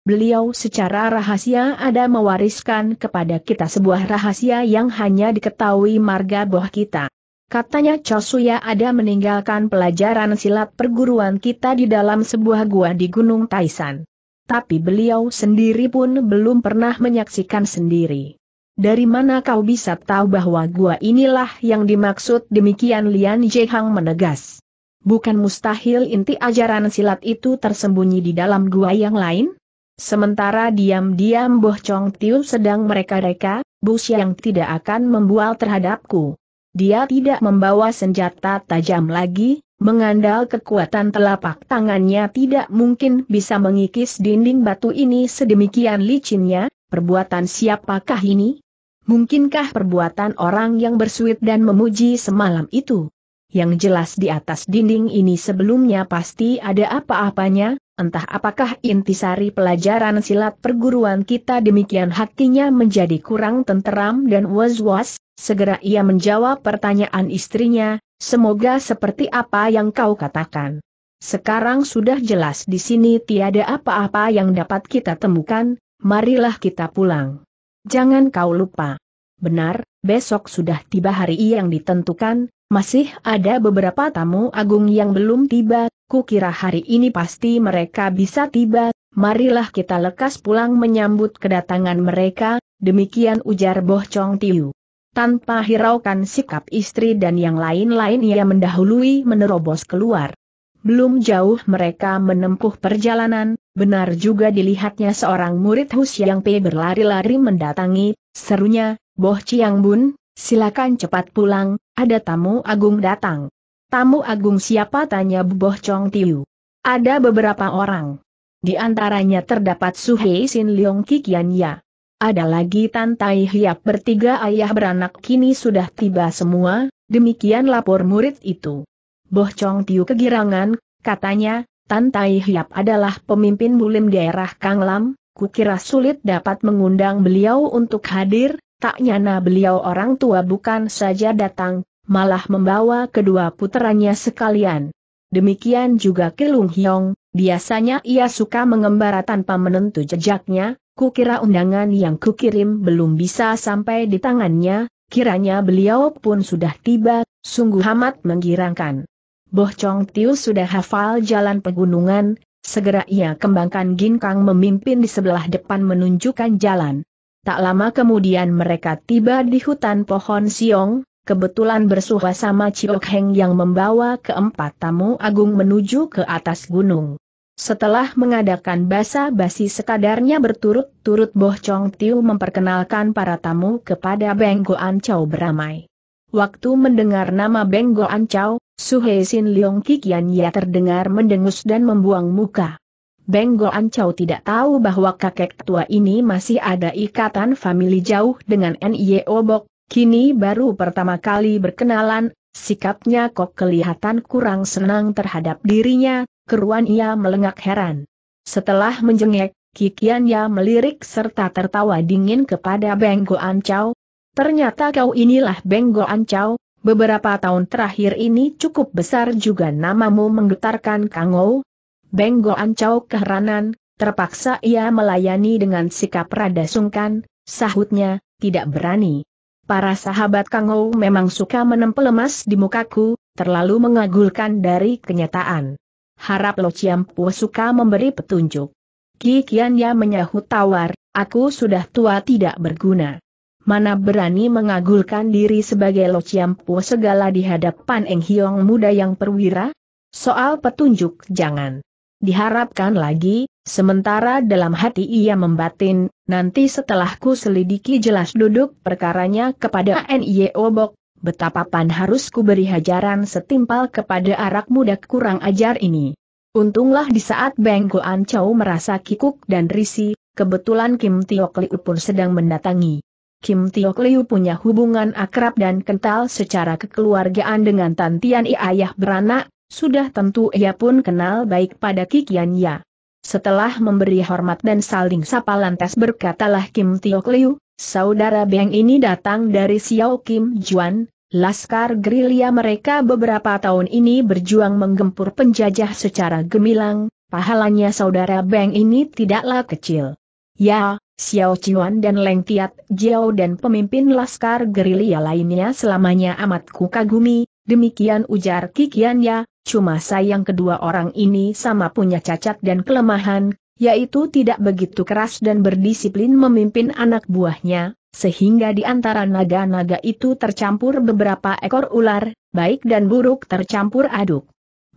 Beliau secara rahasia ada mewariskan kepada kita sebuah rahasia yang hanya diketahui marga Boh kita. Katanya Chosu ya ada meninggalkan pelajaran silat perguruan kita di dalam sebuah gua di Gunung Taisan. Tapi beliau sendiri pun belum pernah menyaksikan sendiri. Dari mana kau bisa tahu bahwa gua inilah yang dimaksud demikian Lian Jehang menegas. Bukan mustahil inti ajaran silat itu tersembunyi di dalam gua yang lain? Sementara diam-diam Boh Chong Tiu sedang mereka-reka, Bu yang tidak akan membual terhadapku. Dia tidak membawa senjata tajam lagi, Mengandal kekuatan telapak tangannya tidak mungkin bisa mengikis dinding batu ini sedemikian licinnya, perbuatan siapakah ini? Mungkinkah perbuatan orang yang bersuit dan memuji semalam itu? Yang jelas di atas dinding ini sebelumnya pasti ada apa-apanya, entah apakah intisari pelajaran silat perguruan kita demikian hakinya menjadi kurang tenteram dan was-was, Segera ia menjawab pertanyaan istrinya, semoga seperti apa yang kau katakan. Sekarang sudah jelas di sini tiada apa-apa yang dapat kita temukan, marilah kita pulang. Jangan kau lupa. Benar, besok sudah tiba hari yang ditentukan, masih ada beberapa tamu agung yang belum tiba, kukira hari ini pasti mereka bisa tiba, marilah kita lekas pulang menyambut kedatangan mereka, demikian ujar Boh Chong Tiu. Tanpa hiraukan sikap istri dan yang lain-lain ia mendahului menerobos keluar. Belum jauh mereka menempuh perjalanan, benar juga dilihatnya seorang murid Hus yang P berlari-lari mendatangi, serunya, Boh Chiang Bun, silakan cepat pulang, ada tamu agung datang. Tamu agung siapa tanya Boh Chong Tiu. Ada beberapa orang. Di antaranya terdapat Suhei Sin Leong Kikian Ya. Ada lagi Tan Tai Hiap bertiga ayah beranak kini sudah tiba semua, demikian lapor murid itu. Boh Chong Tiu kegirangan, katanya, Tan Tai Hiap adalah pemimpin bulim daerah Kang Lam. kukira sulit dapat mengundang beliau untuk hadir, tak nyana beliau orang tua bukan saja datang, malah membawa kedua puteranya sekalian. Demikian juga Kilung Hyong, biasanya ia suka mengembara tanpa menentu jejaknya, kukira undangan yang kukirim belum bisa sampai di tangannya, kiranya beliau pun sudah tiba, sungguh amat menggirangkan. Boh Chong Tiu sudah hafal jalan pegunungan, segera ia kembangkan Ginkang memimpin di sebelah depan menunjukkan jalan. Tak lama kemudian mereka tiba di hutan pohon siong, kebetulan bersuah sama Chiok Heng yang membawa keempat tamu agung menuju ke atas gunung. Setelah mengadakan basa-basi sekadarnya berturut-turut Boh Chong Tiu memperkenalkan para tamu kepada Beng Goan Chow beramai. Waktu mendengar nama Beng Goan Chow, Hei Sin Leong Kikian ya terdengar mendengus dan membuang muka. Beng Goan Chow tidak tahu bahwa kakek tua ini masih ada ikatan famili jauh dengan NIE Obok, kini baru pertama kali berkenalan, sikapnya kok kelihatan kurang senang terhadap dirinya, keruan ia melengak heran. Setelah menjengek, Kikian ia melirik serta tertawa dingin kepada Beng Ancau. Ternyata kau inilah Beng Ancau. beberapa tahun terakhir ini cukup besar juga namamu menggetarkan Kangou. Beng Ancau keheranan, terpaksa ia melayani dengan sikap rada sungkan, sahutnya, tidak berani. Para sahabat Kangou memang suka menempel emas di mukaku, terlalu mengagulkan dari kenyataan harap Lo Ciampu suka memberi petunjuk. Kikiannya menyahut tawar, aku sudah tua tidak berguna. Mana berani mengagulkan diri sebagai Lo Ciampu segala di hadapan Eng Hiong muda yang perwira? Soal petunjuk jangan. Diharapkan lagi, sementara dalam hati ia membatin, nanti setelah ku selidiki jelas duduk perkaranya kepada NIO Bok, betapa pan harus kuberi hajaran setimpal kepada arak muda kurang ajar ini. Untunglah di saat Beng Goan Chow merasa kikuk dan risi, kebetulan Kim Tiok Liu pun sedang mendatangi. Kim Tiok Liu punya hubungan akrab dan kental secara kekeluargaan dengan Tantian Tian I ayah beranak, sudah tentu ia pun kenal baik pada Kikian Ya. Setelah memberi hormat dan saling sapa lantas berkatalah Kim Tiok Liu, Saudara Beng ini datang dari Xiao Kim Juan, Laskar gerilya mereka beberapa tahun ini berjuang menggempur penjajah secara gemilang, pahalanya saudara Beng ini tidaklah kecil. Ya, Xiao Chuan dan Leng Tiat Jiao dan pemimpin Laskar gerilya lainnya selamanya amat kukagumi, demikian ujar Kikian Ya, cuma sayang kedua orang ini sama punya cacat dan kelemahan, yaitu tidak begitu keras dan berdisiplin memimpin anak buahnya, sehingga di antara naga-naga itu tercampur beberapa ekor ular, baik dan buruk tercampur aduk.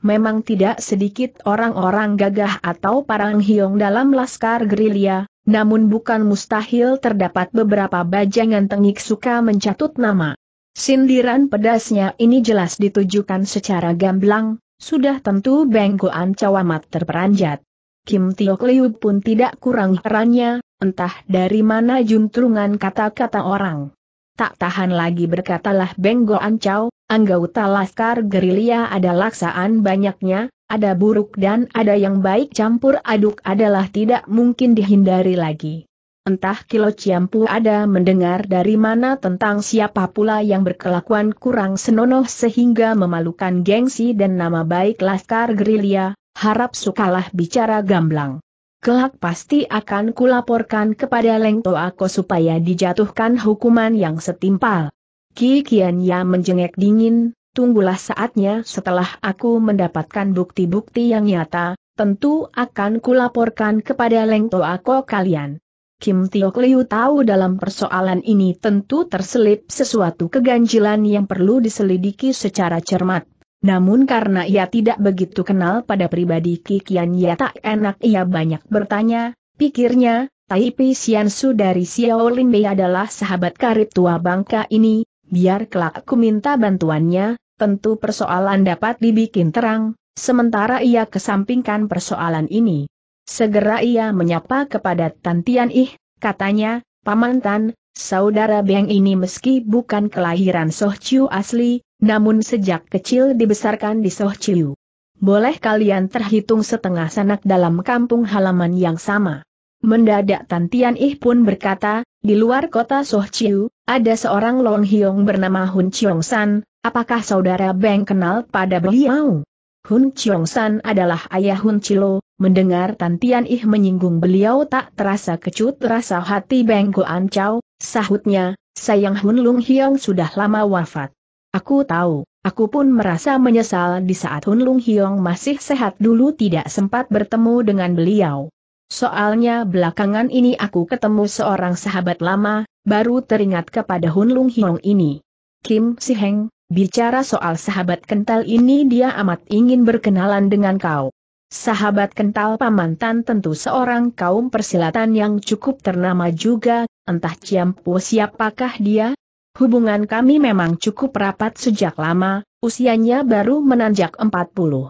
Memang tidak sedikit orang-orang gagah atau parang hiong dalam laskar gerilya, namun bukan mustahil terdapat beberapa bajangan tengik suka mencatut nama. Sindiran pedasnya ini jelas ditujukan secara gamblang, sudah tentu bengkoan cawamat terperanjat. Kim Tiok Liu pun tidak kurang herannya, entah dari mana juntrungan kata-kata orang. Tak tahan lagi berkatalah Benggo Ancau, anggota Laskar Gerilya ada laksaan banyaknya, ada buruk dan ada yang baik campur aduk adalah tidak mungkin dihindari lagi. Entah Kilo Ciampu ada mendengar dari mana tentang siapa pula yang berkelakuan kurang senonoh sehingga memalukan gengsi dan nama baik Laskar Gerilya, harap sukalah bicara gamblang. Kelak pasti akan kulaporkan kepada Leng Toako supaya dijatuhkan hukuman yang setimpal. Ki ya menjengek dingin, tunggulah saatnya setelah aku mendapatkan bukti-bukti yang nyata, tentu akan kulaporkan kepada Leng Toako kalian. Kim Tiok Liu tahu dalam persoalan ini tentu terselip sesuatu keganjilan yang perlu diselidiki secara cermat. Namun karena ia tidak begitu kenal pada pribadi Kikian ia tak enak ia banyak bertanya, pikirnya, Taipi Xiansu dari Xiaolin Bei adalah sahabat karib tua bangka ini, biar kelak aku minta bantuannya, tentu persoalan dapat dibikin terang, sementara ia kesampingkan persoalan ini. Segera ia menyapa kepada Tan Tian Ih, katanya, Paman Tan, saudara Beng ini meski bukan kelahiran Soh Chiu asli, namun sejak kecil dibesarkan di Soh Chiu. Boleh kalian terhitung setengah sanak dalam kampung halaman yang sama. Mendadak Tan Tian Ih pun berkata, di luar kota Soh Chiu, ada seorang Long Hiong bernama Hun Chiong San, apakah saudara Beng kenal pada beliau? Hun Chiong San adalah ayah Hun Chilo, mendengar Tan Tian Ih menyinggung beliau tak terasa kecut rasa hati Beng Goan Chow, sahutnya, sayang Hun Lung Hiong sudah lama wafat. Aku tahu, aku pun merasa menyesal di saat Hun Lung Hiong masih sehat dulu tidak sempat bertemu dengan beliau. Soalnya belakangan ini aku ketemu seorang sahabat lama, baru teringat kepada Hun Lung Hiong ini. Kim Si Heng, Bicara soal sahabat kental ini dia amat ingin berkenalan dengan kau. Sahabat kental pamantan tentu seorang kaum persilatan yang cukup ternama juga, entah Ciampu siapakah dia? Hubungan kami memang cukup rapat sejak lama, usianya baru menanjak 40.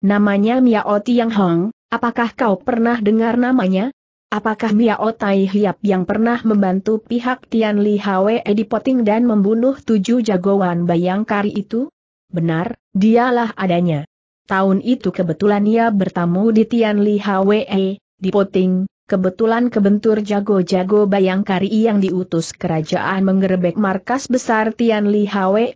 Namanya Miao Tiang Hong, apakah kau pernah dengar namanya? Apakah Miao Tai Hiap yang pernah membantu pihak Tian Li Hwe di Poting dan membunuh tujuh jagoan bayangkari itu? Benar, dialah adanya. Tahun itu kebetulan ia bertamu di Tian Li Hwe, di Poting, kebetulan kebentur jago-jago bayangkari yang diutus kerajaan menggerebek markas besar Tian Li Hwe.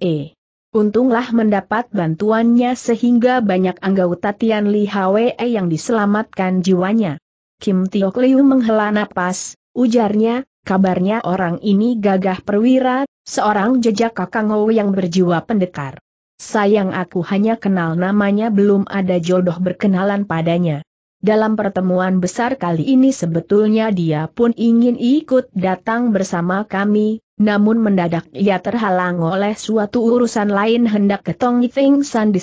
Untunglah mendapat bantuannya sehingga banyak anggota Tian Li Hwe yang diselamatkan jiwanya. Kim Tiok Liu menghela napas, ujarnya, kabarnya orang ini gagah perwira, seorang jejak kakang kakango yang berjiwa pendekar. Sayang aku hanya kenal namanya belum ada jodoh berkenalan padanya. Dalam pertemuan besar kali ini sebetulnya dia pun ingin ikut datang bersama kami, namun mendadak ia terhalang oleh suatu urusan lain hendak ke Tong Ting San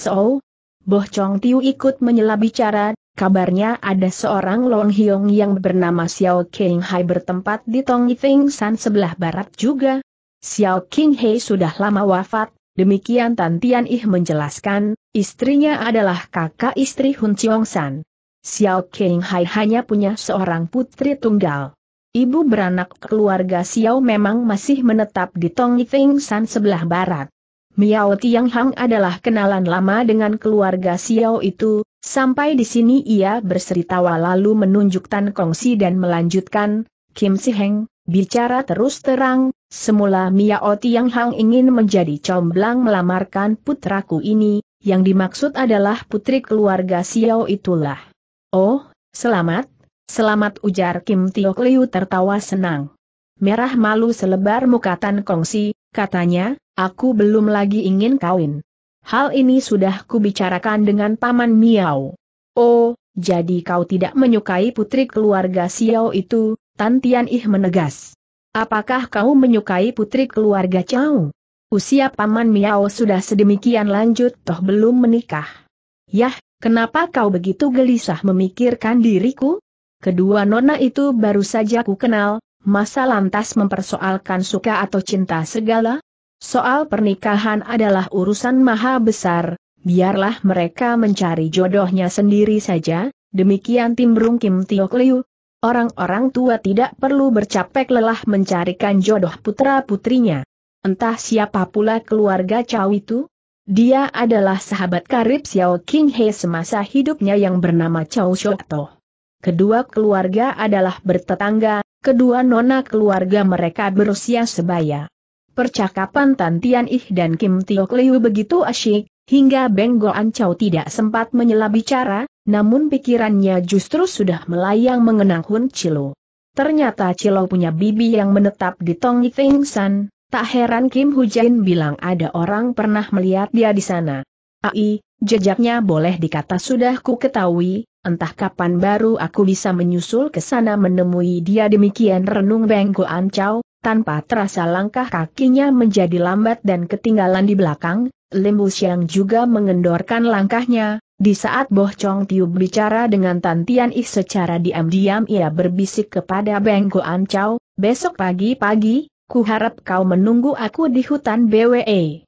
Boh Chong Tiu ikut menyela bicara, Kabarnya ada seorang Long Hyong yang bernama Xiao King Hai bertempat di Tong Yifeng San sebelah barat juga. Xiao King Hai sudah lama wafat, demikian Tan Tian Ih menjelaskan, istrinya adalah kakak istri Hun Chiong San. Xiao King Hai hanya punya seorang putri tunggal. Ibu beranak keluarga Xiao memang masih menetap di Tong Yifeng San sebelah barat. Miao Tiang Hang adalah kenalan lama dengan keluarga Xiao itu, Sampai di sini ia berseri tawa lalu menunjuk Tan Kongsi dan melanjutkan, Kim Si Heng, bicara terus terang, semula Mia O Tiang Hang ingin menjadi comblang melamarkan putraku ini, yang dimaksud adalah putri keluarga Xiao itulah. Oh, selamat, selamat ujar Kim Tiok Liu tertawa senang. Merah malu selebar muka Tan Kongsi, katanya, aku belum lagi ingin kawin. Hal ini sudah kubicarakan dengan Paman Miao. Oh, jadi kau tidak menyukai putri keluarga Xiao itu, Tan Tian Ih menegas. Apakah kau menyukai putri keluarga Chao? Usia Paman Miao sudah sedemikian lanjut toh belum menikah. Yah, kenapa kau begitu gelisah memikirkan diriku? Kedua nona itu baru saja ku kenal, masa lantas mempersoalkan suka atau cinta segala? Soal pernikahan adalah urusan maha besar, biarlah mereka mencari jodohnya sendiri saja, demikian Timbrung Kim Tiok Liu. Orang-orang tua tidak perlu bercapek lelah mencarikan jodoh putra-putrinya. Entah siapa pula keluarga Chow itu, dia adalah sahabat karib Xiao King He semasa hidupnya yang bernama Chow Shoto. Kedua keluarga adalah bertetangga, kedua nona keluarga mereka berusia sebaya. Percakapan Tan Tian Ih dan Kim Tio Liu begitu asyik, hingga Beng Goan Chow tidak sempat menyela bicara, namun pikirannya justru sudah melayang mengenang Hun Chilo. Ternyata Chilo punya bibi yang menetap di Tong Ting San, tak heran Kim Hujain bilang ada orang pernah melihat dia di sana. Ai, jejaknya boleh dikata sudah ku ketahui, entah kapan baru aku bisa menyusul ke sana menemui dia demikian renung Beng Goan Chow, tanpa terasa langkah kakinya menjadi lambat dan ketinggalan di belakang, Lim Siang juga mengendorkan langkahnya, di saat Boh Chong Tiu bicara dengan Tan Tian Ih secara diam-diam ia berbisik kepada Beng Goan Chow, besok pagi-pagi, ku harap kau menunggu aku di hutan BWE.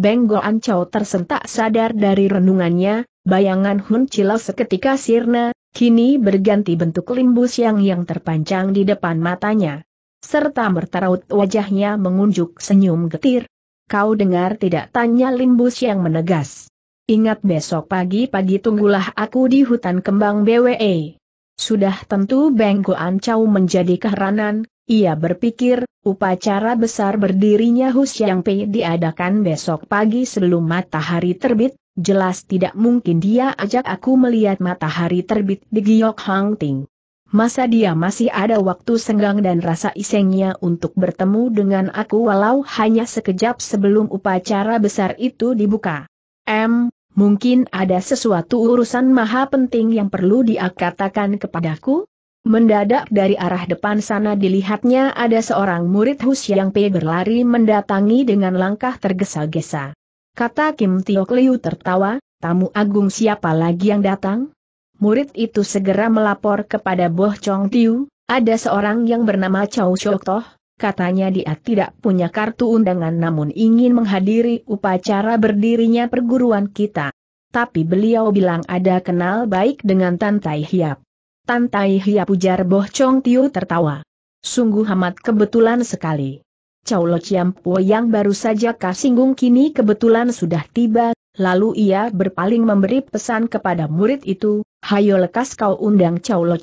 Beng Goan Chow tersentak sadar dari renungannya, bayangan Hun Chilau seketika sirna, kini berganti bentuk limbus yang yang terpanjang di depan matanya serta bertaraut wajahnya mengunjuk senyum getir. Kau dengar tidak tanya Limbus yang menegas. Ingat besok pagi-pagi tunggulah aku di hutan kembang BWE. Sudah tentu Benggo ancau menjadi keheranan, ia berpikir, upacara besar berdirinya Hus Yang Pei diadakan besok pagi sebelum matahari terbit, jelas tidak mungkin dia ajak aku melihat matahari terbit di Giok Hang Ting masa dia masih ada waktu senggang dan rasa isengnya untuk bertemu dengan aku walau hanya sekejap sebelum upacara besar itu dibuka. M, mungkin ada sesuatu urusan maha penting yang perlu dia kepadaku? Mendadak dari arah depan sana dilihatnya ada seorang murid Hus yang P berlari mendatangi dengan langkah tergesa-gesa. Kata Kim tiok Liu tertawa, tamu agung siapa lagi yang datang? Murid itu segera melapor kepada Boh Chong Tiu, ada seorang yang bernama Chow Chok Toh, katanya dia tidak punya kartu undangan namun ingin menghadiri upacara berdirinya perguruan kita. Tapi beliau bilang ada kenal baik dengan Tan Tai Hiap. Tan Tai Hiap ujar Boh Chong Tiu tertawa. Sungguh amat kebetulan sekali. Chow Lo Chiam Po yang baru saja kasinggung kini kebetulan sudah tiba Lalu ia berpaling memberi pesan kepada murid itu, Hayo lekas kau undang Chow Lo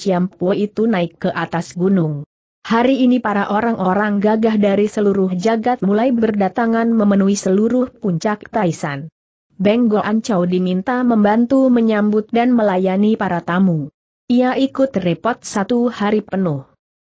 itu naik ke atas gunung. Hari ini para orang-orang gagah dari seluruh jagat mulai berdatangan memenuhi seluruh puncak Taisan. Beng Goan diminta membantu menyambut dan melayani para tamu. Ia ikut repot satu hari penuh.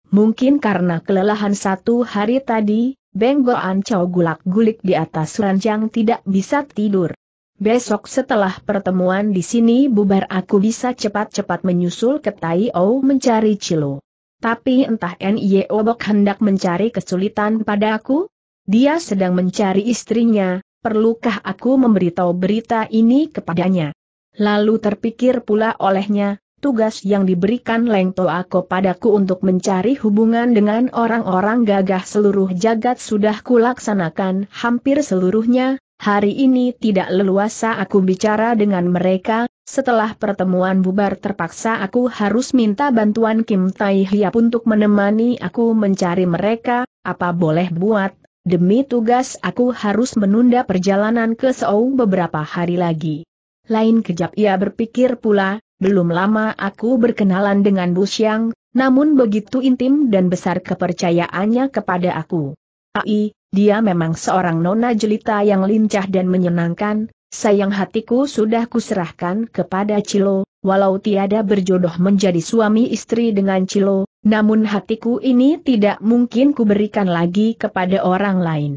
Mungkin karena kelelahan satu hari tadi, Beng Goan gulak gulik di atas ranjang tidak bisa tidur. Besok setelah pertemuan di sini bubar aku bisa cepat-cepat menyusul ke Tai O mencari Cilo. Tapi entah N.Y. Obok hendak mencari kesulitan pada aku? Dia sedang mencari istrinya, perlukah aku memberitahu berita ini kepadanya? Lalu terpikir pula olehnya, tugas yang diberikan Lengto Ako padaku untuk mencari hubungan dengan orang-orang gagah seluruh jagat sudah kulaksanakan hampir seluruhnya, Hari ini tidak leluasa aku bicara dengan mereka, setelah pertemuan bubar terpaksa aku harus minta bantuan Kim Tai Hiap untuk menemani aku mencari mereka, apa boleh buat, demi tugas aku harus menunda perjalanan ke Seoul beberapa hari lagi. Lain kejap ia berpikir pula, belum lama aku berkenalan dengan Bu Xiang, namun begitu intim dan besar kepercayaannya kepada aku. Ai, dia memang seorang nona jelita yang lincah dan menyenangkan, sayang hatiku sudah kuserahkan kepada Cilo, walau tiada berjodoh menjadi suami istri dengan Cilo, namun hatiku ini tidak mungkin kuberikan lagi kepada orang lain.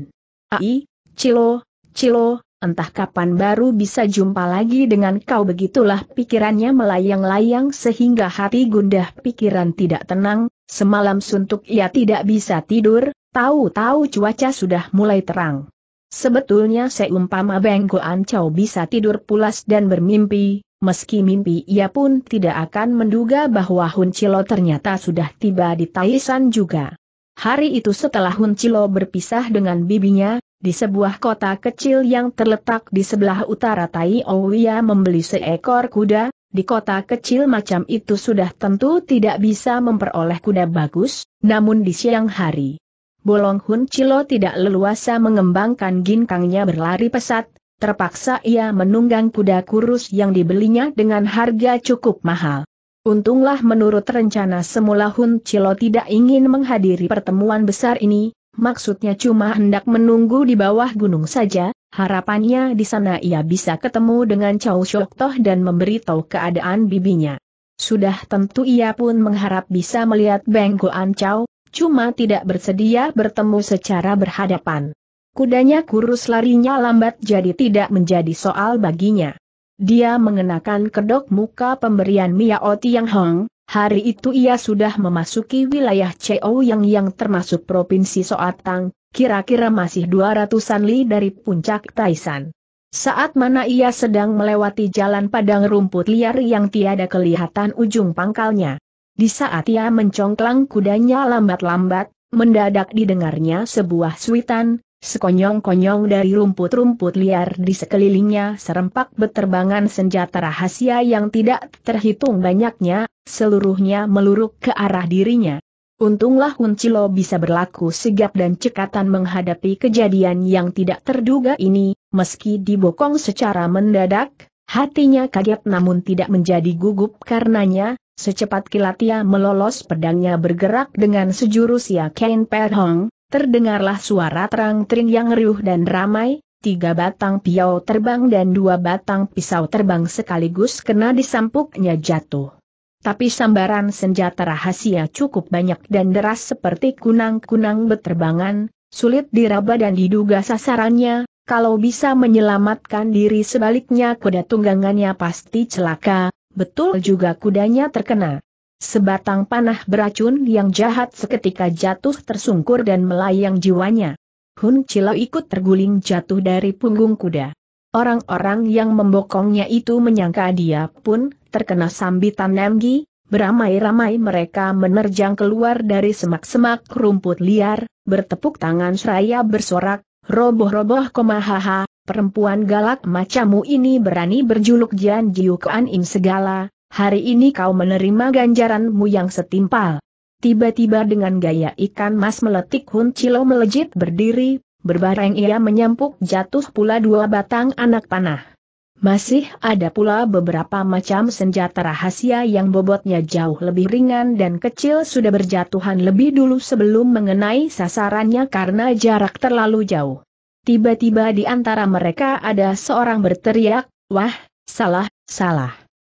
Ai, Cilo, Cilo, entah kapan baru bisa jumpa lagi dengan kau begitulah pikirannya melayang-layang sehingga hati gundah pikiran tidak tenang, Semalam suntuk ia tidak bisa tidur, tahu-tahu cuaca sudah mulai terang. Sebetulnya seumpama Beng Ancau bisa tidur pulas dan bermimpi, meski mimpi ia pun tidak akan menduga bahwa Hun Chilo ternyata sudah tiba di Taisan juga. Hari itu setelah Hun Chilo berpisah dengan bibinya, di sebuah kota kecil yang terletak di sebelah utara Owia membeli seekor kuda, di kota kecil macam itu sudah tentu tidak bisa memperoleh kuda bagus, namun di siang hari. Bolong Hun Cilo tidak leluasa mengembangkan ginkangnya berlari pesat, terpaksa ia menunggang kuda kurus yang dibelinya dengan harga cukup mahal. Untunglah menurut rencana semula Hun Cilo tidak ingin menghadiri pertemuan besar ini, maksudnya cuma hendak menunggu di bawah gunung saja, Harapannya di sana ia bisa ketemu dengan Chow Shok Toh dan memberitahu keadaan bibinya. Sudah tentu ia pun mengharap bisa melihat Beng Goan Chow, cuma tidak bersedia bertemu secara berhadapan. Kudanya kurus larinya lambat jadi tidak menjadi soal baginya. Dia mengenakan kedok muka pemberian Mia O Tiang Hong, hari itu ia sudah memasuki wilayah Chow Yang yang termasuk Provinsi Soatang, kira-kira masih dua ratusan li dari puncak Taisan. Saat mana ia sedang melewati jalan padang rumput liar yang tiada kelihatan ujung pangkalnya. Di saat ia mencongklang kudanya lambat-lambat, mendadak didengarnya sebuah suitan, sekonyong-konyong dari rumput-rumput liar di sekelilingnya serempak beterbangan senjata rahasia yang tidak terhitung banyaknya, seluruhnya meluruk ke arah dirinya. Untunglah Huncilo bisa berlaku sigap dan cekatan menghadapi kejadian yang tidak terduga ini, meski dibokong secara mendadak, hatinya kaget namun tidak menjadi gugup karenanya, secepat kilat ia melolos pedangnya bergerak dengan sejurus ya Ken Perhong, terdengarlah suara terang-tering yang riuh dan ramai, tiga batang piau terbang dan dua batang pisau terbang sekaligus kena disampuknya jatuh tapi sambaran senjata rahasia cukup banyak dan deras seperti kunang-kunang beterbangan, sulit diraba dan diduga sasarannya, kalau bisa menyelamatkan diri sebaliknya kuda tunggangannya pasti celaka, betul juga kudanya terkena. Sebatang panah beracun yang jahat seketika jatuh tersungkur dan melayang jiwanya. Hun Chilo ikut terguling jatuh dari punggung kuda. Orang-orang yang membokongnya itu menyangka dia pun terkena sambitan Nemgi, beramai-ramai mereka menerjang keluar dari semak-semak rumput liar, bertepuk tangan seraya bersorak, roboh-roboh komahaha, perempuan galak macamu ini berani berjuluk Jian Jiukuan Im segala, hari ini kau menerima ganjaranmu yang setimpal. Tiba-tiba dengan gaya ikan mas meletik Hun Cilo melejit berdiri, berbareng ia menyampuk jatuh pula dua batang anak panah. Masih ada pula beberapa macam senjata rahasia yang bobotnya jauh lebih ringan dan kecil sudah berjatuhan lebih dulu sebelum mengenai sasarannya karena jarak terlalu jauh. Tiba-tiba di antara mereka ada seorang berteriak, wah, salah, salah.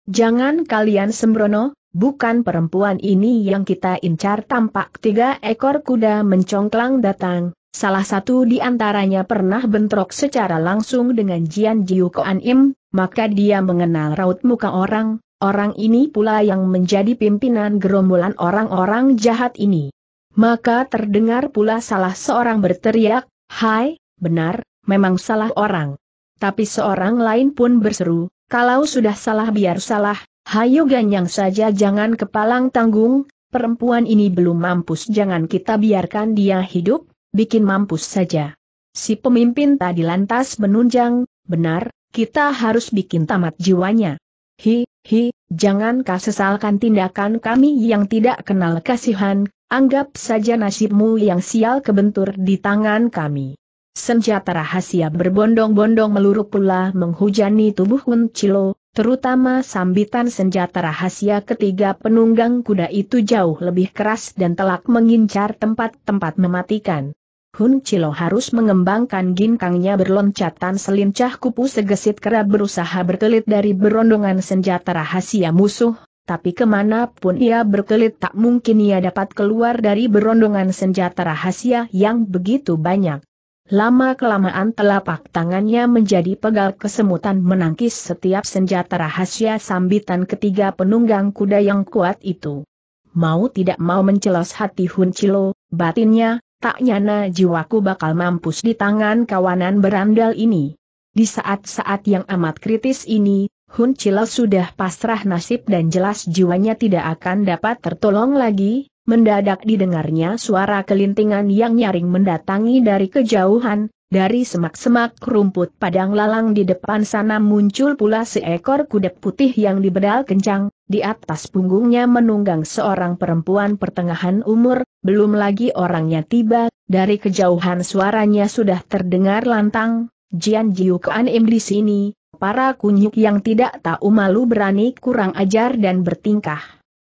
Jangan kalian sembrono, bukan perempuan ini yang kita incar tampak tiga ekor kuda mencongklang datang, Salah satu di antaranya pernah bentrok secara langsung dengan Jian Jiu Koan Im, maka dia mengenal raut muka orang, orang ini pula yang menjadi pimpinan gerombolan orang-orang jahat ini. Maka terdengar pula salah seorang berteriak, Hai, benar, memang salah orang. Tapi seorang lain pun berseru, kalau sudah salah biar salah, hayo ganyang saja jangan kepalang tanggung, perempuan ini belum mampus jangan kita biarkan dia hidup, bikin mampus saja. Si pemimpin tadi lantas menunjang, benar, kita harus bikin tamat jiwanya. Hi, hi, jangan kau sesalkan tindakan kami yang tidak kenal kasihan, anggap saja nasibmu yang sial kebentur di tangan kami. Senjata rahasia berbondong-bondong meluru pula menghujani tubuh Hun Chilo, terutama sambitan senjata rahasia ketiga penunggang kuda itu jauh lebih keras dan telak mengincar tempat-tempat mematikan. Hun Chilo harus mengembangkan ginkangnya berloncatan selincah kupu segesit kerap berusaha berkelit dari berondongan senjata rahasia musuh, tapi kemanapun ia berkelit tak mungkin ia dapat keluar dari berondongan senjata rahasia yang begitu banyak. Lama-kelamaan telapak tangannya menjadi pegal kesemutan menangkis setiap senjata rahasia sambitan ketiga penunggang kuda yang kuat itu. Mau tidak mau mencelos hati Hun Chilo, batinnya, tak nyana jiwaku bakal mampus di tangan kawanan berandal ini. Di saat-saat yang amat kritis ini, Hun Cila sudah pasrah nasib dan jelas jiwanya tidak akan dapat tertolong lagi, mendadak didengarnya suara kelintingan yang nyaring mendatangi dari kejauhan, dari semak-semak rumput padang lalang di depan sana muncul pula seekor kuda putih yang dibedal kencang, di atas punggungnya menunggang seorang perempuan pertengahan umur, belum lagi orangnya tiba, dari kejauhan suaranya sudah terdengar lantang, Jian Jiukuan Im di sini, para kunyuk yang tidak tahu malu berani kurang ajar dan bertingkah.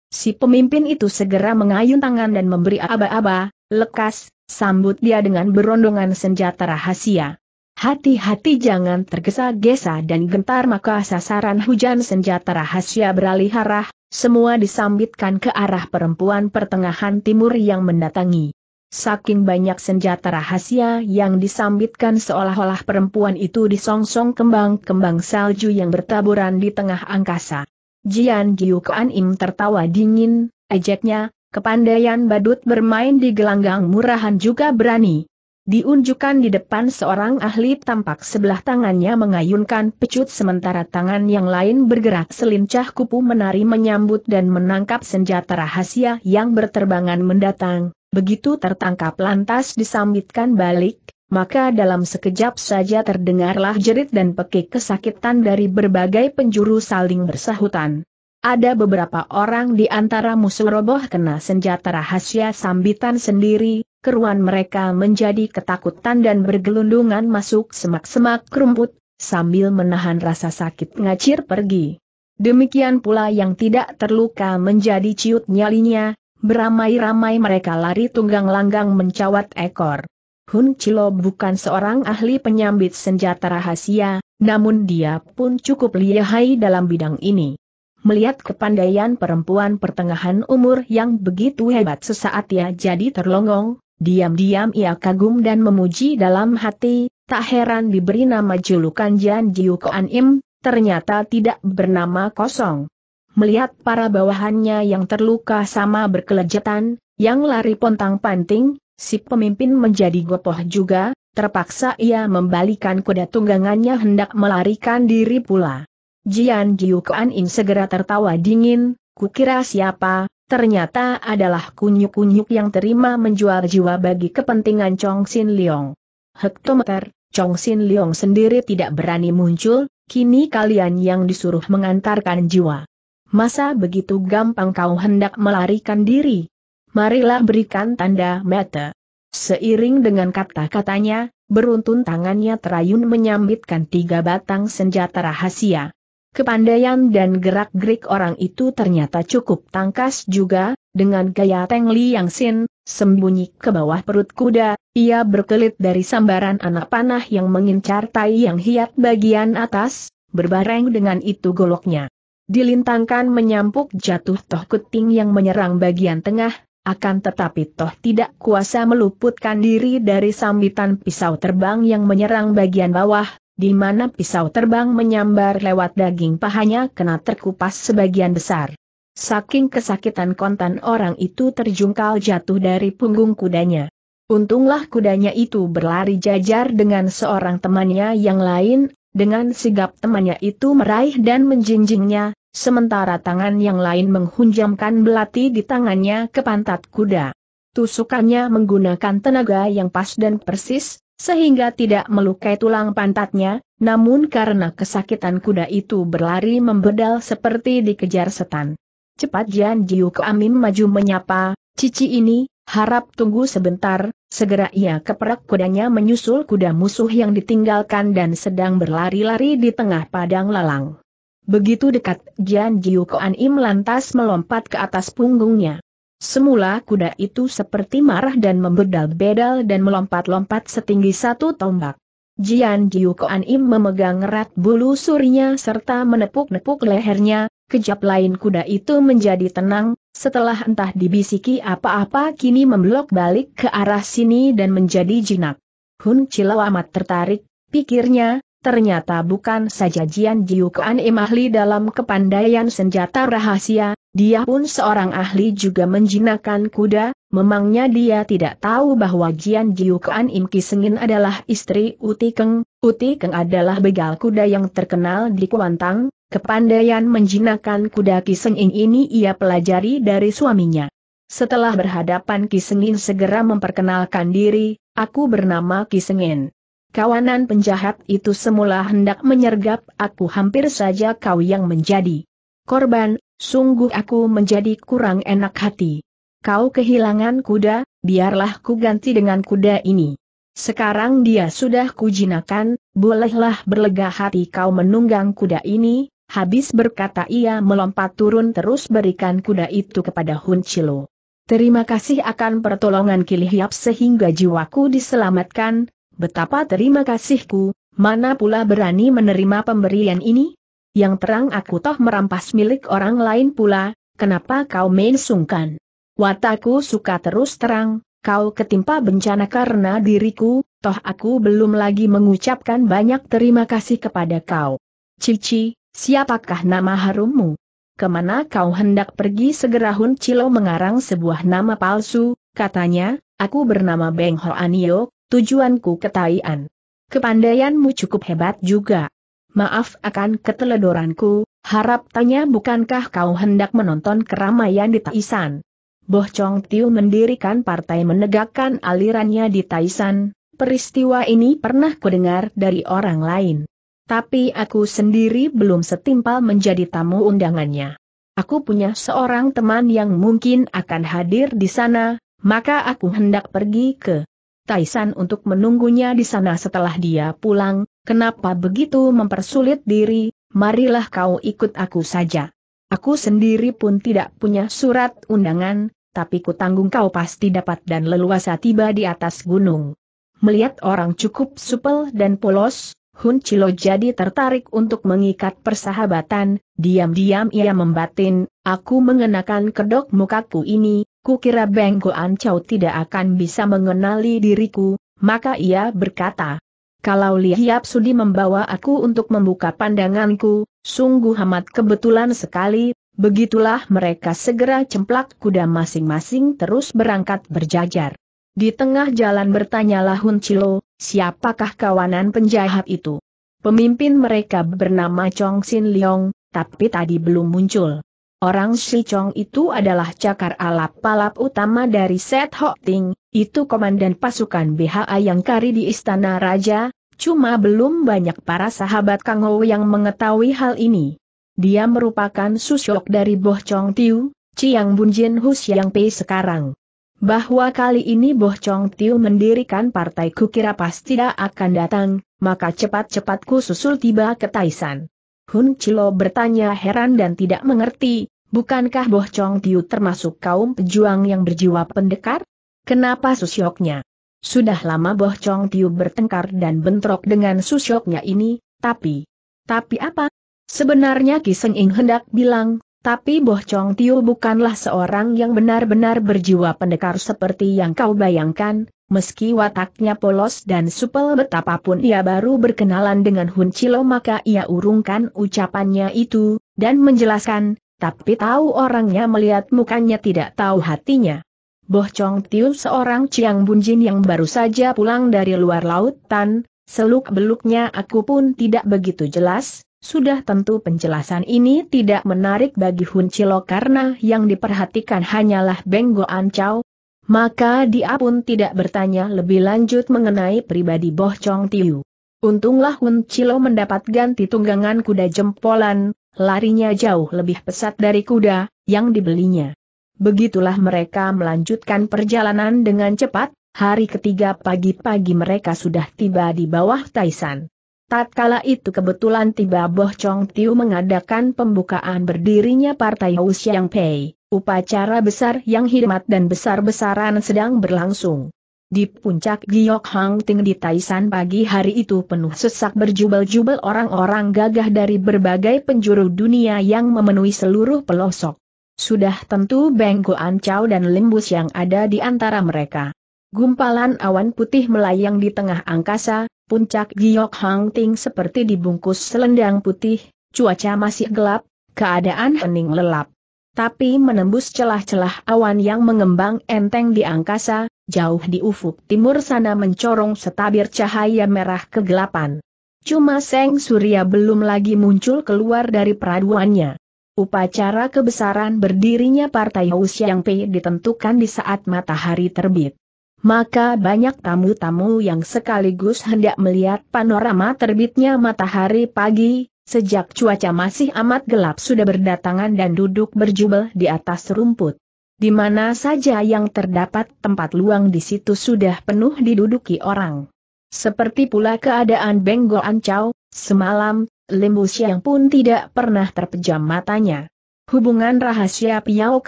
Si pemimpin itu segera mengayun tangan dan memberi aba-aba, lekas, sambut dia dengan berondongan senjata rahasia. Hati-hati jangan tergesa-gesa dan gentar maka sasaran hujan senjata rahasia beralih arah, semua disambitkan ke arah perempuan pertengahan timur yang mendatangi. Saking banyak senjata rahasia yang disambitkan seolah-olah perempuan itu disongsong kembang-kembang salju yang bertaburan di tengah angkasa. Jian Giu Kuan Im tertawa dingin, ejeknya, kepandaian badut bermain di gelanggang murahan juga berani, Diunjukkan di depan seorang ahli tampak sebelah tangannya mengayunkan pecut sementara tangan yang lain bergerak selincah kupu menari menyambut dan menangkap senjata rahasia yang berterbangan mendatang, begitu tertangkap lantas disambitkan balik, maka dalam sekejap saja terdengarlah jerit dan pekik kesakitan dari berbagai penjuru saling bersahutan. Ada beberapa orang di antara musuh roboh kena senjata rahasia sambitan sendiri, keruan mereka menjadi ketakutan dan bergelundungan masuk semak-semak rumput, sambil menahan rasa sakit ngacir pergi. Demikian pula yang tidak terluka menjadi ciut nyalinya, beramai-ramai mereka lari tunggang langgang mencawat ekor. Hun Chilo bukan seorang ahli penyambit senjata rahasia, namun dia pun cukup lihai dalam bidang ini. Melihat kepandaian perempuan pertengahan umur yang begitu hebat sesaat ia jadi terlongong, Diam-diam ia kagum dan memuji dalam hati, tak heran diberi nama julukan Jan Jiu Koan Im, ternyata tidak bernama kosong. Melihat para bawahannya yang terluka sama berkelejatan, yang lari pontang-panting, si pemimpin menjadi gopoh juga, terpaksa ia membalikan kuda tunggangannya hendak melarikan diri pula. Jian Jiu Koan Im segera tertawa dingin, kukira siapa, ternyata adalah kunyuk-kunyuk yang terima menjual jiwa bagi kepentingan Chong Xin Leong. Hektometer, Chong Xin Leong sendiri tidak berani muncul, kini kalian yang disuruh mengantarkan jiwa. Masa begitu gampang kau hendak melarikan diri? Marilah berikan tanda mata. Seiring dengan kata-katanya, beruntun tangannya terayun menyambitkan tiga batang senjata rahasia. Kepandaian dan gerak-gerik orang itu ternyata cukup tangkas juga, dengan gaya Teng Li Yang Sin, sembunyi ke bawah perut kuda, ia berkelit dari sambaran anak panah yang mengincar tai yang hiat bagian atas, berbareng dengan itu goloknya. Dilintangkan menyampuk jatuh Toh Kuting yang menyerang bagian tengah, akan tetapi Toh tidak kuasa meluputkan diri dari sambitan pisau terbang yang menyerang bagian bawah, di mana pisau terbang menyambar lewat daging pahanya kena terkupas sebagian besar. Saking kesakitan kontan orang itu terjungkal jatuh dari punggung kudanya. Untunglah kudanya itu berlari jajar dengan seorang temannya yang lain, dengan sigap temannya itu meraih dan menjinjingnya, sementara tangan yang lain menghunjamkan belati di tangannya ke pantat kuda. Tusukannya menggunakan tenaga yang pas dan persis, sehingga tidak melukai tulang pantatnya, namun karena kesakitan kuda itu berlari membedal seperti dikejar setan. Cepat Jian Jiu Amin maju menyapa, Cici ini, harap tunggu sebentar, segera ia keperak kudanya menyusul kuda musuh yang ditinggalkan dan sedang berlari-lari di tengah padang lalang. Begitu dekat, Jian Jiu Koan Im lantas melompat ke atas punggungnya. Semula kuda itu seperti marah dan membedal-bedal dan melompat-lompat setinggi satu tombak. Jian Jiu Koan Im memegang erat bulu surinya serta menepuk-nepuk lehernya, kejap lain kuda itu menjadi tenang, setelah entah dibisiki apa-apa kini memblok balik ke arah sini dan menjadi jinak. Hun Chilau amat tertarik, pikirnya, ternyata bukan saja Jian Jiukan Im ahli dalam kepandaian senjata rahasia, dia pun seorang ahli juga menjinakkan kuda, memangnya dia tidak tahu bahwa Jian Jiukan Im Kisengin adalah istri Uti Keng, Uti Keng adalah begal kuda yang terkenal di Kuantang, kepandaian menjinakkan kuda Kisengin ini ia pelajari dari suaminya. Setelah berhadapan Kisengin segera memperkenalkan diri, aku bernama Kisengin kawanan penjahat itu semula hendak menyergap aku hampir saja kau yang menjadi korban, sungguh aku menjadi kurang enak hati. Kau kehilangan kuda, biarlah ku ganti dengan kuda ini. Sekarang dia sudah kujinakan, bolehlah berlega hati kau menunggang kuda ini, habis berkata ia melompat turun terus berikan kuda itu kepada Hun Chilo. Terima kasih akan pertolongan Kilihyap sehingga jiwaku diselamatkan, Betapa terima kasihku, mana pula berani menerima pemberian ini? Yang terang aku toh merampas milik orang lain pula, kenapa kau main sungkan? Wataku suka terus terang, kau ketimpa bencana karena diriku, toh aku belum lagi mengucapkan banyak terima kasih kepada kau. Cici, siapakah nama harummu? Kemana kau hendak pergi segera Hun Cilo mengarang sebuah nama palsu, katanya, aku bernama Beng Ho Anio, tujuanku ketaian. Kepandaianmu cukup hebat juga. Maaf akan keteledoranku, harap tanya bukankah kau hendak menonton keramaian di Taisan? Boh Chong Tiu mendirikan partai menegakkan alirannya di Taisan, peristiwa ini pernah kudengar dari orang lain. Tapi aku sendiri belum setimpal menjadi tamu undangannya. Aku punya seorang teman yang mungkin akan hadir di sana, maka aku hendak pergi ke Taisan untuk menunggunya di sana setelah dia pulang, kenapa begitu mempersulit diri, marilah kau ikut aku saja. Aku sendiri pun tidak punya surat undangan, tapi kutanggung kau pasti dapat dan leluasa tiba di atas gunung. Melihat orang cukup supel dan polos, Hun Chilo jadi tertarik untuk mengikat persahabatan, diam-diam ia membatin, aku mengenakan kedok mukaku ini, Kukira Beng Goan tidak akan bisa mengenali diriku, maka ia berkata, kalau Lihiap Sudi membawa aku untuk membuka pandanganku, sungguh amat kebetulan sekali, begitulah mereka segera cemplak kuda masing-masing terus berangkat berjajar. Di tengah jalan bertanyalah Hun Chilo, siapakah kawanan penjahat itu? Pemimpin mereka bernama Chong Sin Leong, tapi tadi belum muncul. Orang Chong itu adalah cakar alap palap utama dari Set Ho Ting, itu komandan pasukan BHA yang kari di Istana Raja, cuma belum banyak para sahabat Kang Ho yang mengetahui hal ini. Dia merupakan susyok dari Boh Chong Tiu, Chiang Bun Jin Hu Siang Pei sekarang. Bahwa kali ini Boh Chong Tiu mendirikan partai kukira pasti tidak akan datang, maka cepat cepatku susul tiba ke Taisan. Hun Chilo bertanya heran dan tidak mengerti, Bukankah Boh Chong Tiu termasuk kaum pejuang yang berjiwa pendekar? Kenapa susyoknya? Sudah lama Boh Chong Tiu bertengkar dan bentrok dengan susyoknya ini, tapi... Tapi apa? Sebenarnya Kiseng Ing hendak bilang, tapi Boh Chong Tiu bukanlah seorang yang benar-benar berjiwa pendekar seperti yang kau bayangkan, meski wataknya polos dan supel betapapun ia baru berkenalan dengan Hun Chilo maka ia urungkan ucapannya itu, dan menjelaskan, tapi tahu orangnya melihat mukanya tidak tahu hatinya. Boh Chong Tiu seorang Chiang Bunjin yang baru saja pulang dari luar lautan, seluk-beluknya aku pun tidak begitu jelas, sudah tentu penjelasan ini tidak menarik bagi Hun Chilo karena yang diperhatikan hanyalah Benggo Ancau. Maka dia pun tidak bertanya lebih lanjut mengenai pribadi Boh Chong Tiu. Untunglah Hun Chilo mendapat ganti tunggangan kuda jempolan, larinya jauh lebih pesat dari kuda yang dibelinya. Begitulah mereka melanjutkan perjalanan dengan cepat, hari ketiga pagi-pagi mereka sudah tiba di bawah Taisan. Tatkala itu kebetulan tiba Boh Chong Tiu mengadakan pembukaan berdirinya Partai Hou Xiang Pei, upacara besar yang hirmat dan besar-besaran sedang berlangsung. Di puncak Giok Hang Ting di Taisan pagi hari itu penuh sesak berjubel-jubel orang-orang gagah dari berbagai penjuru dunia yang memenuhi seluruh pelosok. Sudah tentu Beng Goan dan Limbus yang ada di antara mereka. Gumpalan awan putih melayang di tengah angkasa, puncak Giok Hang Ting seperti dibungkus selendang putih, cuaca masih gelap, keadaan hening lelap tapi menembus celah-celah awan yang mengembang enteng di angkasa, jauh di ufuk timur sana mencorong setabir cahaya merah kegelapan. Cuma Seng Surya belum lagi muncul keluar dari peraduannya. Upacara kebesaran berdirinya Partai Hausiang yang P ditentukan di saat matahari terbit. Maka banyak tamu-tamu yang sekaligus hendak melihat panorama terbitnya matahari pagi, sejak cuaca masih amat gelap sudah berdatangan dan duduk berjubel di atas rumput. Di mana saja yang terdapat tempat luang di situ sudah penuh diduduki orang. Seperti pula keadaan Benggo Ancau, semalam, Limbu yang pun tidak pernah terpejam matanya. Hubungan rahasia Piao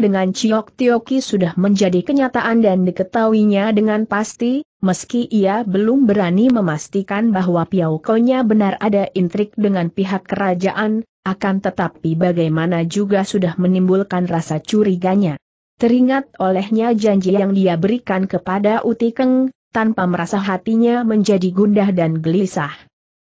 dengan Chiok Tioki sudah menjadi kenyataan dan diketahuinya dengan pasti, meski ia belum berani memastikan bahwa Piao benar ada intrik dengan pihak kerajaan, akan tetapi bagaimana juga sudah menimbulkan rasa curiganya. Teringat olehnya janji yang dia berikan kepada Utikeng, tanpa merasa hatinya menjadi gundah dan gelisah.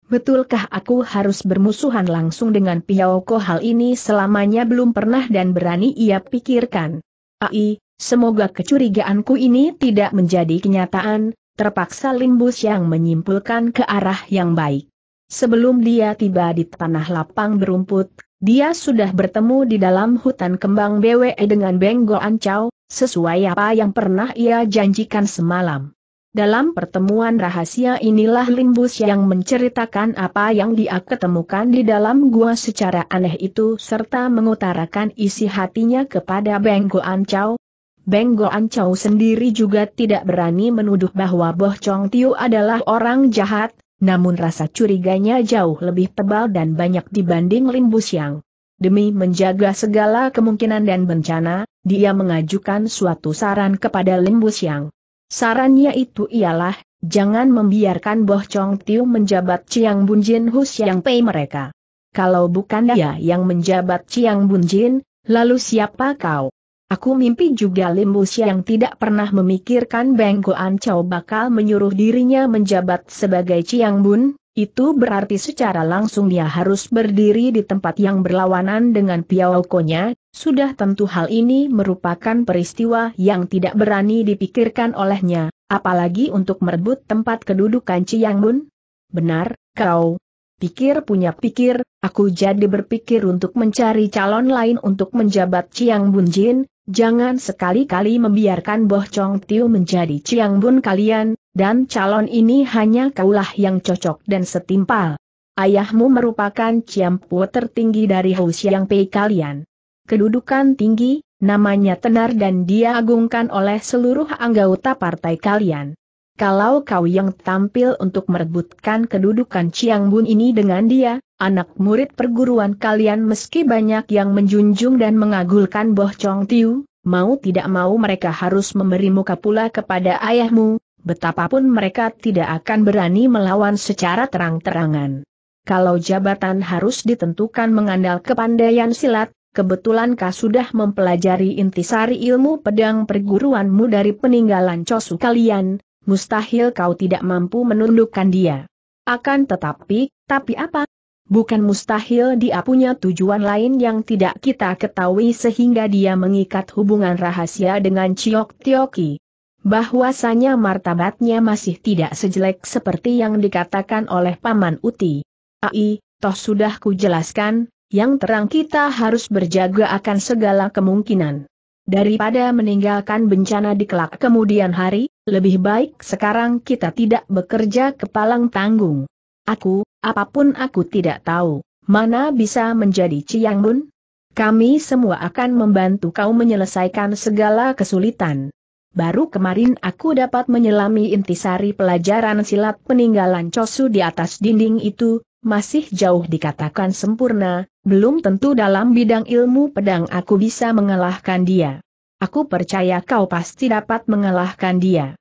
Betulkah aku harus bermusuhan langsung dengan Piaoko? hal ini selamanya belum pernah dan berani ia pikirkan. Ai, semoga kecurigaanku ini tidak menjadi kenyataan, terpaksa Limbus yang menyimpulkan ke arah yang baik. Sebelum dia tiba di tanah lapang berumput, dia sudah bertemu di dalam hutan kembang BWE dengan Benggo Ancau, sesuai apa yang pernah ia janjikan semalam. Dalam pertemuan rahasia inilah Limbus yang menceritakan apa yang dia ketemukan di dalam gua secara aneh itu serta mengutarakan isi hatinya kepada Benggo Ancau. Benggo Ancau sendiri juga tidak berani menuduh bahwa Boh Chong Tiu adalah orang jahat, namun rasa curiganya jauh lebih tebal dan banyak dibanding Limbus yang. Demi menjaga segala kemungkinan dan bencana, dia mengajukan suatu saran kepada Limbus yang Sarannya itu ialah, jangan membiarkan Boh Chong Tiu menjabat Chiang Bun Jin Hu Siang Pei mereka. Kalau bukan dia yang menjabat Chiang Bun Jin, lalu siapa kau? Aku mimpi juga Lim Bu yang tidak pernah memikirkan Beng Goan Chow bakal menyuruh dirinya menjabat sebagai Chiang Bun, itu berarti secara langsung dia harus berdiri di tempat yang berlawanan dengan Piaokonya, sudah tentu hal ini merupakan peristiwa yang tidak berani dipikirkan olehnya, apalagi untuk merebut tempat kedudukan Chiang Bun. Benar, kau pikir punya pikir, aku jadi berpikir untuk mencari calon lain untuk menjabat Bun Jin. Jangan sekali-kali membiarkan Boh Chong Tiu menjadi Ciang Bun kalian, dan calon ini hanya kaulah yang cocok dan setimpal. Ayahmu merupakan Pu tertinggi dari Hou Xiang Pei kalian. Kedudukan tinggi, namanya tenar dan dia agungkan oleh seluruh anggota partai kalian. Kalau kau yang tampil untuk merebutkan kedudukan Ciang Bun ini dengan dia, anak murid perguruan kalian meski banyak yang menjunjung dan mengagulkan Boh Chong Tiu, mau tidak mau mereka harus memberi muka pula kepada ayahmu, betapapun mereka tidak akan berani melawan secara terang-terangan. Kalau jabatan harus ditentukan mengandal kepandaian silat, kebetulan kau sudah mempelajari intisari ilmu pedang perguruanmu dari peninggalan cosu kalian, mustahil kau tidak mampu menundukkan dia. Akan tetapi, tapi apa, Bukan mustahil dia punya tujuan lain yang tidak kita ketahui sehingga dia mengikat hubungan rahasia dengan Ciok Tioki. Bahwasanya martabatnya masih tidak sejelek seperti yang dikatakan oleh Paman Uti. Ai, toh sudah kujelaskan, yang terang kita harus berjaga akan segala kemungkinan. Daripada meninggalkan bencana di kelak kemudian hari, lebih baik sekarang kita tidak bekerja kepalang tanggung. Aku, apapun aku tidak tahu, mana bisa menjadi Ciang Bun? Kami semua akan membantu kau menyelesaikan segala kesulitan. Baru kemarin aku dapat menyelami intisari pelajaran silat peninggalan Cosu di atas dinding itu, masih jauh dikatakan sempurna, belum tentu dalam bidang ilmu pedang aku bisa mengalahkan dia. Aku percaya kau pasti dapat mengalahkan dia.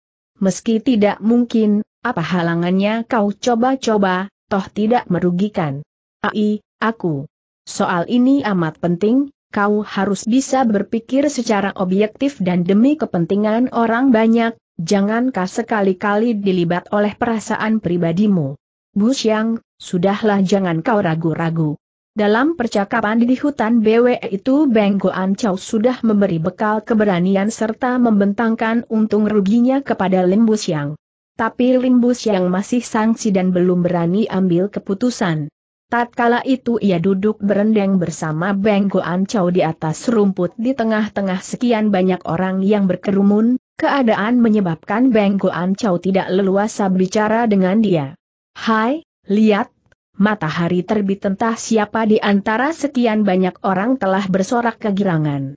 Meski tidak mungkin, apa halangannya kau coba-coba, toh tidak merugikan. Ai, aku. Soal ini amat penting, kau harus bisa berpikir secara objektif dan demi kepentingan orang banyak, jangankah sekali-kali dilibat oleh perasaan pribadimu. Bu Xiang, sudahlah jangan kau ragu-ragu. Dalam percakapan di hutan BW itu Beng Goan Chow sudah memberi bekal keberanian serta membentangkan untung ruginya kepada Lim Bu Xiang tapi Limbus yang masih sangsi dan belum berani ambil keputusan. Tatkala itu ia duduk berendeng bersama Benggo Ancau di atas rumput di tengah-tengah sekian banyak orang yang berkerumun, keadaan menyebabkan Benggo Ancau tidak leluasa bicara dengan dia. Hai, lihat, matahari terbit entah siapa di antara sekian banyak orang telah bersorak kegirangan.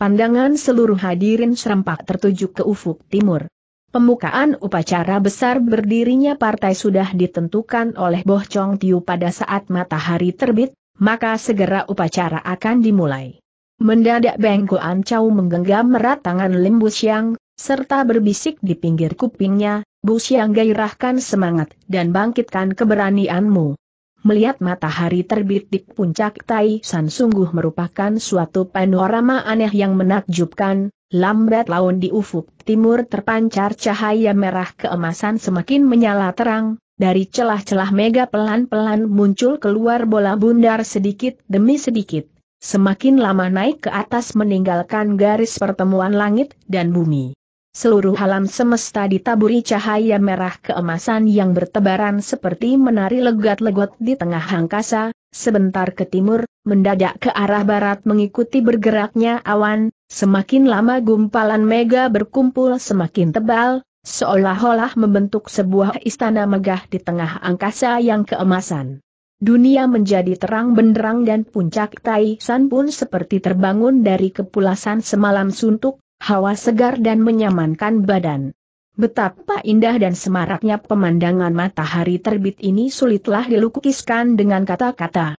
Pandangan seluruh hadirin serempak tertuju ke ufuk timur. Pembukaan upacara besar berdirinya partai sudah ditentukan oleh Boh Chong Tiu pada saat matahari terbit, maka segera upacara akan dimulai. Mendadak Beng Kuan Chau menggenggam merat tangan Lim Bu Xiang, serta berbisik di pinggir kupingnya, Bu Xiang gairahkan semangat dan bangkitkan keberanianmu. Melihat matahari terbit di puncak Tai San sungguh merupakan suatu panorama aneh yang menakjubkan, Lambat laun di ufuk timur terpancar cahaya merah keemasan semakin menyala terang, dari celah-celah mega pelan-pelan muncul keluar bola bundar sedikit demi sedikit, semakin lama naik ke atas meninggalkan garis pertemuan langit dan bumi. Seluruh alam semesta ditaburi cahaya merah keemasan yang bertebaran seperti menari legat legot di tengah angkasa, sebentar ke timur, mendadak ke arah barat mengikuti bergeraknya awan, Semakin lama gumpalan mega berkumpul semakin tebal, seolah-olah membentuk sebuah istana megah di tengah angkasa yang keemasan. Dunia menjadi terang benderang dan puncak Tai San pun seperti terbangun dari kepulasan semalam suntuk, hawa segar dan menyamankan badan. Betapa indah dan semaraknya pemandangan matahari terbit ini sulitlah dilukiskan dengan kata-kata.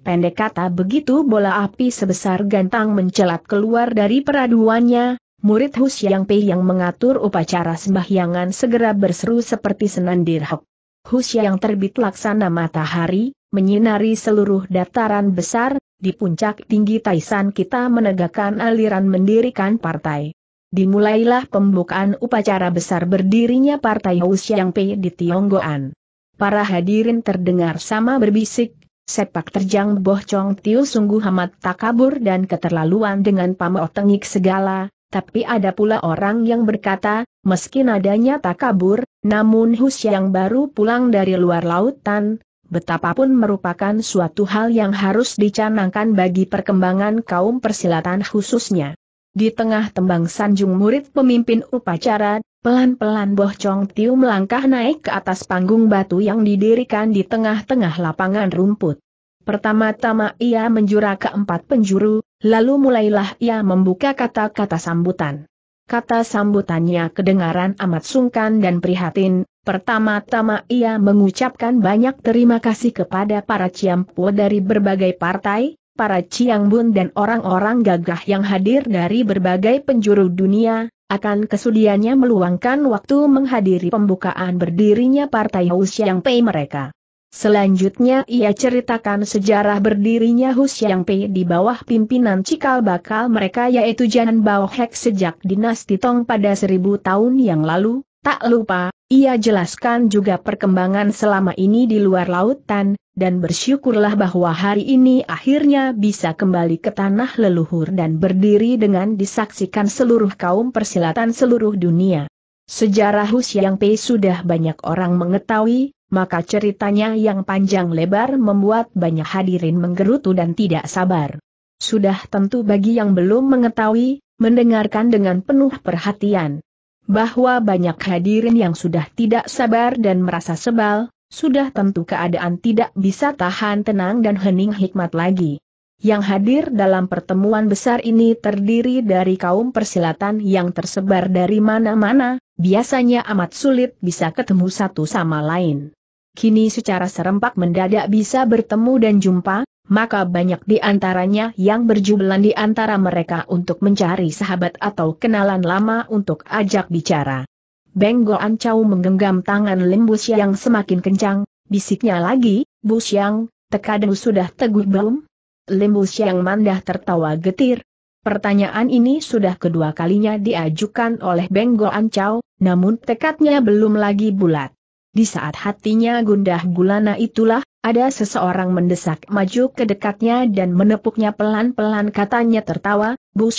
Pendek kata begitu bola api sebesar gantang mencelat keluar dari peraduannya, murid Hus Yang Pei yang mengatur upacara sembahyangan segera berseru seperti senandir hok. Hus Yang terbit laksana matahari, menyinari seluruh dataran besar, di puncak tinggi Taisan kita menegakkan aliran mendirikan partai. Dimulailah pembukaan upacara besar berdirinya Partai Hus Yang Pei di Tionggoan. Para hadirin terdengar sama berbisik, Sepak terjang Boh Chong Tiu sungguh amat takabur dan keterlaluan dengan pamo tengik segala, tapi ada pula orang yang berkata, meski nadanya takabur, namun Hus yang baru pulang dari luar lautan, betapapun merupakan suatu hal yang harus dicanangkan bagi perkembangan kaum persilatan khususnya. Di tengah tembang sanjung murid pemimpin upacara, Pelan-pelan Boh Chong Tiu melangkah naik ke atas panggung batu yang didirikan di tengah-tengah lapangan rumput. Pertama-tama ia menjura ke empat penjuru, lalu mulailah ia membuka kata-kata sambutan. Kata sambutannya kedengaran amat sungkan dan prihatin, pertama-tama ia mengucapkan banyak terima kasih kepada para ciampu dari berbagai partai, para ciangbun dan orang-orang gagah yang hadir dari berbagai penjuru dunia, akan kesudiannya meluangkan waktu menghadiri pembukaan berdirinya Partai Husyang Pei mereka. Selanjutnya ia ceritakan sejarah berdirinya Husyang Pei di bawah pimpinan cikal bakal mereka yaitu Janan Bao Hek sejak dinasti Tong pada seribu tahun yang lalu. Tak lupa, ia jelaskan juga perkembangan selama ini di luar lautan, dan bersyukurlah bahwa hari ini akhirnya bisa kembali ke tanah leluhur dan berdiri dengan disaksikan seluruh kaum persilatan seluruh dunia. Sejarah Hus Yang Pei sudah banyak orang mengetahui, maka ceritanya yang panjang lebar membuat banyak hadirin menggerutu dan tidak sabar. Sudah tentu bagi yang belum mengetahui, mendengarkan dengan penuh perhatian. Bahwa banyak hadirin yang sudah tidak sabar dan merasa sebal, sudah tentu keadaan tidak bisa tahan tenang dan hening hikmat lagi. Yang hadir dalam pertemuan besar ini terdiri dari kaum persilatan yang tersebar dari mana-mana, biasanya amat sulit bisa ketemu satu sama lain. Kini secara serempak mendadak bisa bertemu dan jumpa, maka banyak di antaranya yang berjubelan di antara mereka untuk mencari sahabat atau kenalan lama untuk ajak bicara. Beng Goan Chow menggenggam tangan Limbus yang semakin kencang, bisiknya lagi, Bu tekadmu sudah teguh belum? Limbus yang mandah tertawa getir. Pertanyaan ini sudah kedua kalinya diajukan oleh Beng Goan Chow, namun tekadnya belum lagi bulat. Di saat hatinya gundah gulana itulah, ada seseorang mendesak maju ke dekatnya dan menepuknya pelan-pelan katanya tertawa, Bu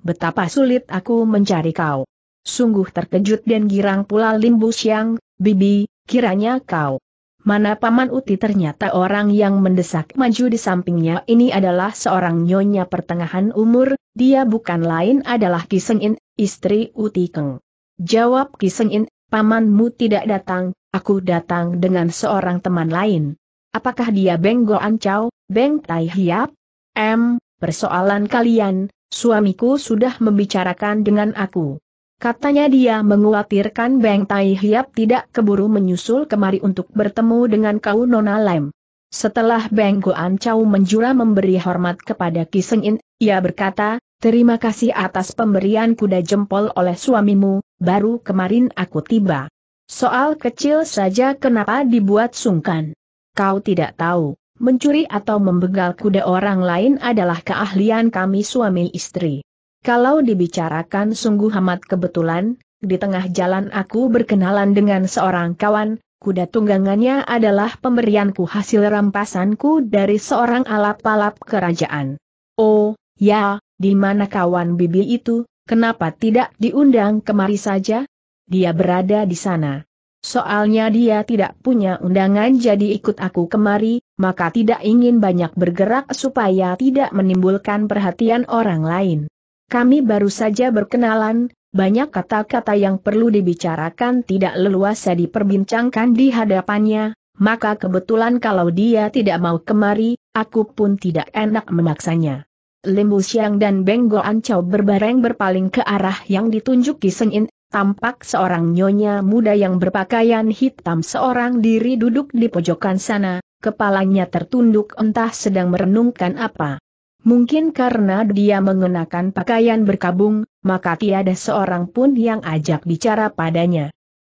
betapa sulit aku mencari kau. Sungguh terkejut dan girang pula Limbu Siang, Bibi, kiranya kau. Mana Paman Uti ternyata orang yang mendesak maju di sampingnya ini adalah seorang nyonya pertengahan umur, dia bukan lain adalah Kiseng istri Uti Keng. Jawab Kiseng Pamanmu tidak datang, aku datang dengan seorang teman lain. Apakah dia Beng Goan Chow, Beng Tai Hiap? M, persoalan kalian, suamiku sudah membicarakan dengan aku. Katanya dia menguatirkan Beng Tai Hiap tidak keburu menyusul kemari untuk bertemu dengan kau Nona Lem. Setelah Beng Goan Chow menjura memberi hormat kepada Kiseng In, ia berkata, Terima kasih atas pemberian kuda jempol oleh suamimu, baru kemarin aku tiba. Soal kecil saja kenapa dibuat sungkan. Kau tidak tahu, mencuri atau membegal kuda orang lain adalah keahlian kami suami istri. Kalau dibicarakan sungguh amat kebetulan, di tengah jalan aku berkenalan dengan seorang kawan, kuda tunggangannya adalah pemberianku hasil rampasanku dari seorang alap-alap kerajaan. Oh, ya, di mana kawan bibi itu, kenapa tidak diundang kemari saja? Dia berada di sana. Soalnya dia tidak punya undangan jadi ikut aku kemari, maka tidak ingin banyak bergerak supaya tidak menimbulkan perhatian orang lain. Kami baru saja berkenalan, banyak kata-kata yang perlu dibicarakan tidak leluasa diperbincangkan di hadapannya, maka kebetulan kalau dia tidak mau kemari, aku pun tidak enak memaksanya. Limbu Siang dan Benggo Ancau berbareng berpaling ke arah yang ditunjuk Sengin, tampak seorang nyonya muda yang berpakaian hitam seorang diri duduk di pojokan sana, kepalanya tertunduk entah sedang merenungkan apa. Mungkin karena dia mengenakan pakaian berkabung, maka tiada seorang pun yang ajak bicara padanya.